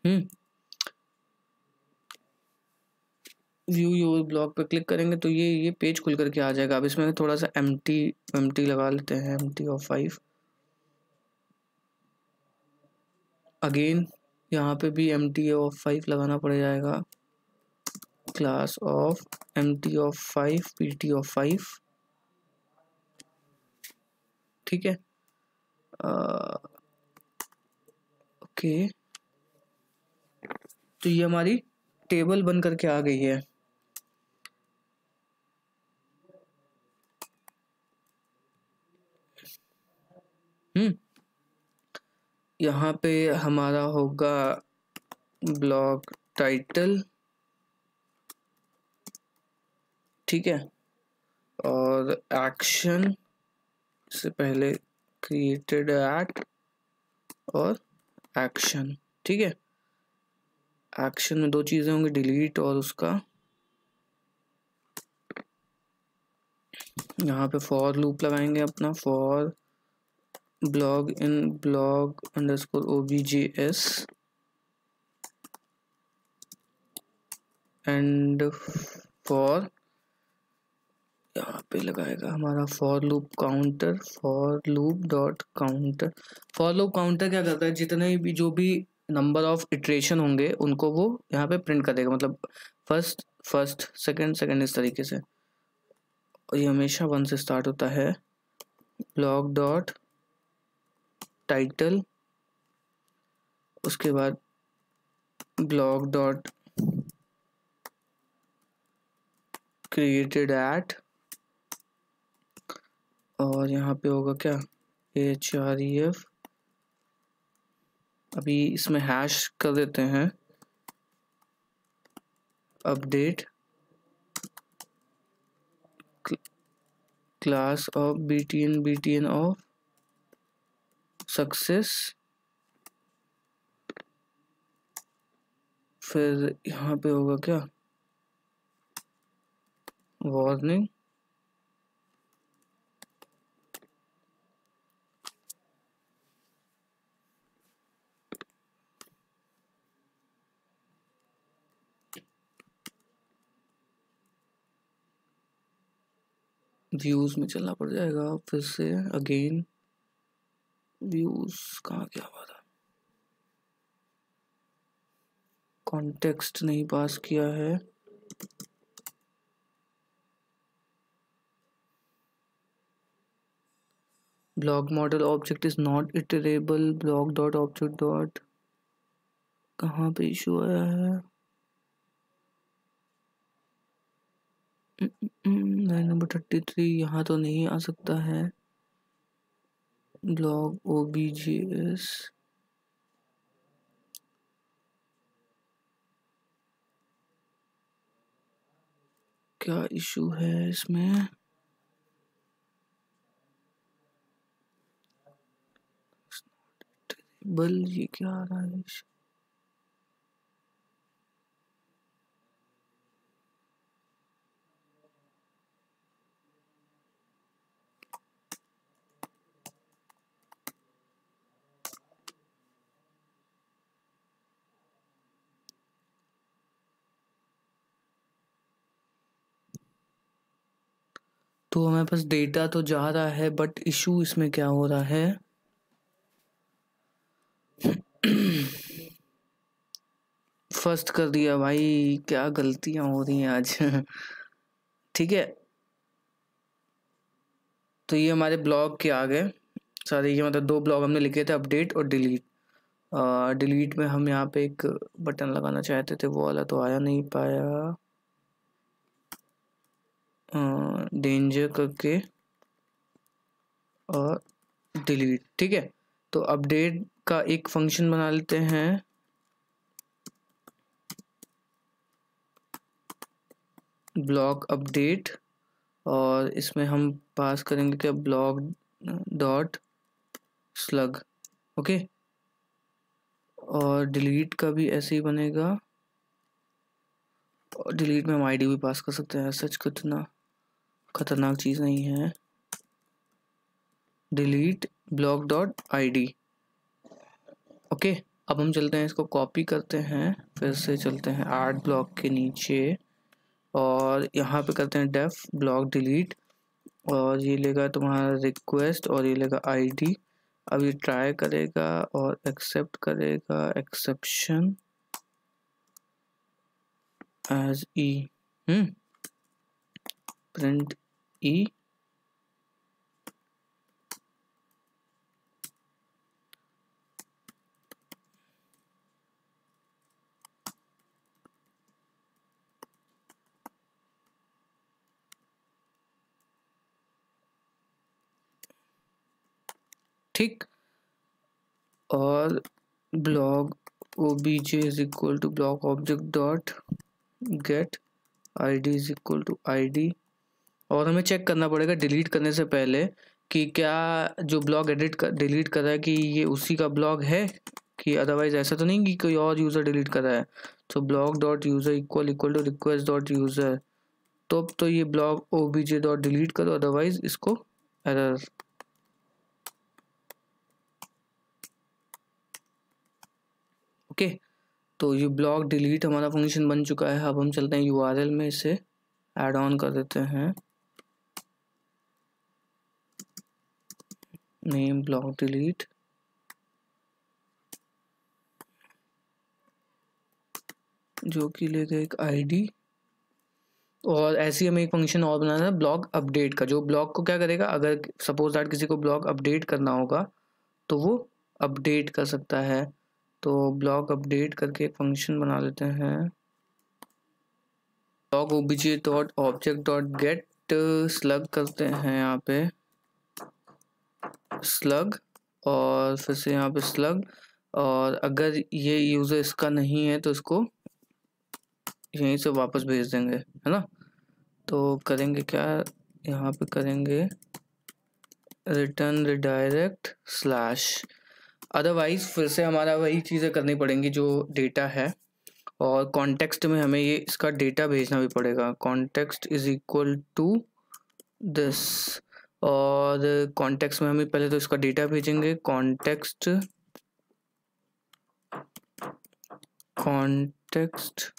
hmm view your blog पर क्लिक करेंगे तो ये ये पेज खुल करके आ जाएगा अब इसमें थोड़ा सा एम टी एम टी लगा लेते हैं M T of five again यहाँ पे भी एम टी ऑफ फाइव लगाना पड़ जाएगा class of M T of five P T of five ठीक है ओके तो ये हमारी टेबल बन करके आ गई है हम्म। यहाँ पे हमारा होगा ब्लॉग टाइटल ठीक है और एक्शन से पहले क्रिएटेड एट और एक्शन ठीक है एक्शन में दो चीज़ें होंगी डिलीट और उसका यहाँ पे फॉर लूप लगाएंगे अपना for blog in blog underscore obgs end for यहाँ पे लगाएगा हमारा for loop counter for loop dot counter for loop counter क्या करता है जितने भी जो भी नंबर ऑफ इटरेशन होंगे उनको वो यहाँ पे प्रिंट कर देगा मतलब फर्स्ट फर्स्ट सेकंड सेकंड इस तरीके से और ये हमेशा वन से स्टार्ट होता है ब्लॉक डॉट टाइटल उसके बाद ब्लॉग डॉट क्रिएटेड एट और यहाँ पे होगा क्या एच आर ई एफ अभी इसमें हैश कर देते हैं update class of B T N B T N of success फिर यहाँ पे होगा क्या वार्निंग व्यूज़ में चलना पड़ जाएगा फिर से अगेन व्यूज कहा गया हुआ था कॉन्टेक्स्ट नहीं पास किया है blog model object is not iterable blog dot object dot कहाँ पे इशू आया है लाइन हम्म, हम्म, हम्म, नंबर थर्टी थ्री यहाँ तो नहीं आ सकता है log objs क्या इशू है इसमें बल ये क्या आ रहा है तो हमारे पास डेटा तो जा रहा है बट इशू इसमें क्या हो रहा है फर्स्ट कर दिया भाई क्या गलतियां हो रही हैं आज ठीक है तो ये हमारे ब्लॉग के आ गए सारे ये मतलब दो ब्लॉग हमने लिखे थे अपडेट और डिलीट डिलीट में हम यहाँ पे एक बटन लगाना चाहते थे वो वाला तो आया नहीं पाया डेंजर करके और डिलीट ठीक है तो अपडेट का एक फंक्शन बना लेते हैं ब्लॉक अपडेट और इसमें हम पास करेंगे क्या ब्लॉक डॉट स्लग ओके और डिलीट का भी ऐसे ही बनेगा और डिलीट में हम आईडी भी पास कर सकते हैं सच कितना खतरनाक चीज़ नहीं है delete block dot I okay अब हम चलते हैं इसको कॉपी करते हैं फिर से चलते हैं आर्ट ब्लॉक के नीचे और यहाँ पे करते हैं डेफ ब्लॉक डिलीट और ये लेगा तुम्हारा रिक्वेस्ट और ये लेगा आईडी अब ये ट्राई करेगा और एक्सेप्ट करेगा exception as E print E. ठीक और blog O B J is equal to block object dot get I D is equal to I D और हमें चेक करना पड़ेगा डिलीट करने से पहले कि क्या जो ब्लॉग एडिट कर डिलीट कर रहा है कि ये उसी का ब्लॉग है कि अदरवाइज़ ऐसा तो नहीं कि कोई और यूज़र डिलीट कर रहा है तो blog dot user equal equal to request dot user तो अब तो ये blog O B J dot delete करो अदरवाइज़ इसको एरर ओके तो ये ब्लॉग डिलीट हमारा फंक्शन बन चुका है अब हम चलते हैं एल में इसे ऐड ऑन कर देते हैं name block delete जो कि ले गए एक आईडी और ऐसे ही हमें एक फंक्शन और बनाना है ब्लॉक अपडेट का जो ब्लॉक को क्या करेगा अगर सपोज दैट किसी को ब्लॉक अपडेट करना होगा तो वो अपडेट कर सकता है तो ब्लॉक अपडेट करके एक फंक्शन बना लेते हैं block OBJ dot object dot get slug करते हैं यहाँ पे स्लग और फिर से यहाँ पे स्लग और अगर ये यूज़र इसका नहीं है तो इसको यहीं से वापस भेज देंगे है ना तो करेंगे क्या यहाँ पे करेंगे रिटर्न रिडायरेक्ट स्लैश अदरवाइज़ फिर से हमारा वही चीज़ें करनी पड़ेंगी जो डेटा है और कॉन्टेक्स्ट में हमें ये इसका डेटा भेजना भी पड़ेगा context is equal to this और कॉन्टेक्स्ट में हम पहले तो इसका डेटा भेजेंगे कॉन्टेक्स्ट कॉन्टेक्स्ट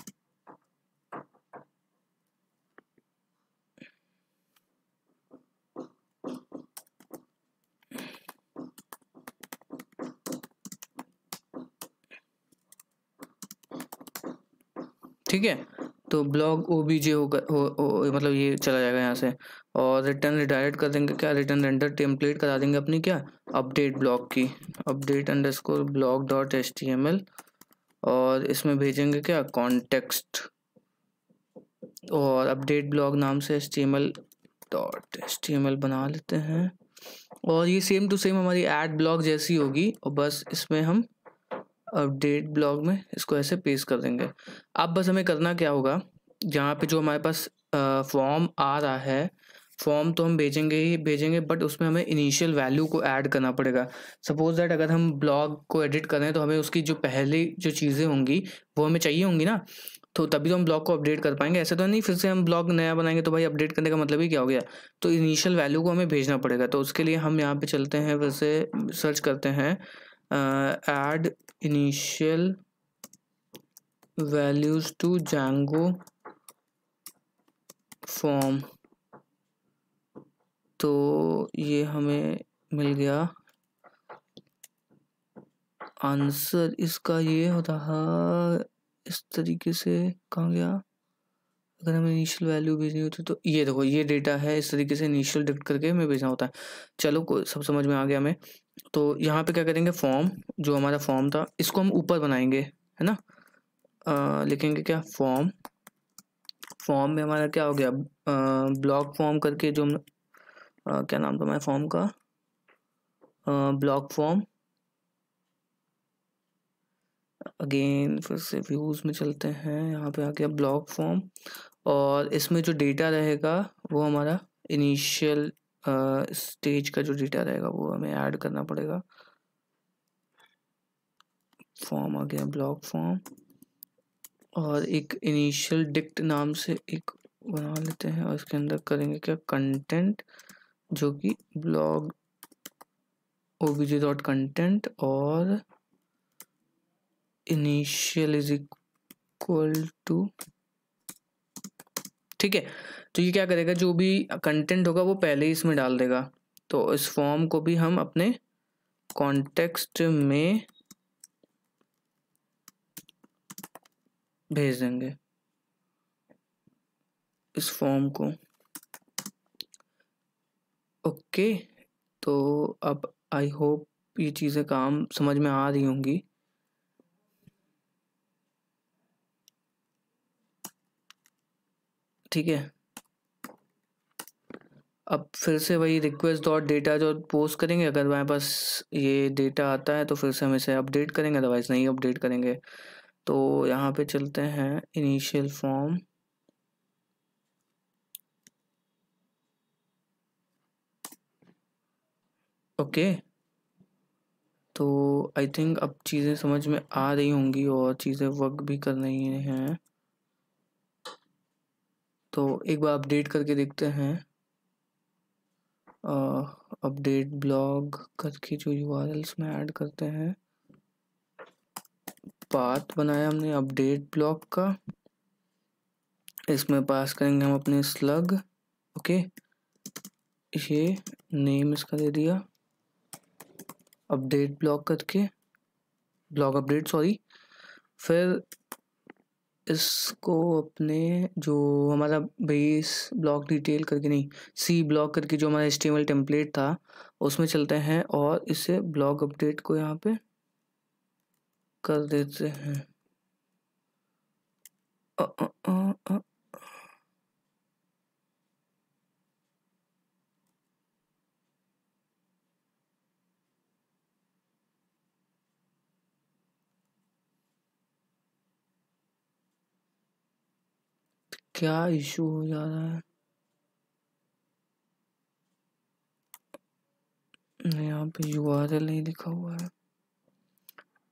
ठीक है तो ब्लॉग ओ बी जे होगा हो, हो, मतलब ये चला जाएगा यहाँ से और रिटर्न रिडायरेक्ट कर देंगे क्या रिटर्न रेंडर टेम्पलेट करा देंगे अपनी क्या अपडेट ब्लॉक की update underscore block dot S T M L और इसमें भेजेंगे क्या कॉन्टेक्स्ट और अपडेट ब्लॉग नाम से S T M L dot S T M L बना लेते हैं और ये सेम टू सेम हमारी एड ब्लॉग जैसी होगी और बस इसमें हम अपडेट ब्लॉग में इसको ऐसे पेश कर देंगे अब बस हमें करना क्या होगा जहाँ पे जो हमारे पास फॉर्म आ रहा है फॉर्म तो हम भेजेंगे ही भेजेंगे बट उसमें हमें इनिशियल वैल्यू को ऐड करना पड़ेगा सपोज दैट अगर हम ब्लॉग को एडिट करें तो हमें उसकी जो पहली जो चीज़ें होंगी वो हमें चाहिए होंगी ना तो तभी तो हम ब्लॉग को अपडेट कर पाएंगे ऐसे तो नहीं फिर से हम ब्लॉग नया बनाएंगे तो भाई अपडेट करने का मतलब ही क्या हो गया तो इनिशियल वैल्यू को हमें भेजना पड़ेगा तो उसके लिए हम यहाँ पे चलते हैं फिर से सर्च करते हैं add initial values to Django form तो ये हमें मिल गया आंसर इसका ये होता है इस तरीके से कहाँ गया अगर हमें इनिशियल वैल्यू भेजनी होती तो ये देखो ये डेटा है इस तरीके से इनिशियल डिक्ट करके हमें भेजना होता है चलो सब समझ में आ गया हमें तो यहाँ पे क्या करेंगे फॉर्म जो हमारा फॉर्म था इसको हम ऊपर बनाएंगे है ना लिखेंगे क्या फॉर्म फॉर्म में हमारा क्या हो गया ब्लॉक फॉर्म करके जो हम आ, क्या नाम था मैं फॉर्म का ब्लॉक फॉर्म अगेन फिर से व्यूज़ में चलते हैं यहाँ पे आ गया ब्लॉक फॉर्म और इसमें जो डेटा रहेगा वो हमारा इनिशियल स्टेज का जो डेटा रहेगा वो हमें ऐड करना पड़ेगा फॉर्म आ गया ब्लॉक फॉर्म और एक इनिशियल डिक्ट नाम से एक बना लेते हैं और इसके अंदर करेंगे क्या कंटेंट जो कि ब्लॉग ओबीजे डॉट कंटेंट और इनिशियल इज इक्वल टू ठीक है तो ये क्या करेगा जो भी कंटेंट होगा वो पहले ही इसमें डाल देगा तो इस फॉर्म को भी हम अपने कॉन्टेक्स्ट में भेज देंगे इस फॉर्म को ओके तो अब आई होप ये चीज़ें काम समझ में आ रही होंगी ठीक है अब फिर से वही रिक्वेस्ट डॉट डेटा जो पोस्ट करेंगे अगर हमारे पास ये डेटा आता है तो फिर से हम इसे अपडेट करेंगे अदरवाइज़ नहीं अपडेट करेंगे तो यहाँ पे चलते हैं इनिशियल फॉर्म ओके तो आई थिंक अब चीज़ें समझ में आ रही होंगी और चीज़ें वर्क भी कर रही हैं तो एक बार अपडेट करके देखते हैं अपडेट ब्लॉग करके जो यू आर में ऐड करते हैं पाथ बनाया हमने अपडेट ब्लॉग का इसमें पास करेंगे हम अपने स्लग ओके ये नेम इसका दे दिया अपडेट ब्लॉग करके ब्लॉग अपडेट सॉरी फिर इसको अपने जो हमारा बेस ब्लॉक डिटेल करके नहीं सी ब्लॉक करके जो हमारा एच टेम्पलेट था उसमें चलते हैं और इसे ब्लॉक अपडेट को यहाँ पे कर देते हैं आ, आ, आ, आ, क्या इशू हो जा रहा है यहाँ पे यू आर एल नहीं लिखा हुआ है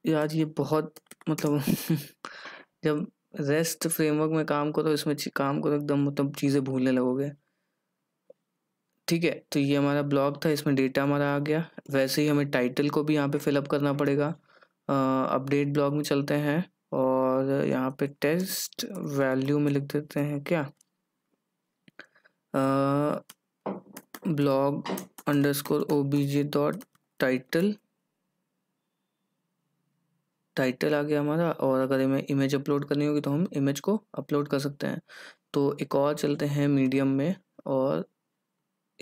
यार ये बहुत मतलब जब रेस्ट फ्रेमवर्क में काम करो इसमें काम करो एकदम मतलब चीज़ें भूलने लगोगे ठीक है तो ये हमारा ब्लॉग था इसमें डेटा हमारा आ गया वैसे ही हमें टाइटल को भी यहाँ पे फिलअप करना पड़ेगा अपडेट ब्लॉग में चलते हैं और यहाँ पे टेस्ट वैल्यू में लिख देते हैं क्या blog underscore O B J dot title title आ गया हमारा और अगर हमें इमेज अपलोड करनी होगी तो हम इमेज को अपलोड कर सकते हैं तो एक और चलते हैं मीडियम में और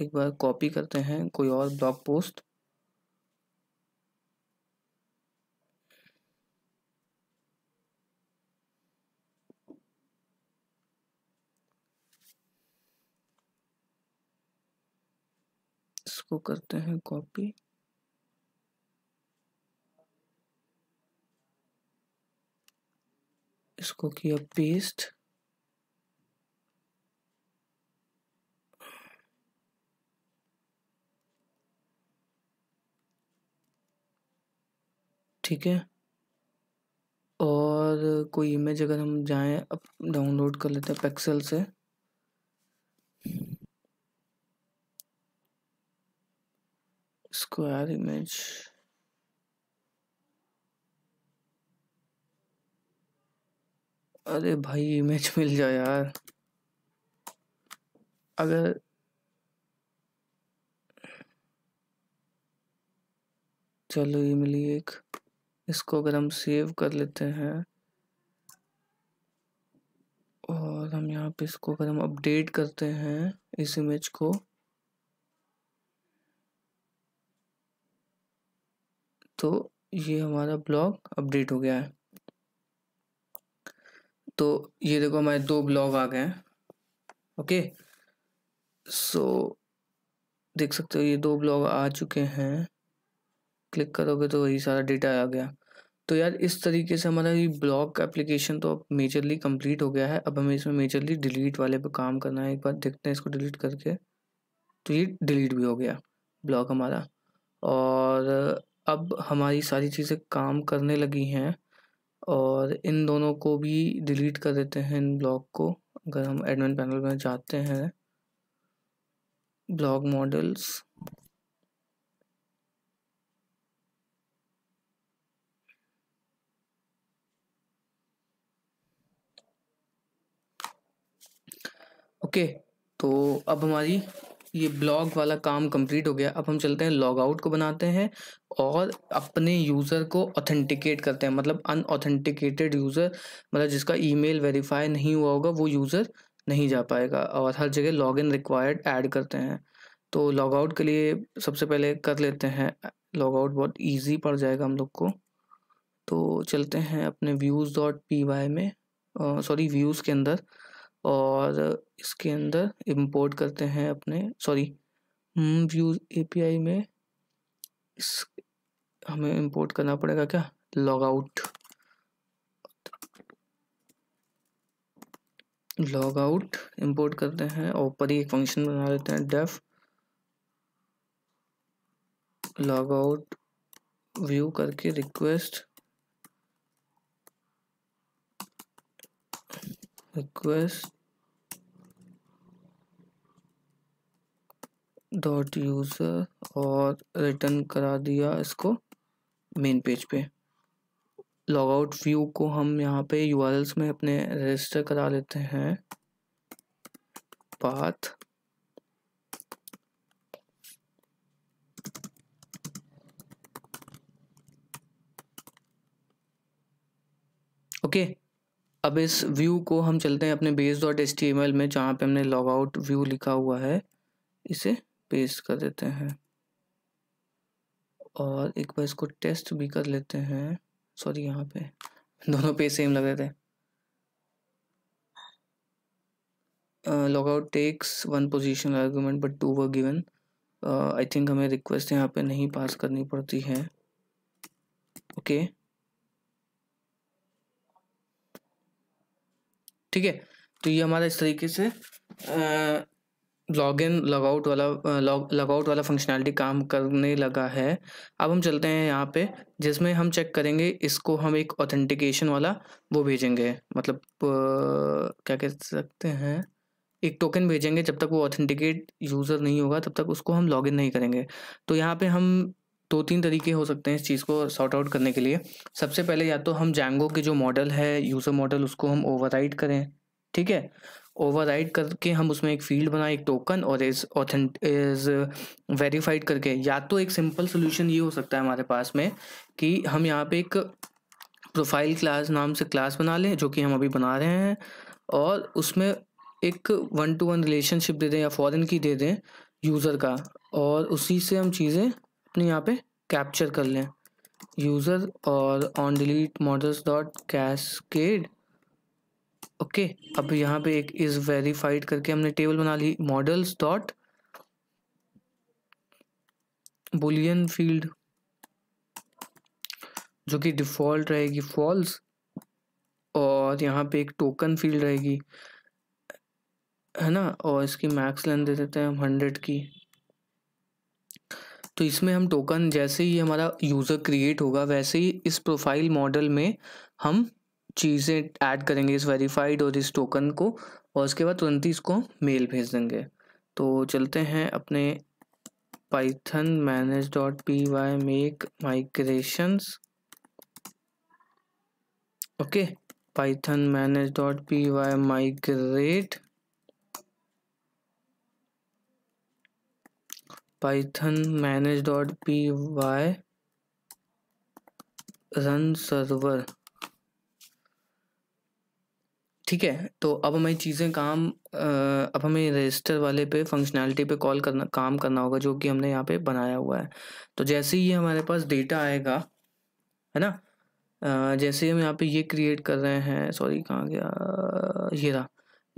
एक बार कॉपी करते हैं कोई और ब्लॉग पोस्ट इसको करते हैं कॉपी इसको किया पेस्ट ठीक है और कोई इमेज अगर हम जाएं अब डाउनलोड कर लेते हैं पैक्सल से square image अरे भाई इमेज मिल जाए यार अगर चलो ये मिली एक इसको अगर हम सेव कर लेते हैं और हम यहाँ पे इसको अगर हम अपडेट करते हैं इस इमेज को तो ये हमारा ब्लॉग अपडेट हो गया है तो ये देखो हमारे दो ब्लॉग आ गए हैं ओके सो देख सकते हो ये दो ब्लॉग आ चुके हैं क्लिक करोगे तो वही सारा डेटा आ गया तो यार इस तरीके से हमारा ये ब्लॉग एप्लीकेशन तो अब मेजरली कंप्लीट हो गया है अब हमें इसमें मेजरली डिलीट वाले पे काम करना है एक बार देखते हैं इसको डिलीट करके तो ये डिलीट भी हो गया ब्लॉग हमारा और अब हमारी सारी चीज़ें काम करने लगी हैं और इन दोनों को भी डिलीट कर देते हैं इन ब्लॉक को अगर हम एडमिन पैनल में जाते हैं ब्लॉग मॉडल्स ओके okay, तो अब हमारी ये ब्लॉग वाला काम कंप्लीट हो गया अब हम चलते हैं लॉग आउट को बनाते हैं और अपने यूज़र को ऑथेंटिकेट करते हैं मतलब अनऑथेंटिकेटेड यूज़र मतलब जिसका ईमेल वेरीफाई नहीं हुआ होगा वो यूज़र नहीं जा पाएगा और हर जगह लॉग इन रिक्वायर्ड ऐड करते हैं तो लॉग आउट के लिए सबसे पहले कर लेते हैं लॉग आउट बहुत ईजी पड़ जाएगा हम लोग को तो चलते हैं अपने व्यूज़ डॉट पी वाई में सॉरी व्यूज़ के अंदर और इसके अंदर इंपोर्ट करते हैं अपने सॉरी व्यूज एपीआई में इस हमें इंपोर्ट करना पड़ेगा क्या log out log out import करते हैं और ऊपर ही एक फंक्शन बना लेते हैं डेफ लॉग आउट व्यू करके रिक्वेस्ट request डॉट यूज़र और रिटर्न करा दिया इसको मेन पेज पे लॉग आउट व्यू को हम यहाँ पे यू में अपने रजिस्टर करा लेते हैं पाथ ओके okay. अब इस व्यू को हम चलते हैं अपने बेस डॉट एस में जहाँ पे हमने लॉग आउट व्यू लिखा हुआ है इसे पेस्ट कर देते हैं और एक बार इसको टेस्ट भी कर लेते हैं सॉरी यहाँ पे दोनों पेज सेम लग रहे थे log out takes one position argument but two were given I think हमें रिक्वेस्ट यहाँ पे नहीं पास करनी पड़ती है ओके okay. ठीक है तो ये हमारा इस तरीके से लॉग इन लॉग आउट वाला लॉग आउट वाला फंक्शनैलिटी काम करने लगा है अब हम चलते हैं यहाँ पे जिसमें हम चेक करेंगे इसको हम एक ऑथेंटिकेशन वाला वो भेजेंगे मतलब आ, क्या कह सकते हैं एक टोकन भेजेंगे जब तक वो ऑथेंटिकेट यूज़र नहीं होगा तब तक उसको हम लॉगिन नहीं करेंगे तो यहाँ पे हम दो तीन तरीके हो सकते हैं इस चीज़ को सॉर्ट आउट करने के लिए सबसे पहले या तो हम जैंगो के जो मॉडल है यूज़र मॉडल उसको हम ओवरराइड करें ठीक है ओवरराइड करके हम उसमें एक फील्ड बनाए एक टोकन और इज ऑथेंट इज वेरीफाइड करके या तो एक सिंपल सोल्यूशन ये हो सकता है हमारे पास में कि हम यहाँ पे एक प्रोफाइल क्लास नाम से क्लास बना लें जो कि हम अभी बना रहे हैं और उसमें एक वन टू वन रिलेशनशिप दे दें या फॉरन की दे दें यूज़र का और उसी से हम चीज़ें अपने यहाँ पे कैप्चर कर लें यूज़र और on delete models dot cascade okay अब यहाँ पे एक इज़ वेरीफाइड करके हमने टेबल बना ली मॉडल्स डॉट बुलियन फील्ड जो कि डिफ़ॉल्ट रहेगी फॉल्स और यहाँ पे एक टोकन फील्ड रहेगी है ना और इसकी मैक्स लेंथ दे देते हैं हम हंड्रेड की तो इसमें हम टोकन जैसे ही हमारा यूज़र क्रिएट होगा वैसे ही इस प्रोफाइल मॉडल में हम चीज़ें ऐड करेंगे इस वेरीफाइड और इस टोकन को और उसके बाद तुरंत ही इसको मेल भेज देंगे तो चलते हैं अपने python manage dot P Y make migrations okay python manage dot P Y migrate python manage.py run server ठीक है तो अब हमें चीज़ें काम अब हमें रजिस्टर वाले पे फंक्शनैलिटी पे कॉल करना काम करना होगा जो कि हमने यहाँ पे बनाया हुआ है तो जैसे ही हमारे पास डेटा आएगा है ना जैसे हम यहाँ पे ये क्रिएट कर रहे हैं सॉरी कहाँ गया ये रहा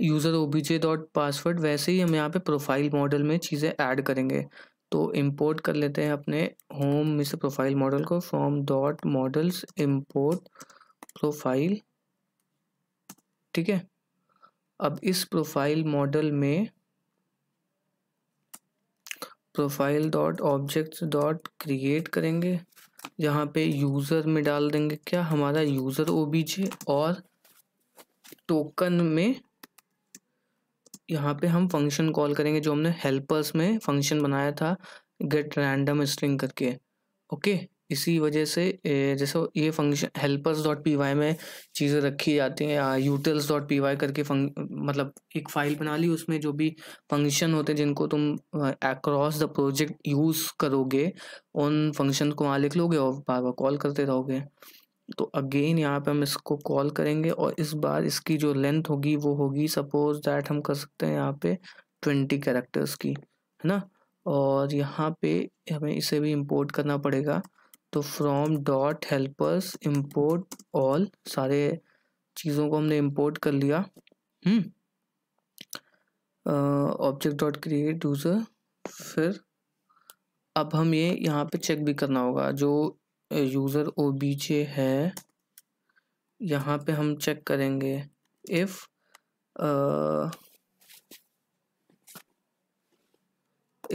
यूज़र ओ डॉट पासवर्ड वैसे ही हम यहाँ पे प्रोफाइल मॉडल में चीज़ें ऐड करेंगे तो इंपोर्ट कर लेते हैं अपने होम मिस्टर प्रोफाइल मॉडल को from dot models import profile ठीक है अब इस प्रोफाइल मॉडल में profile dot object dot create करेंगे जहाँ पे यूज़र में डाल देंगे क्या हमारा यूज़र ओ और टोकन में यहाँ पे हम फंक्शन कॉल करेंगे जो हमने हेल्पर्स में फंक्शन बनाया था गेट रैंडम स्ट्रिंग करके ओके इसी वजह से जैसे ये function helpers dot P Y में चीज़ें रखी जाती हैं यूटल्स डॉट पी वाई करके फंक मतलब एक फ़ाइल बना ली उसमें जो भी फंक्शन होते हैं जिनको तुम अक्रॉस द प्रोजेक्ट यूज़ करोगे उन फंक्शन को वहाँ लिख लोगे और बार बार कॉल करते रहोगे तो अगेन यहाँ पे हम इसको कॉल करेंगे और इस बार इसकी जो लेंथ होगी वो होगी सपोज दैट हम कर सकते हैं यहाँ पे ट्वेंटी कैरेक्टर्स की है ना और यहाँ पे हमें इसे भी इंपोर्ट करना पड़ेगा तो from dot helpers import all सारे चीज़ों को हमने इंपोर्ट कर लिया ऑब्जेक्ट डॉट क्रिएट यूज़र फिर अब हम ये यहाँ पे चेक भी करना होगा जो यूज़र ओ बी जे है यहाँ पे हम चेक करेंगे if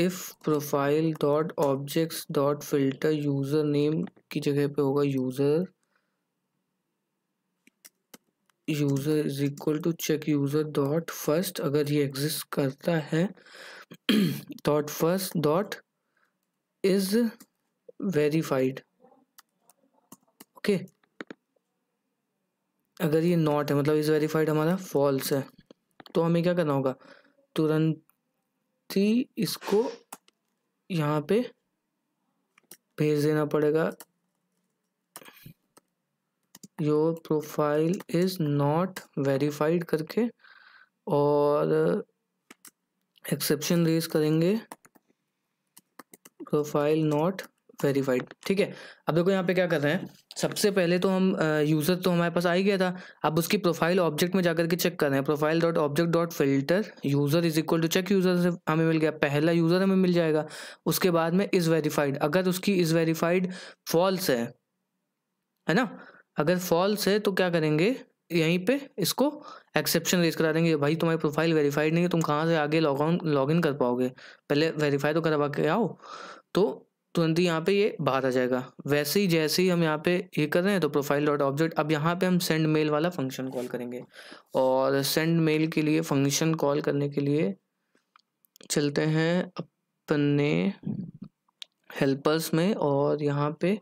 if profile dot objects dot filter user name की जगह पे होगा user user is equal to check user dot first अगर ये एग्जिस्ट करता है dot first dot is verified okay अगर ये नॉट है मतलब इज वेरीफाइड हमारा फॉल्स है तो हमें क्या करना होगा तुरंत ही इसको यहाँ पे भेज देना पड़ेगा your profile is not verified करके और एक्सेप्शन रेज करेंगे प्रोफाइल नॉट वेरीफाइड ठीक है अब देखो यहाँ पे क्या कर रहे हैं सबसे पहले तो हम यूज़र तो हमारे पास आ ही गया था अब उसकी प्रोफाइल ऑब्जेक्ट में जाकर के चेक कर रहे हैं profile dot object dot filter user is equal to check user से हमें मिल गया पहला यूज़र हमें मिल जाएगा उसके बाद में इज़ वेरीफाइड अगर उसकी इज़ वेरीफाइड फॉल्स है है ना अगर फॉल्स है तो क्या करेंगे यहीं पे इसको एक्सेप्शन रेज करा देंगे भाई तुम्हारी प्रोफाइल वेरीफाइड नहीं है तुम कहाँ से आगे लॉग ऑन लॉग इन कर पाओगे पहले वेरीफाई तो करवा के आओ तो तुरंत तो ही यहाँ पे ये बाहर आ जाएगा वैसे ही जैसे ही हम यहाँ पे ये कर रहे हैं तो प्रोफाइल डॉट ऑब्जेक्ट अब यहाँ पे हम सेंड मेल वाला फंक्शन कॉल करेंगे और सेंड मेल के लिए फंक्शन कॉल करने के लिए चलते हैं अपने हेल्पर्स में और यहाँ पे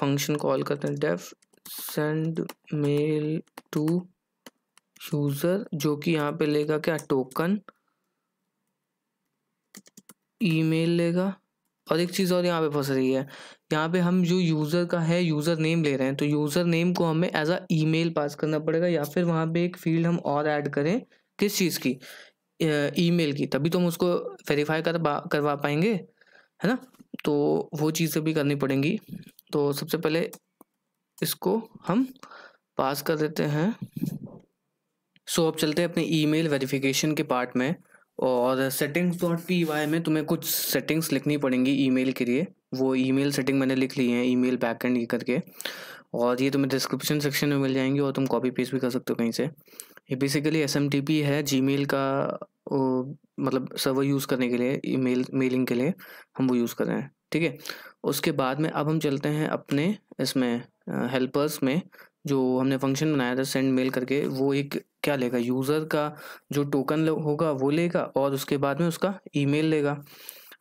फंक्शन कॉल करते हैं def send mail to user जो कि यहाँ पे लेगा क्या टोकन ईमेल लेगा और एक चीज़ और यहाँ पे फंस रही है यहाँ पे हम जो यूज़र का है यूज़र नेम ले रहे हैं तो यूज़र नेम को हमें एज अ ईमेल पास करना पड़ेगा या फिर वहाँ पे एक फील्ड हम और ऐड करें किस चीज़ की ईमेल की तभी तो हम उसको वेरीफाई कर करवा पाएंगे है ना तो वो चीज़ें भी करनी पड़ेंगी तो सबसे पहले इसको हम पास कर देते हैं सो so, अब चलते हैं अपने ईमेल वेरिफिकेशन के पार्ट में और सेटिंग्स डॉट पी वाई में तुम्हें कुछ सेटिंग्स लिखनी पड़ेंगी ईमेल के लिए वो ईमेल सेटिंग मैंने लिख ली है ईमेल एंड ये करके और ये तुम्हें डिस्क्रिप्शन सेक्शन में मिल जाएंगी और तुम कॉपी पेस्ट भी कर सकते हो कहीं से ये basically S M T P है जी मेल का ओ, मतलब सर्वर यूज़ करने के लिए ई मेल मेलिंग के लिए हम वो यूज़ कर रहे हैं ठीक है उसके बाद में अब हम चलते हैं अपने इसमें हेल्पर्स में जो हमने फंक्शन बनाया था सेंड मेल करके वो एक क्या लेगा यूज़र का जो टोकन होगा वो लेगा और उसके बाद में उसका ईमेल लेगा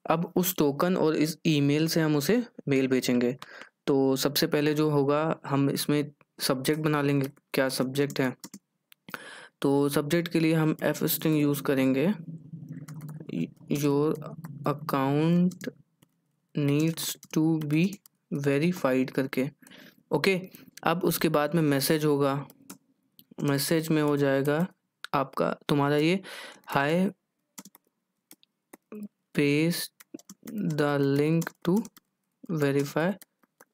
अब उस टोकन और इस ईमेल से हम उसे मेल भेजेंगे तो सबसे पहले जो होगा हम इसमें सब्जेक्ट बना लेंगे क्या सब्जेक्ट है तो सब्जेक्ट के लिए हम एफ स्ट्रिंग यूज़ करेंगे your account needs to be verified करके ओके अब उसके बाद में मैसेज होगा मैसेज में हो जाएगा आपका तुम्हारा ये hi paste the link to verify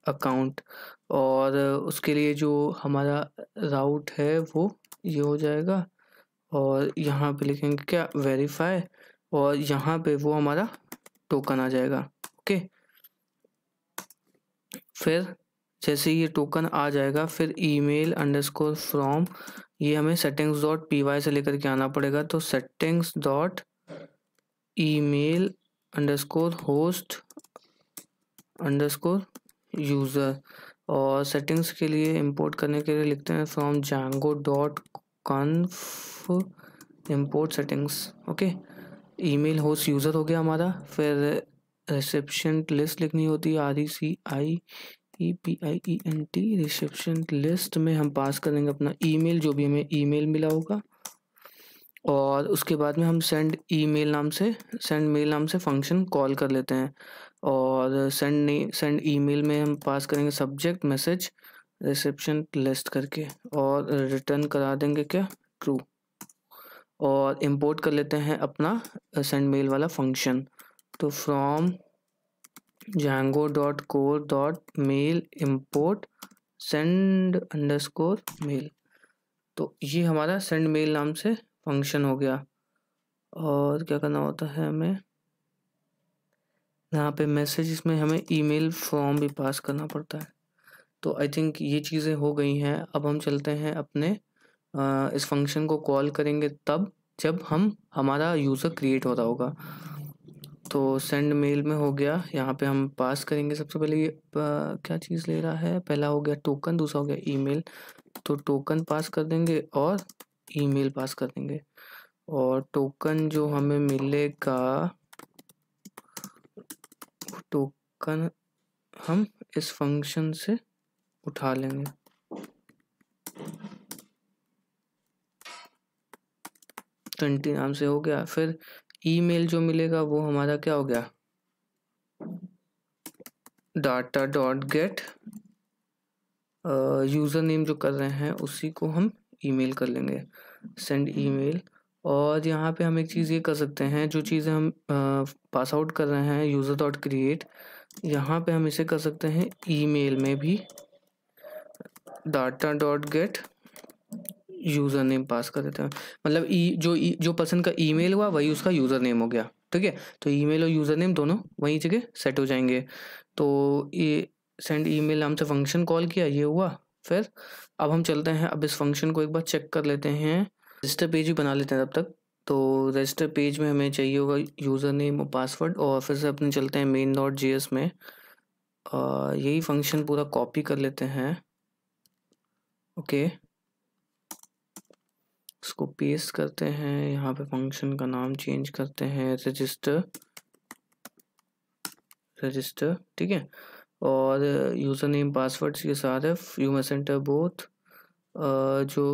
account और उसके लिए जो हमारा राउट है वो ये हो जाएगा और यहाँ पे लिखेंगे क्या वेरीफाई और यहाँ पे वो हमारा टोकन आ जाएगा ओके फिर जैसे ये टोकन आ जाएगा फिर ई मेल अंडरस्कोर फ्रॉम ये हमें सेटिंग्स डॉट पी वाई से लेकर के आना पड़ेगा तो settings dot email underscore host underscore user और सेटिंग्स के लिए इंपोर्ट करने के लिए लिखते हैं from Django dot conf import settings okay email host user हो गया हमारा फिर रिसेप्शन लिस्ट लिखनी होती है R E C I E P I E N T reception list में हम पास करेंगे अपना ईमेल जो भी हमें ईमेल मिला होगा और उसके बाद में हम सेंड ईमेल नाम से सेंड मेल नाम से फंक्शन कॉल कर लेते हैं और सेंड सेंड ईमेल में हम पास करेंगे सब्जेक्ट मैसेज रिसेप्शन लिस्ट करके और रिटर्न करा देंगे क्या ट्रू और इंपोर्ट कर लेते हैं अपना सेंड मेल वाला फंक्शन तो from dot dot import send underscore mail तो ये हमारा सेंड मेल नाम से फंक्शन हो गया और क्या करना होता है हमें यहाँ पे मैसेज इसमें हमें ईमेल फॉर्म भी पास करना पड़ता है तो आई थिंक ये चीज़ें हो गई हैं अब हम चलते हैं अपने आ, इस फंक्शन को कॉल करेंगे तब जब हम हमारा यूज़र क्रिएट हो रहा होगा तो सेंड मेल में हो गया यहाँ पे हम पास करेंगे सबसे पहले ये क्या चीज़ ले रहा है पहला हो गया टोकन दूसरा हो गया ईमेल तो टोकन पास कर देंगे और ईमेल पास कर देंगे और टोकन जो हमें मिलेगा टोकन हम इस फंक्शन से उठा लेंगे ट्वेंटी नाम से हो गया फिर ईमेल जो मिलेगा वो हमारा क्या हो गया data dot get user name जो कर रहे हैं उसी को हम ईमेल कर लेंगे सेंड ईमेल और यहाँ पे हम एक चीज़ ये कर सकते हैं जो चीज़ें हम पास आउट कर रहे हैं यूज़र डॉट क्रिएट यहाँ पे हम इसे कर सकते हैं ईमेल में भी data dot get user name pass कर देते हैं मतलब ई जो ई जो पर्सन का ईमेल हुआ वही उसका यूज़र नेम हो गया ठीक है तो ईमेल और यूज़र नेम दोनों वहीं जगह सेट हो जाएंगे तो ये सेंड ईमेल नाम से फंक्शन कॉल किया ये हुआ फिर अब हम चलते हैं अब इस फंक्शन को एक बार चेक कर लेते हैं रजिस्टर पेज भी बना लेते हैं तब तक तो रजिस्टर पेज में हमें चाहिए होगा यूज़र नेम और पासवर्ड और फिर से अपने चलते हैं मेन डॉट जी एस में यही फंक्शन पूरा कॉपी कर लेते हैं ओके okay. इसको पेस्ट करते हैं यहाँ पे फंक्शन का नाम चेंज करते हैं रजिस्टर रजिस्टर ठीक है और यूज़र नेम पासवर्ड्स के साथ है यू मे सेंटर बोथ जो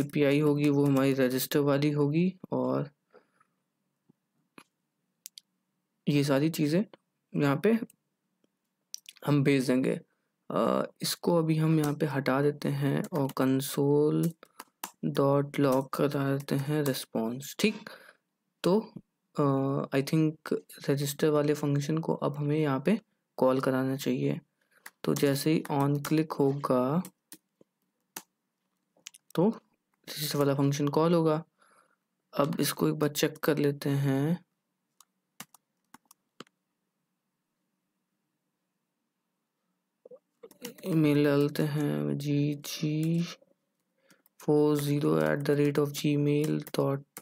एपीआई होगी वो हमारी रजिस्टर वाली होगी और ये सारी चीज़ें यहाँ पे हम भेज देंगे इसको अभी हम यहाँ पे हटा देते हैं और कंसोल डॉट लॉक करा देते हैं रिस्पॉन्स ठीक तो आई थिंक रजिस्टर वाले फंक्शन को अब हमें यहाँ पे कॉल कराना चाहिए तो जैसे ही ऑन क्लिक होगा तो रजिस्टर वाला फंक्शन कॉल होगा अब इसको एक बार चेक कर लेते हैं ईमेल डालते हैं G G four zero at the rate of Gmail dot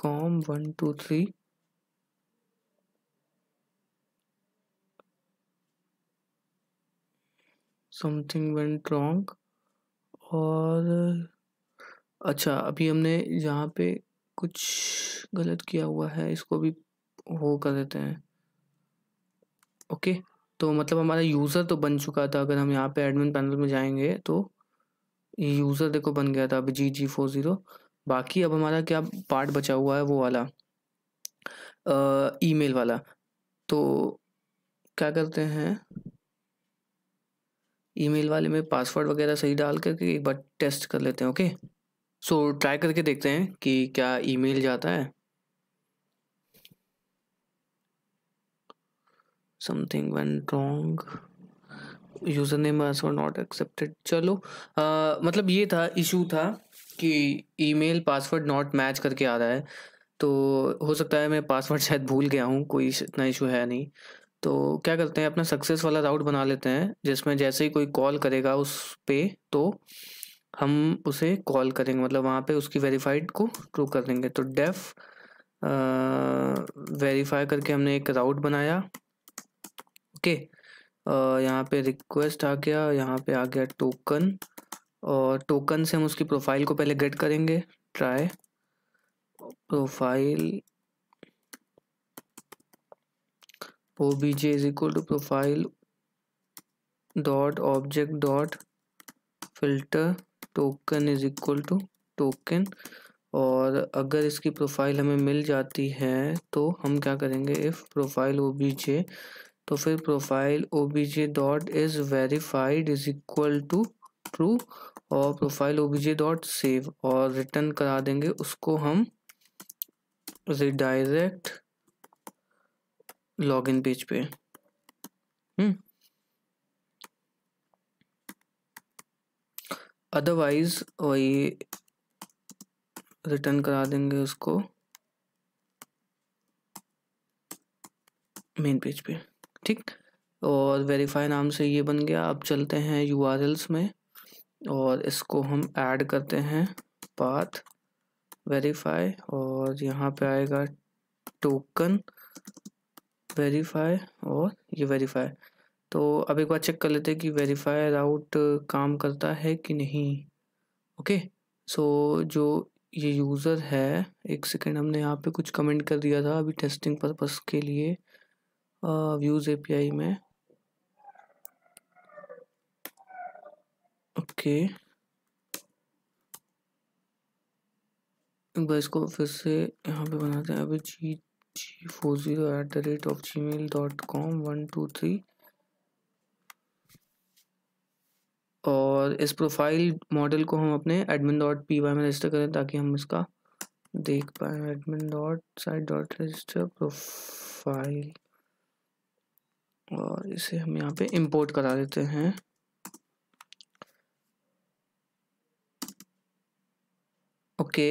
com one two three something went wrong और अच्छा अभी हमने यहाँ पे कुछ गलत किया हुआ है इसको भी वो कर देते हैं ओके तो मतलब हमारा यूज़र तो बन चुका था अगर हम यहाँ पे एडमिन पैनल में जाएंगे तो यूज़र देखो बन गया था अब जी जी फोर ज़ीरो बाकी अब हमारा क्या पार्ट बचा हुआ है वो वाला ई मेल वाला तो क्या करते हैं ईमेल वाले में पासवर्ड वगैरह सही डाल करके एक बार टेस्ट कर लेते हैं ओके सो ट्राई करके देखते हैं कि क्या ईमेल जाता है something went wrong user name password not accepted चलो आ, मतलब ये था इशू था कि ईमेल पासवर्ड नॉट मैच करके आ रहा है तो हो सकता है मैं पासवर्ड शायद भूल गया हूँ कोई इतना इशू है नहीं तो क्या करते हैं अपना सक्सेस वाला राउट बना लेते हैं जिसमें जैसे ही कोई कॉल करेगा उस पर तो हम उसे कॉल करेंगे मतलब वहाँ पे उसकी वेरीफाइड को ट्रू कर देंगे तो डेफ वेरीफाई करके हमने एक राउट बनाया ओके okay. यहाँ पे रिक्वेस्ट आ गया यहाँ पे आ गया टोकन और टोकन से हम उसकी प्रोफाइल को पहले गेट करेंगे try profile O B J is equal to profile dot object dot filter token is equal to token और अगर इसकी प्रोफाइल हमें मिल जाती है तो हम क्या करेंगे if profile O B J तो फिर profile O B J dot is verified is equal to true और profile O B J dot save और रिटर्न करा देंगे उसको हम रिडायरेक्ट इन पेज पे हम्म अदरवाइज वही रिटर्न करा देंगे उसको मेन पेज पे ठीक और वेरीफाई नाम से ये बन गया अब चलते हैं यू में और इसको हम ऐड करते हैं पाथ वेरीफाई और यहाँ पे आएगा टोकन वेरीफाई और ये वेरीफाई तो अब एक बार चेक कर लेते हैं कि वेरीफाई राउट काम करता है कि नहीं ओके सो so, जो ये यूज़र है एक सेकेंड हमने यहाँ पे कुछ कमेंट कर दिया था अभी टेस्टिंग पर्पस के लिए व्यूज़ एपीआई में ओके एक बार इसको फिर से यहाँ पे बनाते हैं अभी G G four zero at the rate of Gmail dot com one two three और इस प्रोफाइल मॉडल को हम अपने एडमिन डॉट पी वाई में रजिस्टर करें ताकि हम इसका देख पाए admin dot site dot register profile और इसे हम यहाँ पे इंपोर्ट करा देते हैं ओके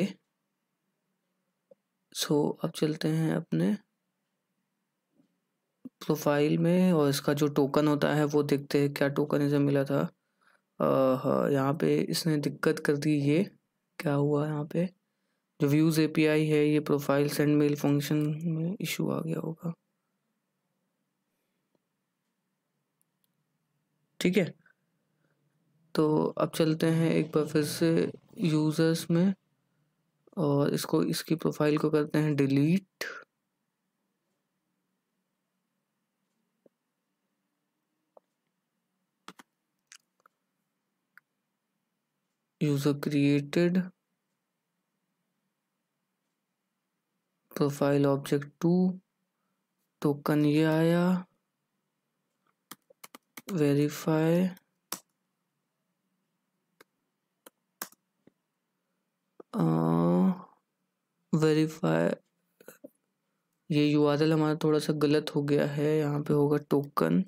सो अब चलते हैं अपने प्रोफाइल में और इसका जो टोकन होता है वो देखते हैं क्या टोकन इसे मिला था यहाँ पे इसने दिक्कत कर दी ये क्या हुआ यहाँ पे जो व्यूज़ एपीआई है ये प्रोफाइल सेंड मेल फंक्शन में इशू आ गया होगा ठीक है तो अब चलते हैं एक बार फिर से यूज़र्स में और इसको इसकी प्रोफाइल को करते हैं delete user created profile object to token ये आया verify uh, verify ये यू हमारा थोड़ा सा गलत हो गया है यहाँ पे होगा टोकन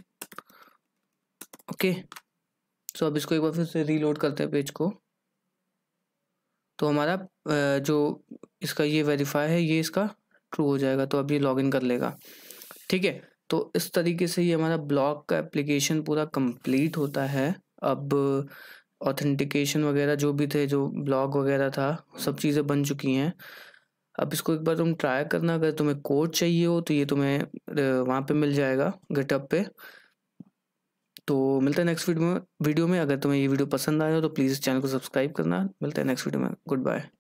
ओके सो अब इसको एक बार फिर से रीलोड करते हैं पेज को तो हमारा जो इसका ये वेरीफाई है ये इसका ट्रू हो जाएगा तो अब ये लॉगिन कर लेगा ठीक है तो इस तरीके से ये हमारा ब्लॉक का एप्लीकेशन पूरा कंप्लीट होता है अब ऑथेंटिकेशन वगैरह जो भी थे जो ब्लॉग वगैरह था सब चीज़ें बन चुकी हैं अब इसको एक बार तुम ट्राई करना अगर तुम्हें कोड चाहिए हो तो ये तुम्हें वहाँ पे मिल जाएगा गिटअप पे तो मिलता है नेक्स्ट वीडियो में वीडियो में अगर तुम्हें ये वीडियो पसंद आया हो तो प्लीज़ चैनल को सब्सक्राइब करना मिलता है नेक्स्ट वीडियो में गुड बाय